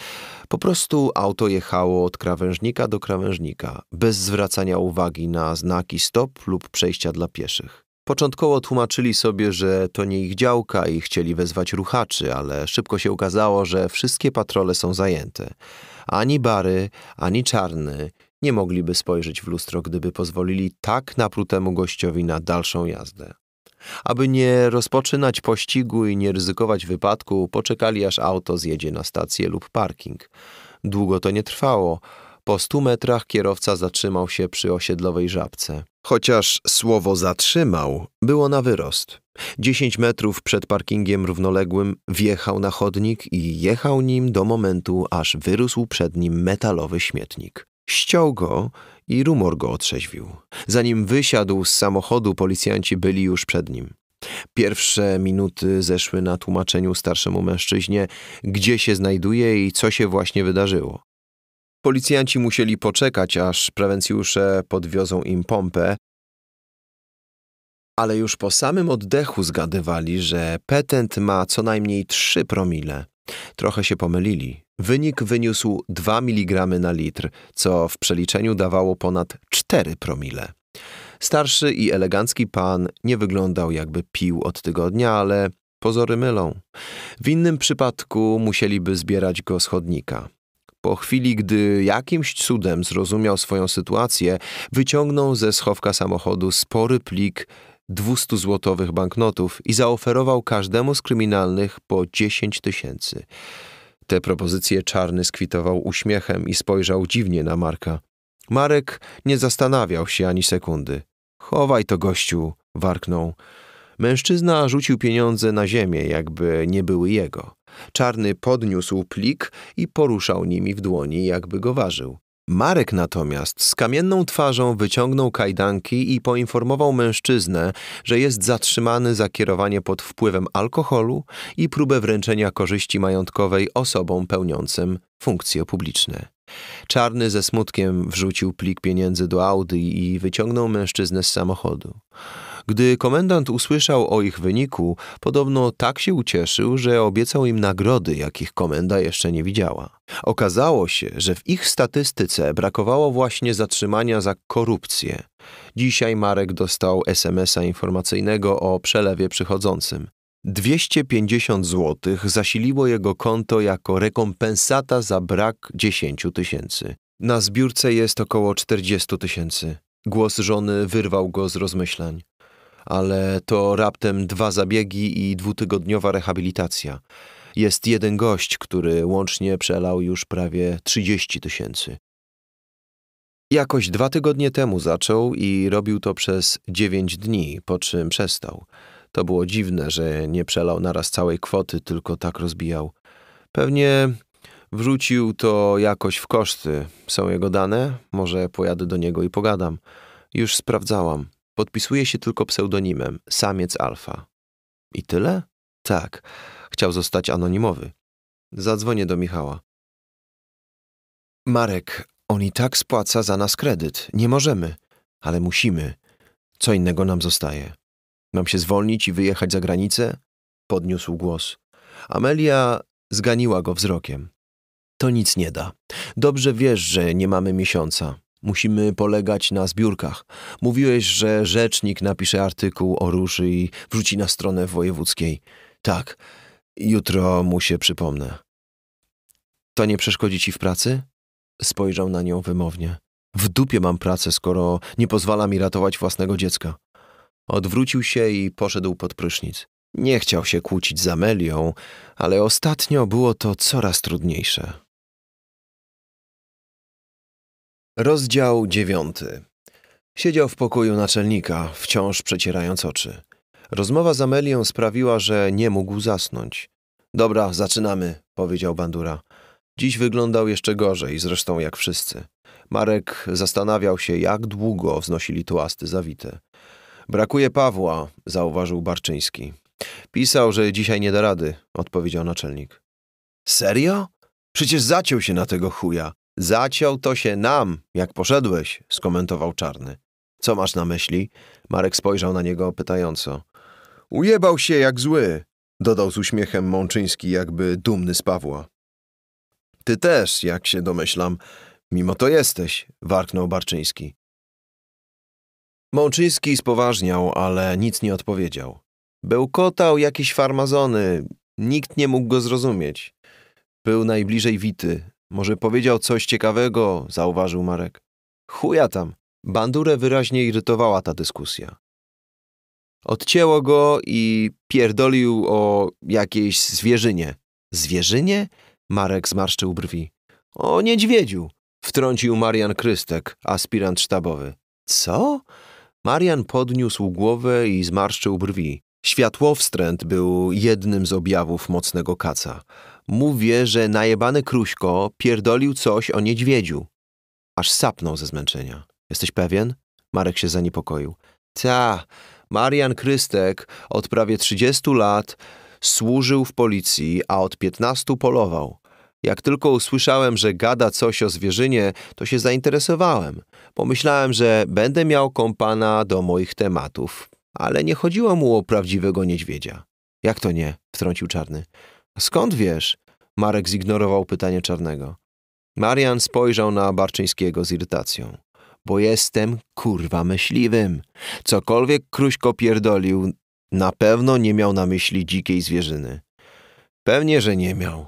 Po prostu auto jechało od krawężnika do krawężnika, bez zwracania uwagi na znaki stop lub przejścia dla pieszych. Początkowo tłumaczyli sobie, że to nie ich działka i chcieli wezwać ruchaczy, ale szybko się okazało, że wszystkie patrole są zajęte. Ani Bary, ani Czarny nie mogliby spojrzeć w lustro, gdyby pozwolili tak naprutemu gościowi na dalszą jazdę. Aby nie rozpoczynać pościgu i nie ryzykować wypadku, poczekali aż auto zjedzie na stację lub parking. Długo to nie trwało. Po stu metrach kierowca zatrzymał się przy osiedlowej żabce. Chociaż słowo zatrzymał było na wyrost. Dziesięć metrów przed parkingiem równoległym wjechał na chodnik i jechał nim do momentu, aż wyrósł przed nim metalowy śmietnik. Ściął go i rumor go otrzeźwił. Zanim wysiadł z samochodu, policjanci byli już przed nim. Pierwsze minuty zeszły na tłumaczeniu starszemu mężczyźnie, gdzie się znajduje i co się właśnie wydarzyło. Policjanci musieli poczekać, aż prewencjusze podwiozą im pompę, ale już po samym oddechu zgadywali, że petent ma co najmniej trzy promile. Trochę się pomylili. Wynik wyniósł 2 mg na litr, co w przeliczeniu dawało ponad 4 promile. Starszy i elegancki pan nie wyglądał jakby pił od tygodnia, ale pozory mylą. W innym przypadku musieliby zbierać go z chodnika. Po chwili, gdy jakimś cudem zrozumiał swoją sytuację, wyciągnął ze schowka samochodu spory plik dwustu złotowych banknotów i zaoferował każdemu z kryminalnych po 10 tysięcy. Te propozycje czarny skwitował uśmiechem i spojrzał dziwnie na Marka. Marek nie zastanawiał się ani sekundy. Chowaj to, gościu, warknął. Mężczyzna rzucił pieniądze na ziemię, jakby nie były jego. Czarny podniósł plik i poruszał nimi w dłoni, jakby go ważył. Marek natomiast z kamienną twarzą wyciągnął kajdanki i poinformował mężczyznę, że jest zatrzymany za kierowanie pod wpływem alkoholu i próbę wręczenia korzyści majątkowej osobom pełniącym funkcje publiczne. Czarny ze smutkiem wrzucił plik pieniędzy do Audi i wyciągnął mężczyznę z samochodu. Gdy komendant usłyszał o ich wyniku, podobno tak się ucieszył, że obiecał im nagrody, jakich komenda jeszcze nie widziała. Okazało się, że w ich statystyce brakowało właśnie zatrzymania za korupcję. Dzisiaj Marek dostał SMS-a informacyjnego o przelewie przychodzącym. 250 zł zasiliło jego konto jako rekompensata za brak 10 tysięcy. Na zbiórce jest około 40 tysięcy. Głos żony wyrwał go z rozmyślań ale to raptem dwa zabiegi i dwutygodniowa rehabilitacja. Jest jeden gość, który łącznie przelał już prawie 30 tysięcy. Jakoś dwa tygodnie temu zaczął i robił to przez 9 dni, po czym przestał. To było dziwne, że nie przelał naraz całej kwoty, tylko tak rozbijał. Pewnie wrzucił to jakoś w koszty. Są jego dane? Może pojadę do niego i pogadam. Już sprawdzałam. Podpisuje się tylko pseudonimem samiec alfa. I tyle? Tak, chciał zostać anonimowy. Zadzwonię do Michała. Marek, on i tak spłaca za nas kredyt. Nie możemy, ale musimy. Co innego nam zostaje? Mam się zwolnić i wyjechać za granicę? Podniósł głos. Amelia zganiła go wzrokiem. To nic nie da. Dobrze wiesz, że nie mamy miesiąca. Musimy polegać na zbiórkach. Mówiłeś, że rzecznik napisze artykuł o ruszy i wrzuci na stronę wojewódzkiej. Tak, jutro mu się przypomnę. To nie przeszkodzi ci w pracy? Spojrzał na nią wymownie. W dupie mam pracę, skoro nie pozwala mi ratować własnego dziecka. Odwrócił się i poszedł pod prysznic. Nie chciał się kłócić z Amelią, ale ostatnio było to coraz trudniejsze. Rozdział dziewiąty. Siedział w pokoju naczelnika, wciąż przecierając oczy. Rozmowa z Amelią sprawiła, że nie mógł zasnąć. Dobra, zaczynamy, powiedział Bandura. Dziś wyglądał jeszcze gorzej, zresztą jak wszyscy. Marek zastanawiał się, jak długo wznosili tuasty zawite. Brakuje Pawła, zauważył Barczyński. Pisał, że dzisiaj nie da rady, odpowiedział naczelnik. Serio? Przecież zaciął się na tego chuja. Zaciął to się nam, jak poszedłeś, skomentował czarny. Co masz na myśli? Marek spojrzał na niego pytająco. Ujebał się jak zły, dodał z uśmiechem Mączyński, jakby dumny z Pawła. Ty też, jak się domyślam, mimo to jesteś, warknął Barczyński. Mączyński spoważniał, ale nic nie odpowiedział. Bełkotał jakieś farmazony, nikt nie mógł go zrozumieć. Był najbliżej Wity, może powiedział coś ciekawego, zauważył Marek. Chuja tam. Bandurę wyraźnie irytowała ta dyskusja. Odcięło go i pierdolił o jakiejś zwierzynie. Zwierzynie? Marek zmarszczył brwi. O niedźwiedziu, wtrącił Marian Krystek, aspirant sztabowy. Co? Marian podniósł głowę i zmarszczył brwi. Światłowstręt był jednym z objawów mocnego kaca mówię, że najebany Kruśko pierdolił coś o niedźwiedziu. Aż sapnął ze zmęczenia. Jesteś pewien? Marek się zaniepokoił. Ta, Marian Krystek od prawie 30 lat służył w policji, a od 15 polował. Jak tylko usłyszałem, że gada coś o zwierzynie, to się zainteresowałem. Pomyślałem, że będę miał kompana do moich tematów, ale nie chodziło mu o prawdziwego niedźwiedzia. Jak to nie? wtrącił czarny. Skąd wiesz? Marek zignorował pytanie czarnego. Marian spojrzał na Barczyńskiego z irytacją. Bo jestem kurwa myśliwym. Cokolwiek Kruśko pierdolił, na pewno nie miał na myśli dzikiej zwierzyny. Pewnie, że nie miał.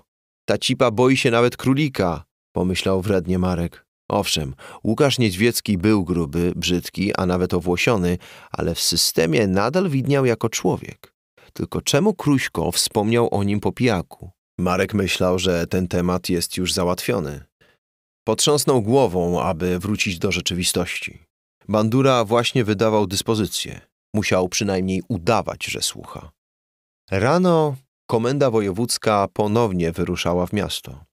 Ta cipa boi się nawet królika, pomyślał wrednie Marek. Owszem, Łukasz Niedźwiecki był gruby, brzydki, a nawet owłosiony, ale w systemie nadal widniał jako człowiek. Tylko czemu Kruśko wspomniał o nim po pijaku? Marek myślał, że ten temat jest już załatwiony. Potrząsnął głową, aby wrócić do rzeczywistości. Bandura właśnie wydawał dyspozycję. Musiał przynajmniej udawać, że słucha. Rano komenda wojewódzka ponownie wyruszała w miasto.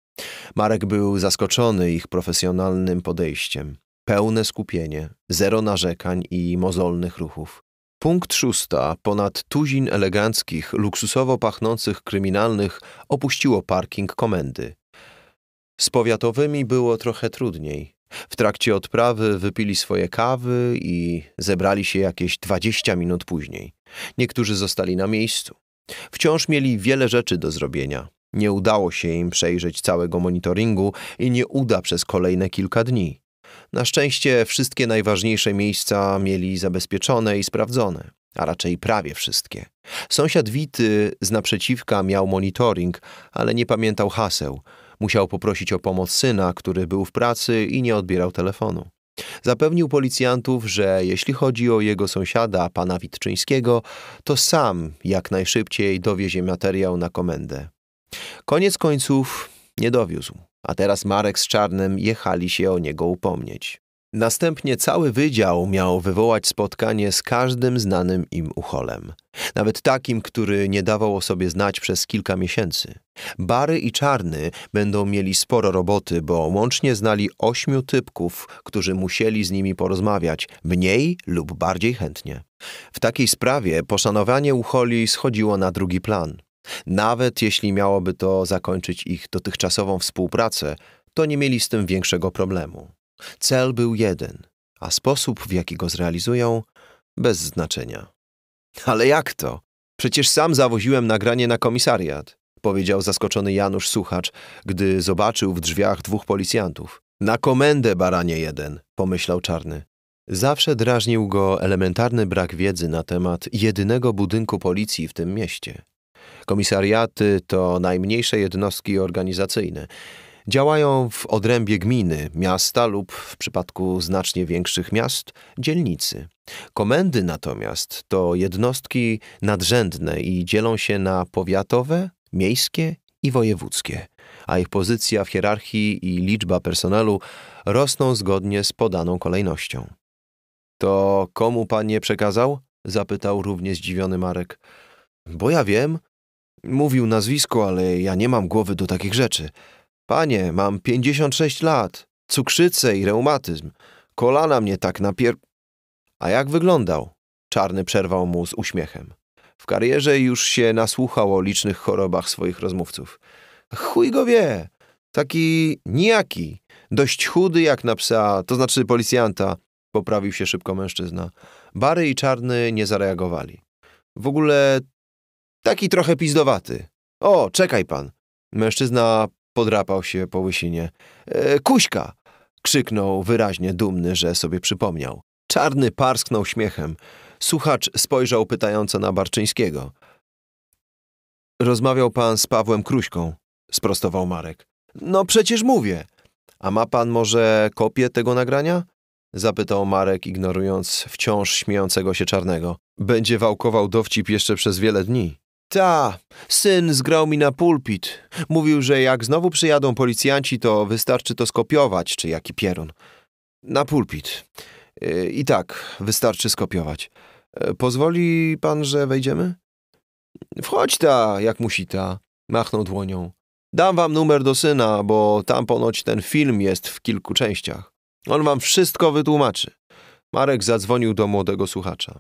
Marek był zaskoczony ich profesjonalnym podejściem. Pełne skupienie, zero narzekań i mozolnych ruchów. Punkt szósta. Ponad tuzin eleganckich, luksusowo pachnących kryminalnych opuściło parking komendy. Z powiatowymi było trochę trudniej. W trakcie odprawy wypili swoje kawy i zebrali się jakieś 20 minut później. Niektórzy zostali na miejscu. Wciąż mieli wiele rzeczy do zrobienia. Nie udało się im przejrzeć całego monitoringu i nie uda przez kolejne kilka dni. Na szczęście wszystkie najważniejsze miejsca mieli zabezpieczone i sprawdzone, a raczej prawie wszystkie. Sąsiad Wity z naprzeciwka miał monitoring, ale nie pamiętał haseł. Musiał poprosić o pomoc syna, który był w pracy i nie odbierał telefonu. Zapewnił policjantów, że jeśli chodzi o jego sąsiada, pana Witczyńskiego, to sam jak najszybciej dowiezie materiał na komendę. Koniec końców nie dowiózł a teraz Marek z Czarnym jechali się o niego upomnieć. Następnie cały wydział miał wywołać spotkanie z każdym znanym im ucholem, nawet takim, który nie dawał o sobie znać przez kilka miesięcy. Bary i Czarny będą mieli sporo roboty, bo łącznie znali ośmiu typków, którzy musieli z nimi porozmawiać, mniej lub bardziej chętnie. W takiej sprawie poszanowanie ucholi schodziło na drugi plan. Nawet jeśli miałoby to zakończyć ich dotychczasową współpracę, to nie mieli z tym większego problemu. Cel był jeden, a sposób, w jaki go zrealizują, bez znaczenia. Ale jak to? Przecież sam zawoziłem nagranie na komisariat, powiedział zaskoczony Janusz Suchacz, gdy zobaczył w drzwiach dwóch policjantów. Na komendę, baranie jeden, pomyślał czarny. Zawsze drażnił go elementarny brak wiedzy na temat jedynego budynku policji w tym mieście. Komisariaty to najmniejsze jednostki organizacyjne. Działają w odrębie gminy, miasta lub w przypadku znacznie większych miast dzielnicy. Komendy natomiast to jednostki nadrzędne i dzielą się na powiatowe, miejskie i wojewódzkie, a ich pozycja w hierarchii i liczba personelu rosną zgodnie z podaną kolejnością. To komu pan je przekazał? zapytał równie zdziwiony Marek. Bo ja wiem, Mówił nazwisko, ale ja nie mam głowy do takich rzeczy. Panie, mam 56 lat, cukrzycę i reumatyzm. Kolana mnie tak napier... A jak wyglądał? Czarny przerwał mu z uśmiechem. W karierze już się nasłuchał o licznych chorobach swoich rozmówców. Chuj go wie! Taki nijaki, dość chudy jak na psa, to znaczy policjanta, poprawił się szybko mężczyzna. Bary i Czarny nie zareagowali. W ogóle Taki trochę pizdowaty. O, czekaj pan. Mężczyzna podrapał się po łysinie. E, kuśka! Krzyknął wyraźnie dumny, że sobie przypomniał. Czarny parsknął śmiechem. Słuchacz spojrzał pytająco na Barczyńskiego. Rozmawiał pan z Pawłem Kruśką, sprostował Marek. No przecież mówię. A ma pan może kopię tego nagrania? Zapytał Marek, ignorując wciąż śmiejącego się czarnego. Będzie wałkował dowcip jeszcze przez wiele dni. Ta, syn zgrał mi na pulpit. Mówił, że jak znowu przyjadą policjanci, to wystarczy to skopiować, czy jaki pierun. Na pulpit. Y, I tak, wystarczy skopiować. E, pozwoli pan, że wejdziemy? Wchodź ta, jak musi ta. Machnął dłonią. Dam wam numer do syna, bo tam ponoć ten film jest w kilku częściach. On wam wszystko wytłumaczy. Marek zadzwonił do młodego słuchacza.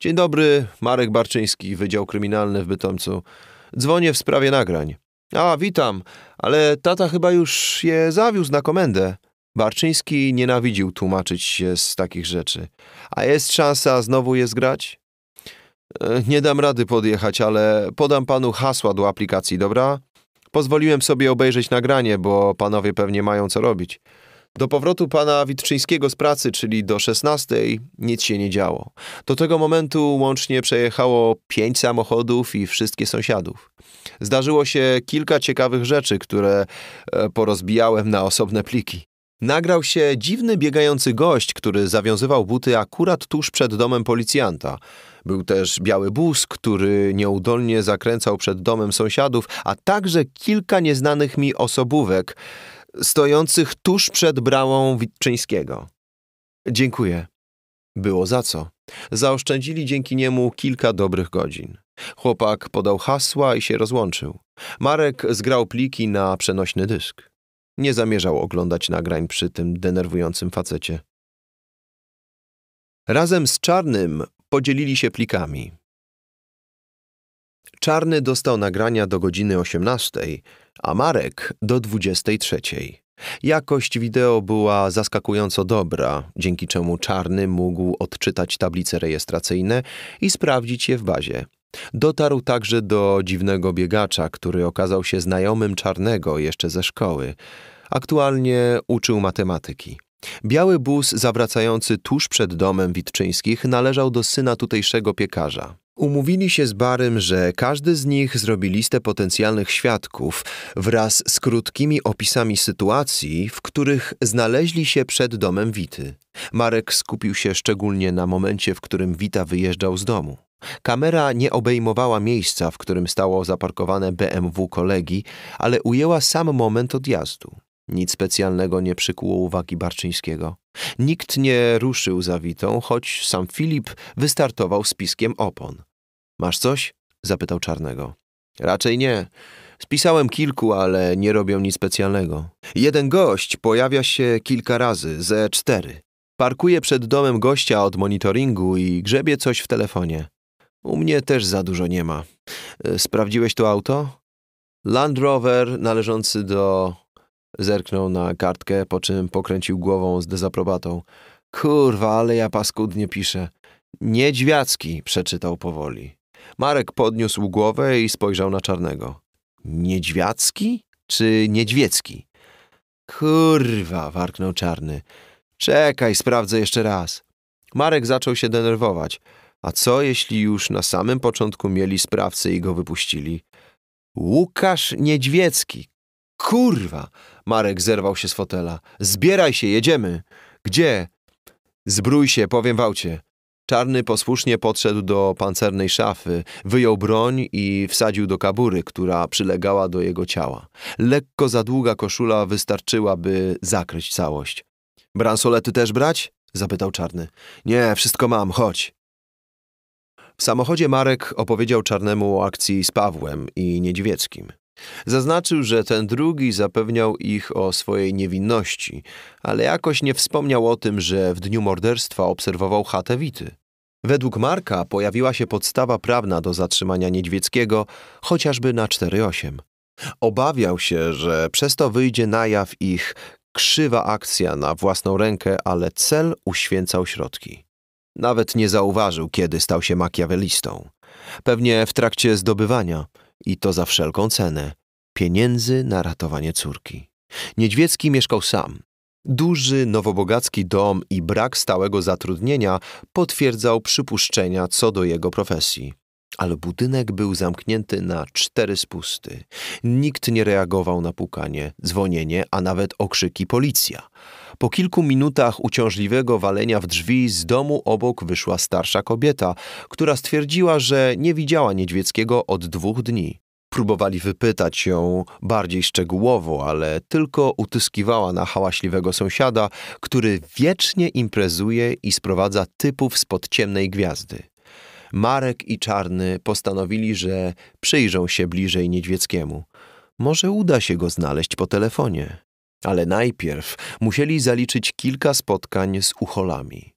Dzień dobry, Marek Barczyński, Wydział Kryminalny w Bytomcu. Dzwonię w sprawie nagrań. A, witam, ale tata chyba już je zawiózł na komendę. Barczyński nienawidził tłumaczyć się z takich rzeczy. A jest szansa znowu je zgrać? E, nie dam rady podjechać, ale podam panu hasła do aplikacji, dobra? Pozwoliłem sobie obejrzeć nagranie, bo panowie pewnie mają co robić. Do powrotu pana Witczyńskiego z pracy, czyli do 16, nic się nie działo. Do tego momentu łącznie przejechało pięć samochodów i wszystkie sąsiadów. Zdarzyło się kilka ciekawych rzeczy, które e, porozbijałem na osobne pliki. Nagrał się dziwny biegający gość, który zawiązywał buty akurat tuż przed domem policjanta. Był też biały bus, który nieudolnie zakręcał przed domem sąsiadów, a także kilka nieznanych mi osobówek stojących tuż przed bramą Witczyńskiego. Dziękuję. Było za co. Zaoszczędzili dzięki niemu kilka dobrych godzin. Chłopak podał hasła i się rozłączył. Marek zgrał pliki na przenośny dysk. Nie zamierzał oglądać nagrań przy tym denerwującym facecie. Razem z Czarnym podzielili się plikami. Czarny dostał nagrania do godziny 18, a Marek do 23. Jakość wideo była zaskakująco dobra, dzięki czemu Czarny mógł odczytać tablice rejestracyjne i sprawdzić je w bazie. Dotarł także do dziwnego biegacza, który okazał się znajomym Czarnego jeszcze ze szkoły. Aktualnie uczył matematyki. Biały bus zawracający tuż przed domem Witczyńskich należał do syna tutejszego piekarza. Umówili się z Barym, że każdy z nich zrobi listę potencjalnych świadków wraz z krótkimi opisami sytuacji, w których znaleźli się przed domem Wity. Marek skupił się szczególnie na momencie, w którym Wita wyjeżdżał z domu. Kamera nie obejmowała miejsca, w którym stało zaparkowane BMW kolegi, ale ujęła sam moment odjazdu. Nic specjalnego nie przykuło uwagi Barczyńskiego. Nikt nie ruszył za Witą, choć sam Filip wystartował z piskiem opon. Masz coś? zapytał Czarnego. Raczej nie. Spisałem kilku, ale nie robią nic specjalnego. Jeden gość pojawia się kilka razy, ze cztery. Parkuje przed domem gościa od monitoringu i grzebie coś w telefonie. U mnie też za dużo nie ma. Sprawdziłeś to auto? Land Rover należący do Zerknął na kartkę, po czym pokręcił głową z dezaprobatą. Kurwa, ale ja paskudnie piszę. Niedźwiacki, przeczytał powoli. Marek podniósł głowę i spojrzał na czarnego. Niedźwiacki czy niedźwiecki? Kurwa, warknął czarny. Czekaj, sprawdzę jeszcze raz. Marek zaczął się denerwować. A co jeśli już na samym początku mieli sprawcę i go wypuścili? Łukasz Niedźwiecki, Kurwa! Marek zerwał się z fotela. Zbieraj się, jedziemy! Gdzie? Zbrój się, powiem w aucie. Czarny posłusznie podszedł do pancernej szafy, wyjął broń i wsadził do kabury, która przylegała do jego ciała. Lekko za długa koszula wystarczyła, by zakryć całość. Bransolety też brać? zapytał Czarny. Nie, wszystko mam, chodź. W samochodzie Marek opowiedział Czarnemu o akcji z Pawłem i Niedźwieckim. Zaznaczył, że ten drugi zapewniał ich o swojej niewinności, ale jakoś nie wspomniał o tym, że w dniu morderstwa obserwował chatę Wity. Według Marka pojawiła się podstawa prawna do zatrzymania Niedźwieckiego, chociażby na 4-8. Obawiał się, że przez to wyjdzie na jaw ich krzywa akcja na własną rękę, ale cel uświęcał środki. Nawet nie zauważył, kiedy stał się makiawelistą. Pewnie w trakcie zdobywania – i to za wszelką cenę. Pieniędzy na ratowanie córki. Niedźwiecki mieszkał sam. Duży, nowobogacki dom i brak stałego zatrudnienia potwierdzał przypuszczenia co do jego profesji. Ale budynek był zamknięty na cztery spusty. Nikt nie reagował na pukanie, dzwonienie, a nawet okrzyki policja. Po kilku minutach uciążliwego walenia w drzwi z domu obok wyszła starsza kobieta, która stwierdziła, że nie widziała Niedźwieckiego od dwóch dni. Próbowali wypytać ją bardziej szczegółowo, ale tylko utyskiwała na hałaśliwego sąsiada, który wiecznie imprezuje i sprowadza typów spod ciemnej gwiazdy. Marek i Czarny postanowili, że przyjrzą się bliżej Niedźwieckiemu. Może uda się go znaleźć po telefonie. Ale najpierw musieli zaliczyć kilka spotkań z ucholami.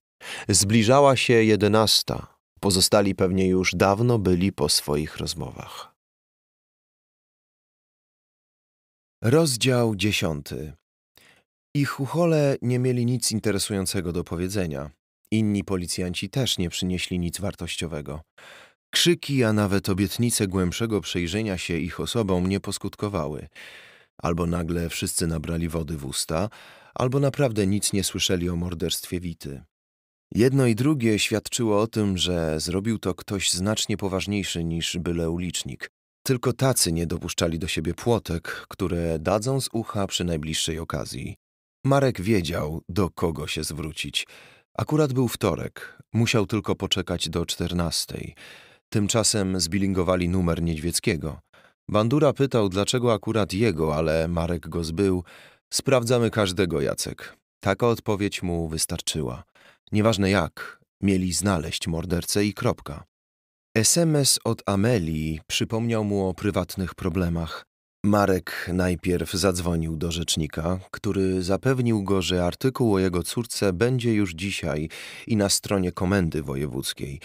Zbliżała się jedenasta. Pozostali pewnie już dawno byli po swoich rozmowach. Rozdział dziesiąty. Ich uchole nie mieli nic interesującego do powiedzenia. Inni policjanci też nie przynieśli nic wartościowego. Krzyki, a nawet obietnice głębszego przejrzenia się ich osobom nie poskutkowały. Albo nagle wszyscy nabrali wody w usta, albo naprawdę nic nie słyszeli o morderstwie Wity. Jedno i drugie świadczyło o tym, że zrobił to ktoś znacznie poważniejszy niż byle ulicznik. Tylko tacy nie dopuszczali do siebie płotek, które dadzą z ucha przy najbliższej okazji. Marek wiedział, do kogo się zwrócić. Akurat był wtorek, musiał tylko poczekać do czternastej. Tymczasem zbilingowali numer Niedźwieckiego – Bandura pytał, dlaczego akurat jego, ale Marek go zbył. Sprawdzamy każdego, Jacek. Taka odpowiedź mu wystarczyła. Nieważne jak, mieli znaleźć mordercę i kropka. SMS od Amelii przypomniał mu o prywatnych problemach. Marek najpierw zadzwonił do rzecznika, który zapewnił go, że artykuł o jego córce będzie już dzisiaj i na stronie Komendy Wojewódzkiej,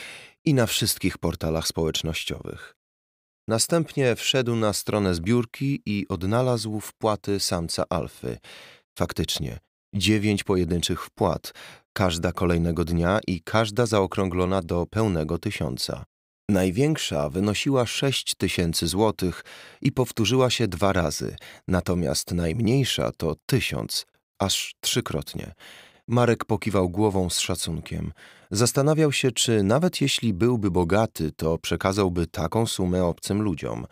i na wszystkich portalach społecznościowych. Następnie wszedł na stronę zbiórki i odnalazł wpłaty samca alfy. Faktycznie, dziewięć pojedynczych wpłat, każda kolejnego dnia i każda zaokrąglona do pełnego tysiąca. Największa wynosiła sześć tysięcy złotych i powtórzyła się dwa razy, natomiast najmniejsza to tysiąc, aż trzykrotnie. Marek pokiwał głową z szacunkiem. Zastanawiał się, czy nawet jeśli byłby bogaty, to przekazałby taką sumę obcym ludziom.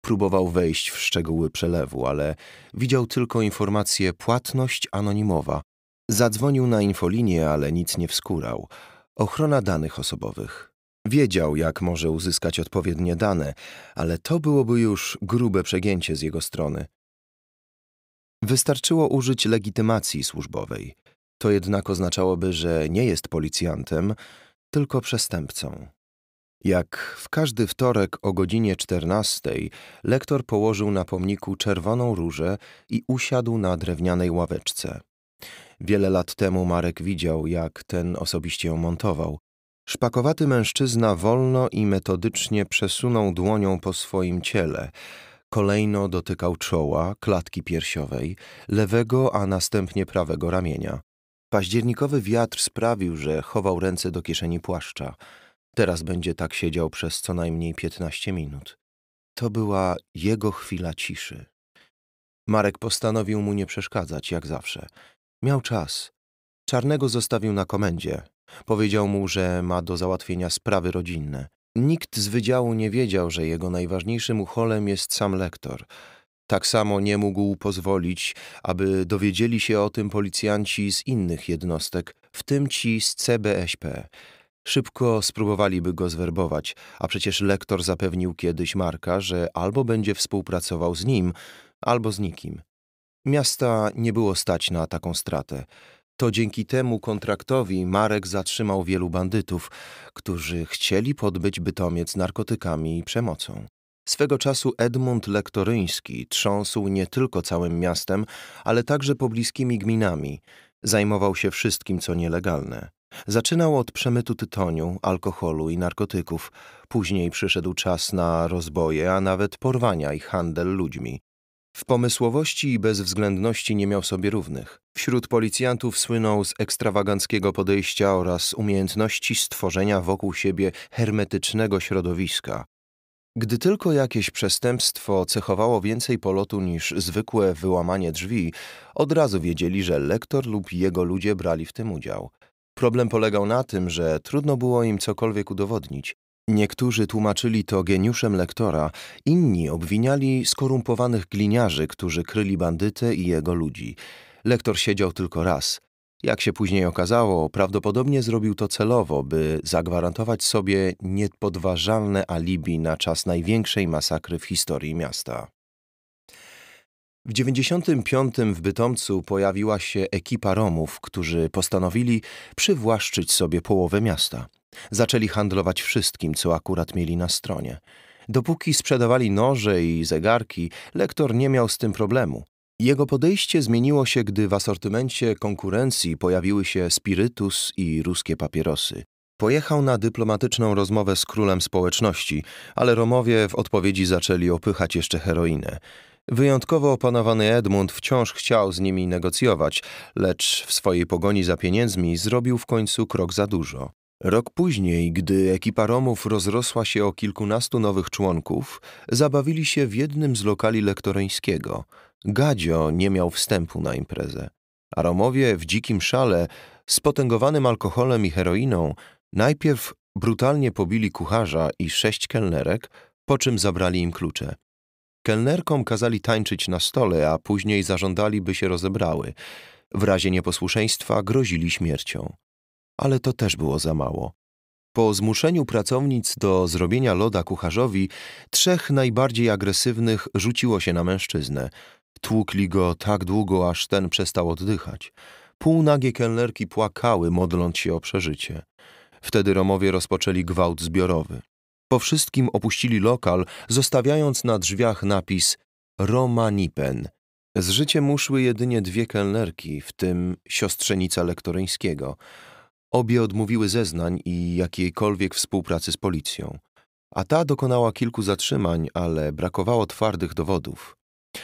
Próbował wejść w szczegóły przelewu, ale widział tylko informację płatność anonimowa. Zadzwonił na infolinię, ale nic nie wskurał. Ochrona danych osobowych. Wiedział, jak może uzyskać odpowiednie dane, ale to byłoby już grube przegięcie z jego strony. Wystarczyło użyć legitymacji służbowej. To jednak oznaczałoby, że nie jest policjantem, tylko przestępcą. Jak w każdy wtorek o godzinie 14, lektor położył na pomniku czerwoną różę i usiadł na drewnianej ławeczce. Wiele lat temu Marek widział, jak ten osobiście ją montował. Szpakowaty mężczyzna wolno i metodycznie przesunął dłonią po swoim ciele. Kolejno dotykał czoła, klatki piersiowej, lewego, a następnie prawego ramienia. Październikowy wiatr sprawił, że chował ręce do kieszeni płaszcza. Teraz będzie tak siedział przez co najmniej piętnaście minut. To była jego chwila ciszy. Marek postanowił mu nie przeszkadzać, jak zawsze. Miał czas. Czarnego zostawił na komendzie. Powiedział mu, że ma do załatwienia sprawy rodzinne. Nikt z wydziału nie wiedział, że jego najważniejszym ucholem jest sam lektor – tak samo nie mógł pozwolić, aby dowiedzieli się o tym policjanci z innych jednostek, w tym ci z CBSP. Szybko spróbowaliby go zwerbować, a przecież lektor zapewnił kiedyś Marka, że albo będzie współpracował z nim, albo z nikim. Miasta nie było stać na taką stratę. To dzięki temu kontraktowi Marek zatrzymał wielu bandytów, którzy chcieli podbyć bytomiec narkotykami i przemocą. Swego czasu Edmund Lektoryński trząsł nie tylko całym miastem, ale także pobliskimi gminami. Zajmował się wszystkim, co nielegalne. Zaczynał od przemytu tytoniu, alkoholu i narkotyków. Później przyszedł czas na rozboje, a nawet porwania i handel ludźmi. W pomysłowości i bezwzględności nie miał sobie równych. Wśród policjantów słynął z ekstrawaganckiego podejścia oraz umiejętności stworzenia wokół siebie hermetycznego środowiska. Gdy tylko jakieś przestępstwo cechowało więcej polotu niż zwykłe wyłamanie drzwi, od razu wiedzieli, że lektor lub jego ludzie brali w tym udział. Problem polegał na tym, że trudno było im cokolwiek udowodnić. Niektórzy tłumaczyli to geniuszem lektora, inni obwiniali skorumpowanych gliniarzy, którzy kryli bandytę i jego ludzi. Lektor siedział tylko raz. Jak się później okazało, prawdopodobnie zrobił to celowo, by zagwarantować sobie niepodważalne alibi na czas największej masakry w historii miasta. W 95 w Bytomcu pojawiła się ekipa Romów, którzy postanowili przywłaszczyć sobie połowę miasta. Zaczęli handlować wszystkim, co akurat mieli na stronie. Dopóki sprzedawali noże i zegarki, lektor nie miał z tym problemu. Jego podejście zmieniło się, gdy w asortymencie konkurencji pojawiły się spirytus i ruskie papierosy. Pojechał na dyplomatyczną rozmowę z królem społeczności, ale Romowie w odpowiedzi zaczęli opychać jeszcze heroinę. Wyjątkowo opanowany Edmund wciąż chciał z nimi negocjować, lecz w swojej pogoni za pieniędzmi zrobił w końcu krok za dużo. Rok później, gdy ekipa Romów rozrosła się o kilkunastu nowych członków, zabawili się w jednym z lokali lektoreńskiego – Gadzio nie miał wstępu na imprezę, a Romowie w dzikim szale, spotęgowanym alkoholem i heroiną, najpierw brutalnie pobili kucharza i sześć kelnerek, po czym zabrali im klucze. Kelnerkom kazali tańczyć na stole, a później zażądali, by się rozebrały. W razie nieposłuszeństwa grozili śmiercią. Ale to też było za mało. Po zmuszeniu pracownic do zrobienia loda kucharzowi, trzech najbardziej agresywnych rzuciło się na mężczyznę. Tłukli go tak długo, aż ten przestał oddychać. Półnagie kelnerki płakały, modląc się o przeżycie. Wtedy Romowie rozpoczęli gwałt zbiorowy. Po wszystkim opuścili lokal, zostawiając na drzwiach napis Roma Nipen. Z życiem muszły jedynie dwie kelnerki, w tym siostrzenica lektoryńskiego. Obie odmówiły zeznań i jakiejkolwiek współpracy z policją. A ta dokonała kilku zatrzymań, ale brakowało twardych dowodów.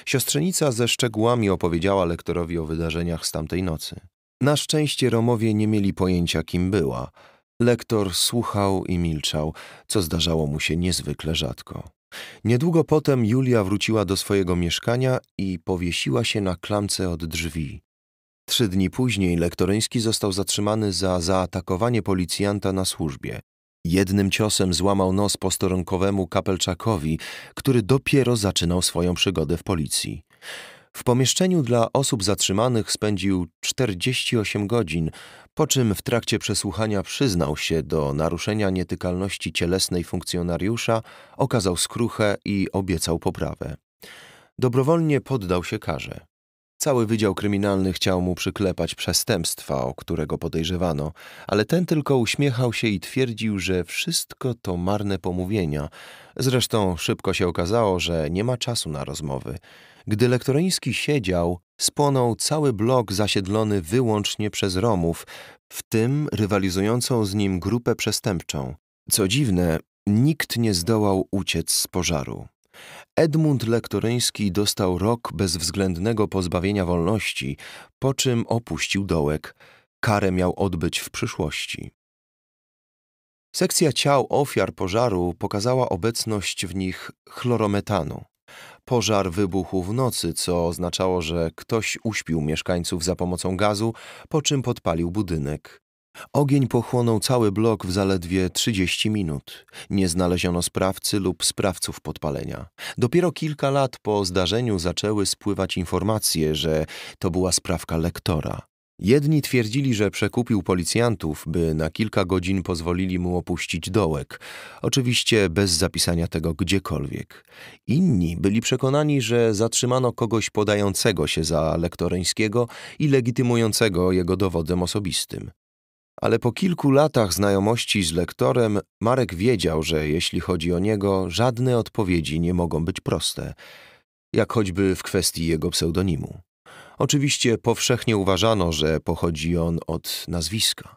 Siostrzenica ze szczegółami opowiedziała lektorowi o wydarzeniach z tamtej nocy. Na szczęście Romowie nie mieli pojęcia, kim była. Lektor słuchał i milczał, co zdarzało mu się niezwykle rzadko. Niedługo potem Julia wróciła do swojego mieszkania i powiesiła się na klamce od drzwi. Trzy dni później Lektoryński został zatrzymany za zaatakowanie policjanta na służbie. Jednym ciosem złamał nos posterunkowemu kapelczakowi, który dopiero zaczynał swoją przygodę w policji. W pomieszczeniu dla osób zatrzymanych spędził 48 godzin, po czym w trakcie przesłuchania przyznał się do naruszenia nietykalności cielesnej funkcjonariusza, okazał skruchę i obiecał poprawę. Dobrowolnie poddał się karze. Cały Wydział Kryminalny chciał mu przyklepać przestępstwa, o którego podejrzewano, ale ten tylko uśmiechał się i twierdził, że wszystko to marne pomówienia. Zresztą szybko się okazało, że nie ma czasu na rozmowy. Gdy Lektoryński siedział, spłonął cały blok zasiedlony wyłącznie przez Romów, w tym rywalizującą z nim grupę przestępczą. Co dziwne, nikt nie zdołał uciec z pożaru. Edmund Lektoryński dostał rok bezwzględnego pozbawienia wolności, po czym opuścił dołek. Karę miał odbyć w przyszłości. Sekcja ciał ofiar pożaru pokazała obecność w nich chlorometanu. Pożar wybuchł w nocy, co oznaczało, że ktoś uśpił mieszkańców za pomocą gazu, po czym podpalił budynek. Ogień pochłonął cały blok w zaledwie 30 minut. Nie znaleziono sprawcy lub sprawców podpalenia. Dopiero kilka lat po zdarzeniu zaczęły spływać informacje, że to była sprawka lektora. Jedni twierdzili, że przekupił policjantów, by na kilka godzin pozwolili mu opuścić dołek, oczywiście bez zapisania tego gdziekolwiek. Inni byli przekonani, że zatrzymano kogoś podającego się za lektoreńskiego i legitymującego jego dowodem osobistym. Ale po kilku latach znajomości z lektorem, Marek wiedział, że jeśli chodzi o niego, żadne odpowiedzi nie mogą być proste, jak choćby w kwestii jego pseudonimu. Oczywiście powszechnie uważano, że pochodzi on od nazwiska,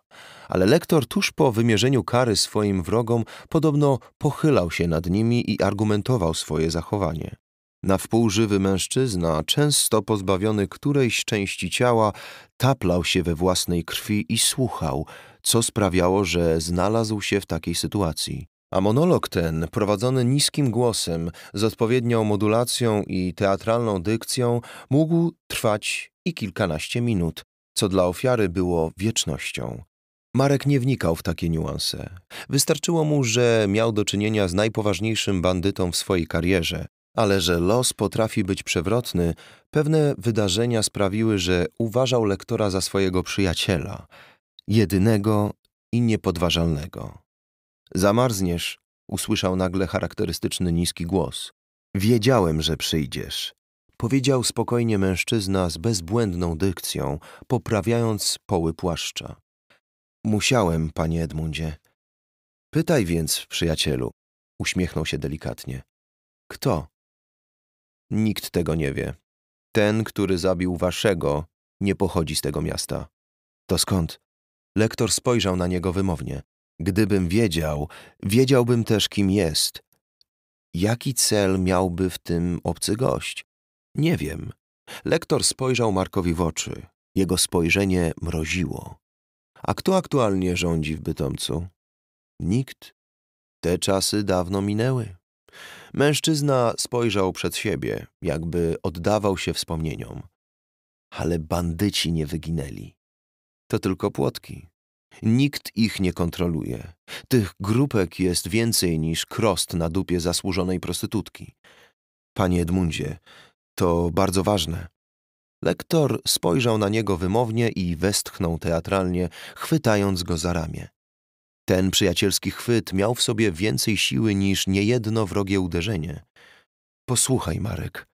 ale lektor tuż po wymierzeniu kary swoim wrogom podobno pochylał się nad nimi i argumentował swoje zachowanie. Na wpół żywy mężczyzna, często pozbawiony którejś części ciała, taplał się we własnej krwi i słuchał, co sprawiało, że znalazł się w takiej sytuacji. A monolog ten, prowadzony niskim głosem, z odpowiednią modulacją i teatralną dykcją, mógł trwać i kilkanaście minut, co dla ofiary było wiecznością. Marek nie wnikał w takie niuanse. Wystarczyło mu, że miał do czynienia z najpoważniejszym bandytą w swojej karierze, ale że los potrafi być przewrotny, pewne wydarzenia sprawiły, że uważał lektora za swojego przyjaciela, jedynego i niepodważalnego. Zamarzniesz, usłyszał nagle charakterystyczny niski głos. Wiedziałem, że przyjdziesz, powiedział spokojnie mężczyzna z bezbłędną dykcją, poprawiając poły płaszcza. Musiałem, panie Edmundzie. Pytaj więc, przyjacielu, uśmiechnął się delikatnie. Kto? Nikt tego nie wie. Ten, który zabił waszego, nie pochodzi z tego miasta. To skąd? Lektor spojrzał na niego wymownie. Gdybym wiedział, wiedziałbym też, kim jest. Jaki cel miałby w tym obcy gość? Nie wiem. Lektor spojrzał Markowi w oczy. Jego spojrzenie mroziło. A kto aktualnie rządzi w Bytomcu? Nikt. Te czasy dawno minęły. Mężczyzna spojrzał przed siebie, jakby oddawał się wspomnieniom. Ale bandyci nie wyginęli. To tylko płotki. Nikt ich nie kontroluje. Tych grupek jest więcej niż krost na dupie zasłużonej prostytutki. Panie Edmundzie, to bardzo ważne. Lektor spojrzał na niego wymownie i westchnął teatralnie, chwytając go za ramię. Ten przyjacielski chwyt miał w sobie więcej siły niż niejedno wrogie uderzenie. Posłuchaj, Marek.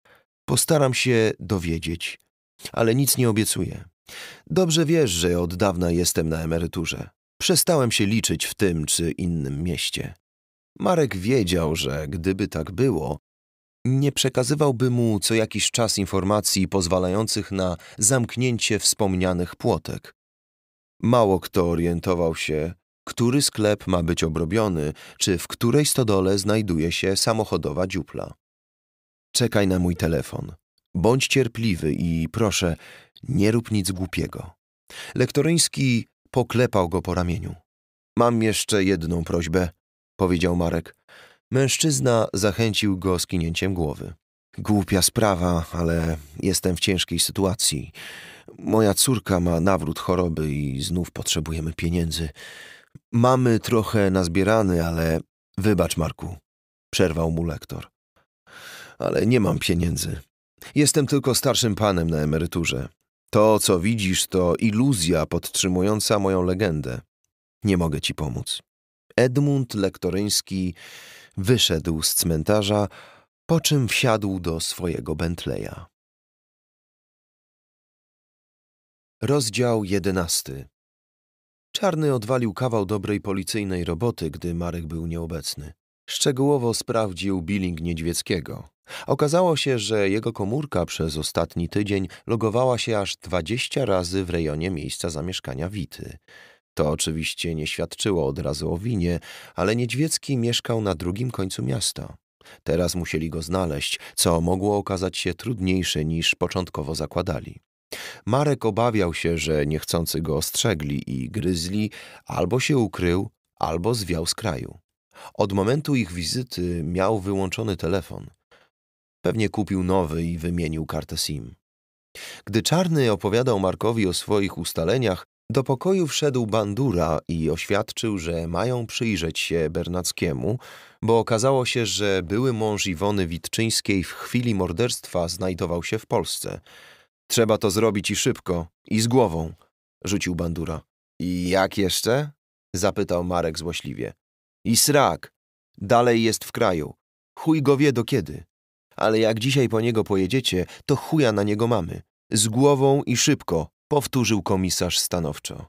Postaram się dowiedzieć, ale nic nie obiecuję. Dobrze wiesz, że od dawna jestem na emeryturze. Przestałem się liczyć w tym czy innym mieście. Marek wiedział, że gdyby tak było, nie przekazywałby mu co jakiś czas informacji pozwalających na zamknięcie wspomnianych płotek. Mało kto orientował się, który sklep ma być obrobiony, czy w której stodole znajduje się samochodowa dziupla. Czekaj na mój telefon. Bądź cierpliwy i proszę, nie rób nic głupiego. Lektoryński poklepał go po ramieniu. Mam jeszcze jedną prośbę, powiedział Marek. Mężczyzna zachęcił go skinięciem głowy. Głupia sprawa, ale jestem w ciężkiej sytuacji. Moja córka ma nawrót choroby i znów potrzebujemy pieniędzy. Mamy trochę nazbierany, ale wybacz, Marku, przerwał mu lektor. Ale nie mam pieniędzy. Jestem tylko starszym panem na emeryturze. To, co widzisz, to iluzja podtrzymująca moją legendę. Nie mogę ci pomóc. Edmund Lektoryński wyszedł z cmentarza, po czym wsiadł do swojego Bentleya. Rozdział jedenasty Czarny odwalił kawał dobrej policyjnej roboty, gdy Marek był nieobecny. Szczegółowo sprawdził billing Niedźwieckiego. Okazało się, że jego komórka przez ostatni tydzień logowała się aż 20 razy w rejonie miejsca zamieszkania Wity. To oczywiście nie świadczyło od razu o winie, ale Niedźwiecki mieszkał na drugim końcu miasta. Teraz musieli go znaleźć, co mogło okazać się trudniejsze niż początkowo zakładali. Marek obawiał się, że niechcący go ostrzegli i gryzli albo się ukrył, albo zwiał z kraju. Od momentu ich wizyty miał wyłączony telefon. Pewnie kupił nowy i wymienił kartę SIM. Gdy Czarny opowiadał Markowi o swoich ustaleniach, do pokoju wszedł bandura i oświadczył, że mają przyjrzeć się Bernackiemu, bo okazało się, że były mąż Iwony Witczyńskiej w chwili morderstwa znajdował się w Polsce – Trzeba to zrobić i szybko, i z głową, rzucił Bandura. I jak jeszcze? zapytał Marek złośliwie. I srak. Dalej jest w kraju. Chuj go wie do kiedy. Ale jak dzisiaj po niego pojedziecie, to chuja na niego mamy. Z głową i szybko, powtórzył komisarz stanowczo.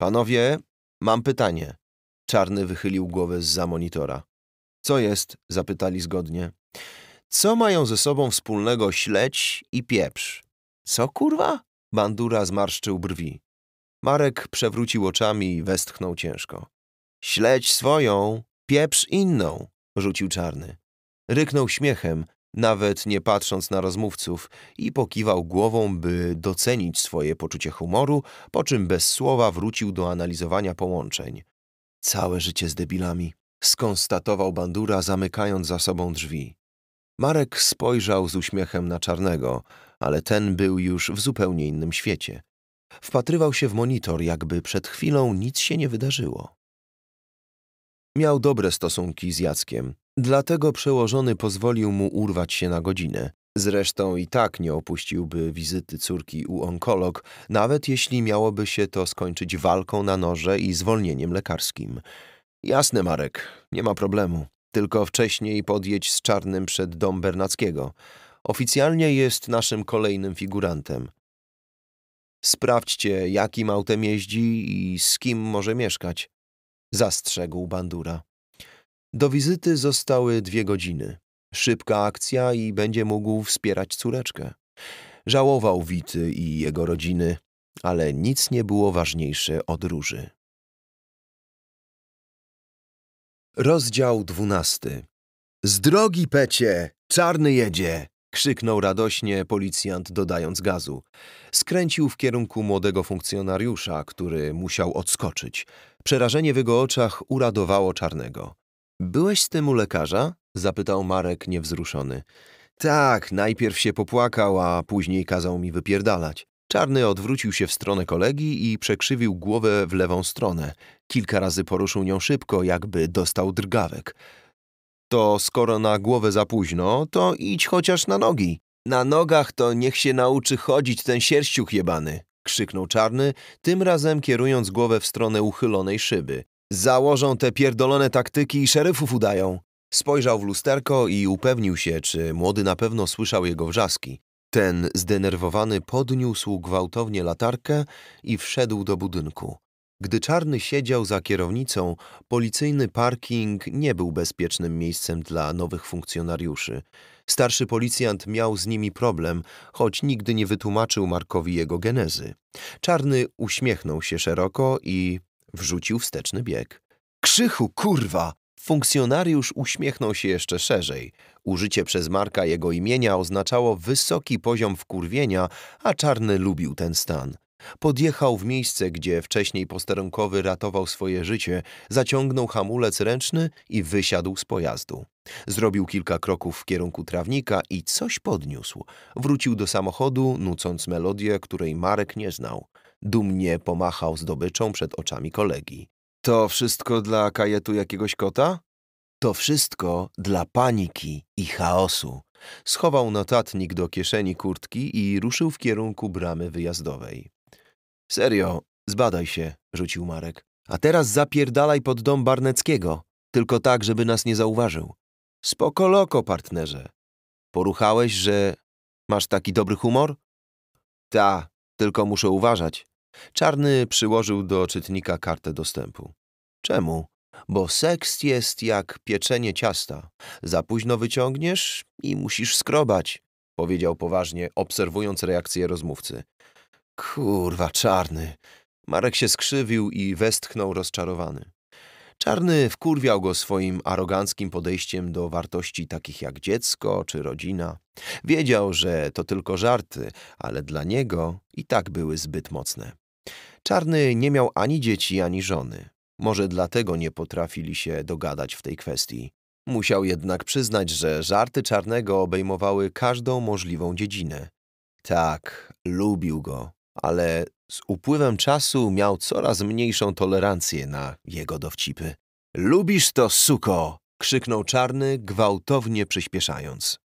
Panowie, mam pytanie. Czarny wychylił głowę z za monitora. Co jest? zapytali zgodnie. Co mają ze sobą wspólnego śledź i pieprz? Co kurwa? Bandura zmarszczył brwi. Marek przewrócił oczami i westchnął ciężko. Śledź swoją, pieprz inną, rzucił czarny. Ryknął śmiechem, nawet nie patrząc na rozmówców, i pokiwał głową, by docenić swoje poczucie humoru, po czym bez słowa wrócił do analizowania połączeń. Całe życie z debilami, skonstatował Bandura, zamykając za sobą drzwi. Marek spojrzał z uśmiechem na czarnego, ale ten był już w zupełnie innym świecie. Wpatrywał się w monitor, jakby przed chwilą nic się nie wydarzyło. Miał dobre stosunki z Jackiem, dlatego przełożony pozwolił mu urwać się na godzinę. Zresztą i tak nie opuściłby wizyty córki u onkolog, nawet jeśli miałoby się to skończyć walką na noże i zwolnieniem lekarskim. Jasne, Marek, nie ma problemu. Tylko wcześniej podjedź z czarnym przed dom Bernackiego. Oficjalnie jest naszym kolejnym figurantem. Sprawdźcie, jakim autem jeździ i z kim może mieszkać, zastrzegł Bandura. Do wizyty zostały dwie godziny. Szybka akcja i będzie mógł wspierać córeczkę. Żałował Wity i jego rodziny, ale nic nie było ważniejsze od róży. Rozdział dwunasty Z drogi, Pecie! Czarny jedzie! krzyknął radośnie policjant, dodając gazu. Skręcił w kierunku młodego funkcjonariusza, który musiał odskoczyć. Przerażenie w jego oczach uradowało czarnego. Byłeś z tym u lekarza? zapytał Marek niewzruszony. Tak, najpierw się popłakał, a później kazał mi wypierdalać. Czarny odwrócił się w stronę kolegi i przekrzywił głowę w lewą stronę. Kilka razy poruszył nią szybko, jakby dostał drgawek. To skoro na głowę za późno, to idź chociaż na nogi. Na nogach to niech się nauczy chodzić ten sierściuk jebany, krzyknął czarny, tym razem kierując głowę w stronę uchylonej szyby. Założą te pierdolone taktyki i szeryfów udają. Spojrzał w lusterko i upewnił się, czy młody na pewno słyszał jego wrzaski. Ten zdenerwowany podniósł gwałtownie latarkę i wszedł do budynku. Gdy czarny siedział za kierownicą, policyjny parking nie był bezpiecznym miejscem dla nowych funkcjonariuszy. Starszy policjant miał z nimi problem, choć nigdy nie wytłumaczył Markowi jego genezy. Czarny uśmiechnął się szeroko i wrzucił wsteczny bieg. Krzychu, kurwa! Funkcjonariusz uśmiechnął się jeszcze szerzej. Użycie przez Marka jego imienia oznaczało wysoki poziom wkurwienia, a Czarny lubił ten stan. Podjechał w miejsce, gdzie wcześniej posterunkowy ratował swoje życie, zaciągnął hamulec ręczny i wysiadł z pojazdu. Zrobił kilka kroków w kierunku trawnika i coś podniósł. Wrócił do samochodu, nucąc melodię, której Marek nie znał. Dumnie pomachał zdobyczą przed oczami kolegi. To wszystko dla kajetu jakiegoś kota? To wszystko dla paniki i chaosu. Schował notatnik do kieszeni kurtki i ruszył w kierunku bramy wyjazdowej. Serio, zbadaj się, rzucił Marek. A teraz zapierdalaj pod dom Barneckiego, tylko tak, żeby nas nie zauważył. Spoko loko, partnerze. Poruchałeś, że masz taki dobry humor? Ta, tylko muszę uważać. Czarny przyłożył do czytnika kartę dostępu. Czemu? Bo seks jest jak pieczenie ciasta. Za późno wyciągniesz i musisz skrobać, powiedział poważnie, obserwując reakcję rozmówcy. Kurwa, czarny. Marek się skrzywił i westchnął rozczarowany. Czarny wkurwiał go swoim aroganckim podejściem do wartości takich jak dziecko czy rodzina. Wiedział, że to tylko żarty, ale dla niego i tak były zbyt mocne. Czarny nie miał ani dzieci, ani żony. Może dlatego nie potrafili się dogadać w tej kwestii. Musiał jednak przyznać, że żarty Czarnego obejmowały każdą możliwą dziedzinę. Tak, lubił go, ale z upływem czasu miał coraz mniejszą tolerancję na jego dowcipy. Lubisz to, suko! krzyknął czarny, gwałtownie przyspieszając.